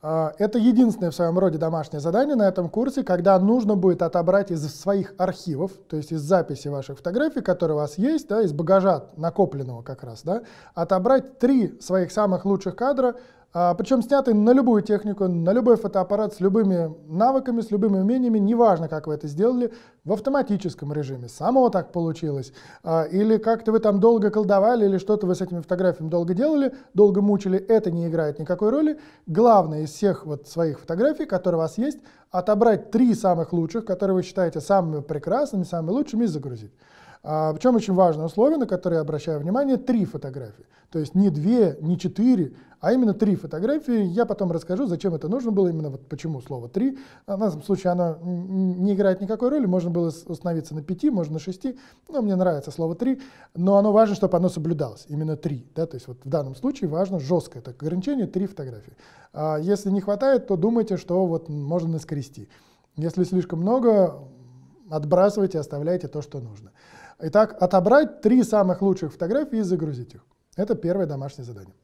А, это единственное в своем роде домашнее задание на этом курсе, когда нужно будет отобрать из своих архивов, то есть из записи ваших фотографий, которые у вас есть, да, из багажа накопленного как раз, да, отобрать три своих самых лучших кадра, а, Причем сняты на любую технику, на любой фотоаппарат с любыми навыками, с любыми умениями, неважно, как вы это сделали, в автоматическом режиме. Само так получилось. А, или как-то вы там долго колдовали, или что-то вы с этими фотографиями долго делали, долго мучили, это не играет никакой роли. Главное из всех вот своих фотографий, которые у вас есть, отобрать три самых лучших, которые вы считаете самыми прекрасными, самыми лучшими, и загрузить. А, Причем очень важное условие, на которое я обращаю внимание, три фотографии. То есть не две, не четыре, а именно три фотографии. Я потом расскажу, зачем это нужно было, именно вот почему слово «три». А, в нашем случае оно не играет никакой роли, можно было установиться на пяти, можно на шести, но мне нравится слово «три», но оно важно, чтобы оно соблюдалось, именно три. Да? То есть вот в данном случае важно жесткое так, ограничение, три фотографии. А если не хватает, то думайте, что вот можно наскрести. Если слишком много, отбрасывайте, оставляйте то, что нужно. Итак, отобрать три самых лучших фотографии и загрузить их. Это первое домашнее задание.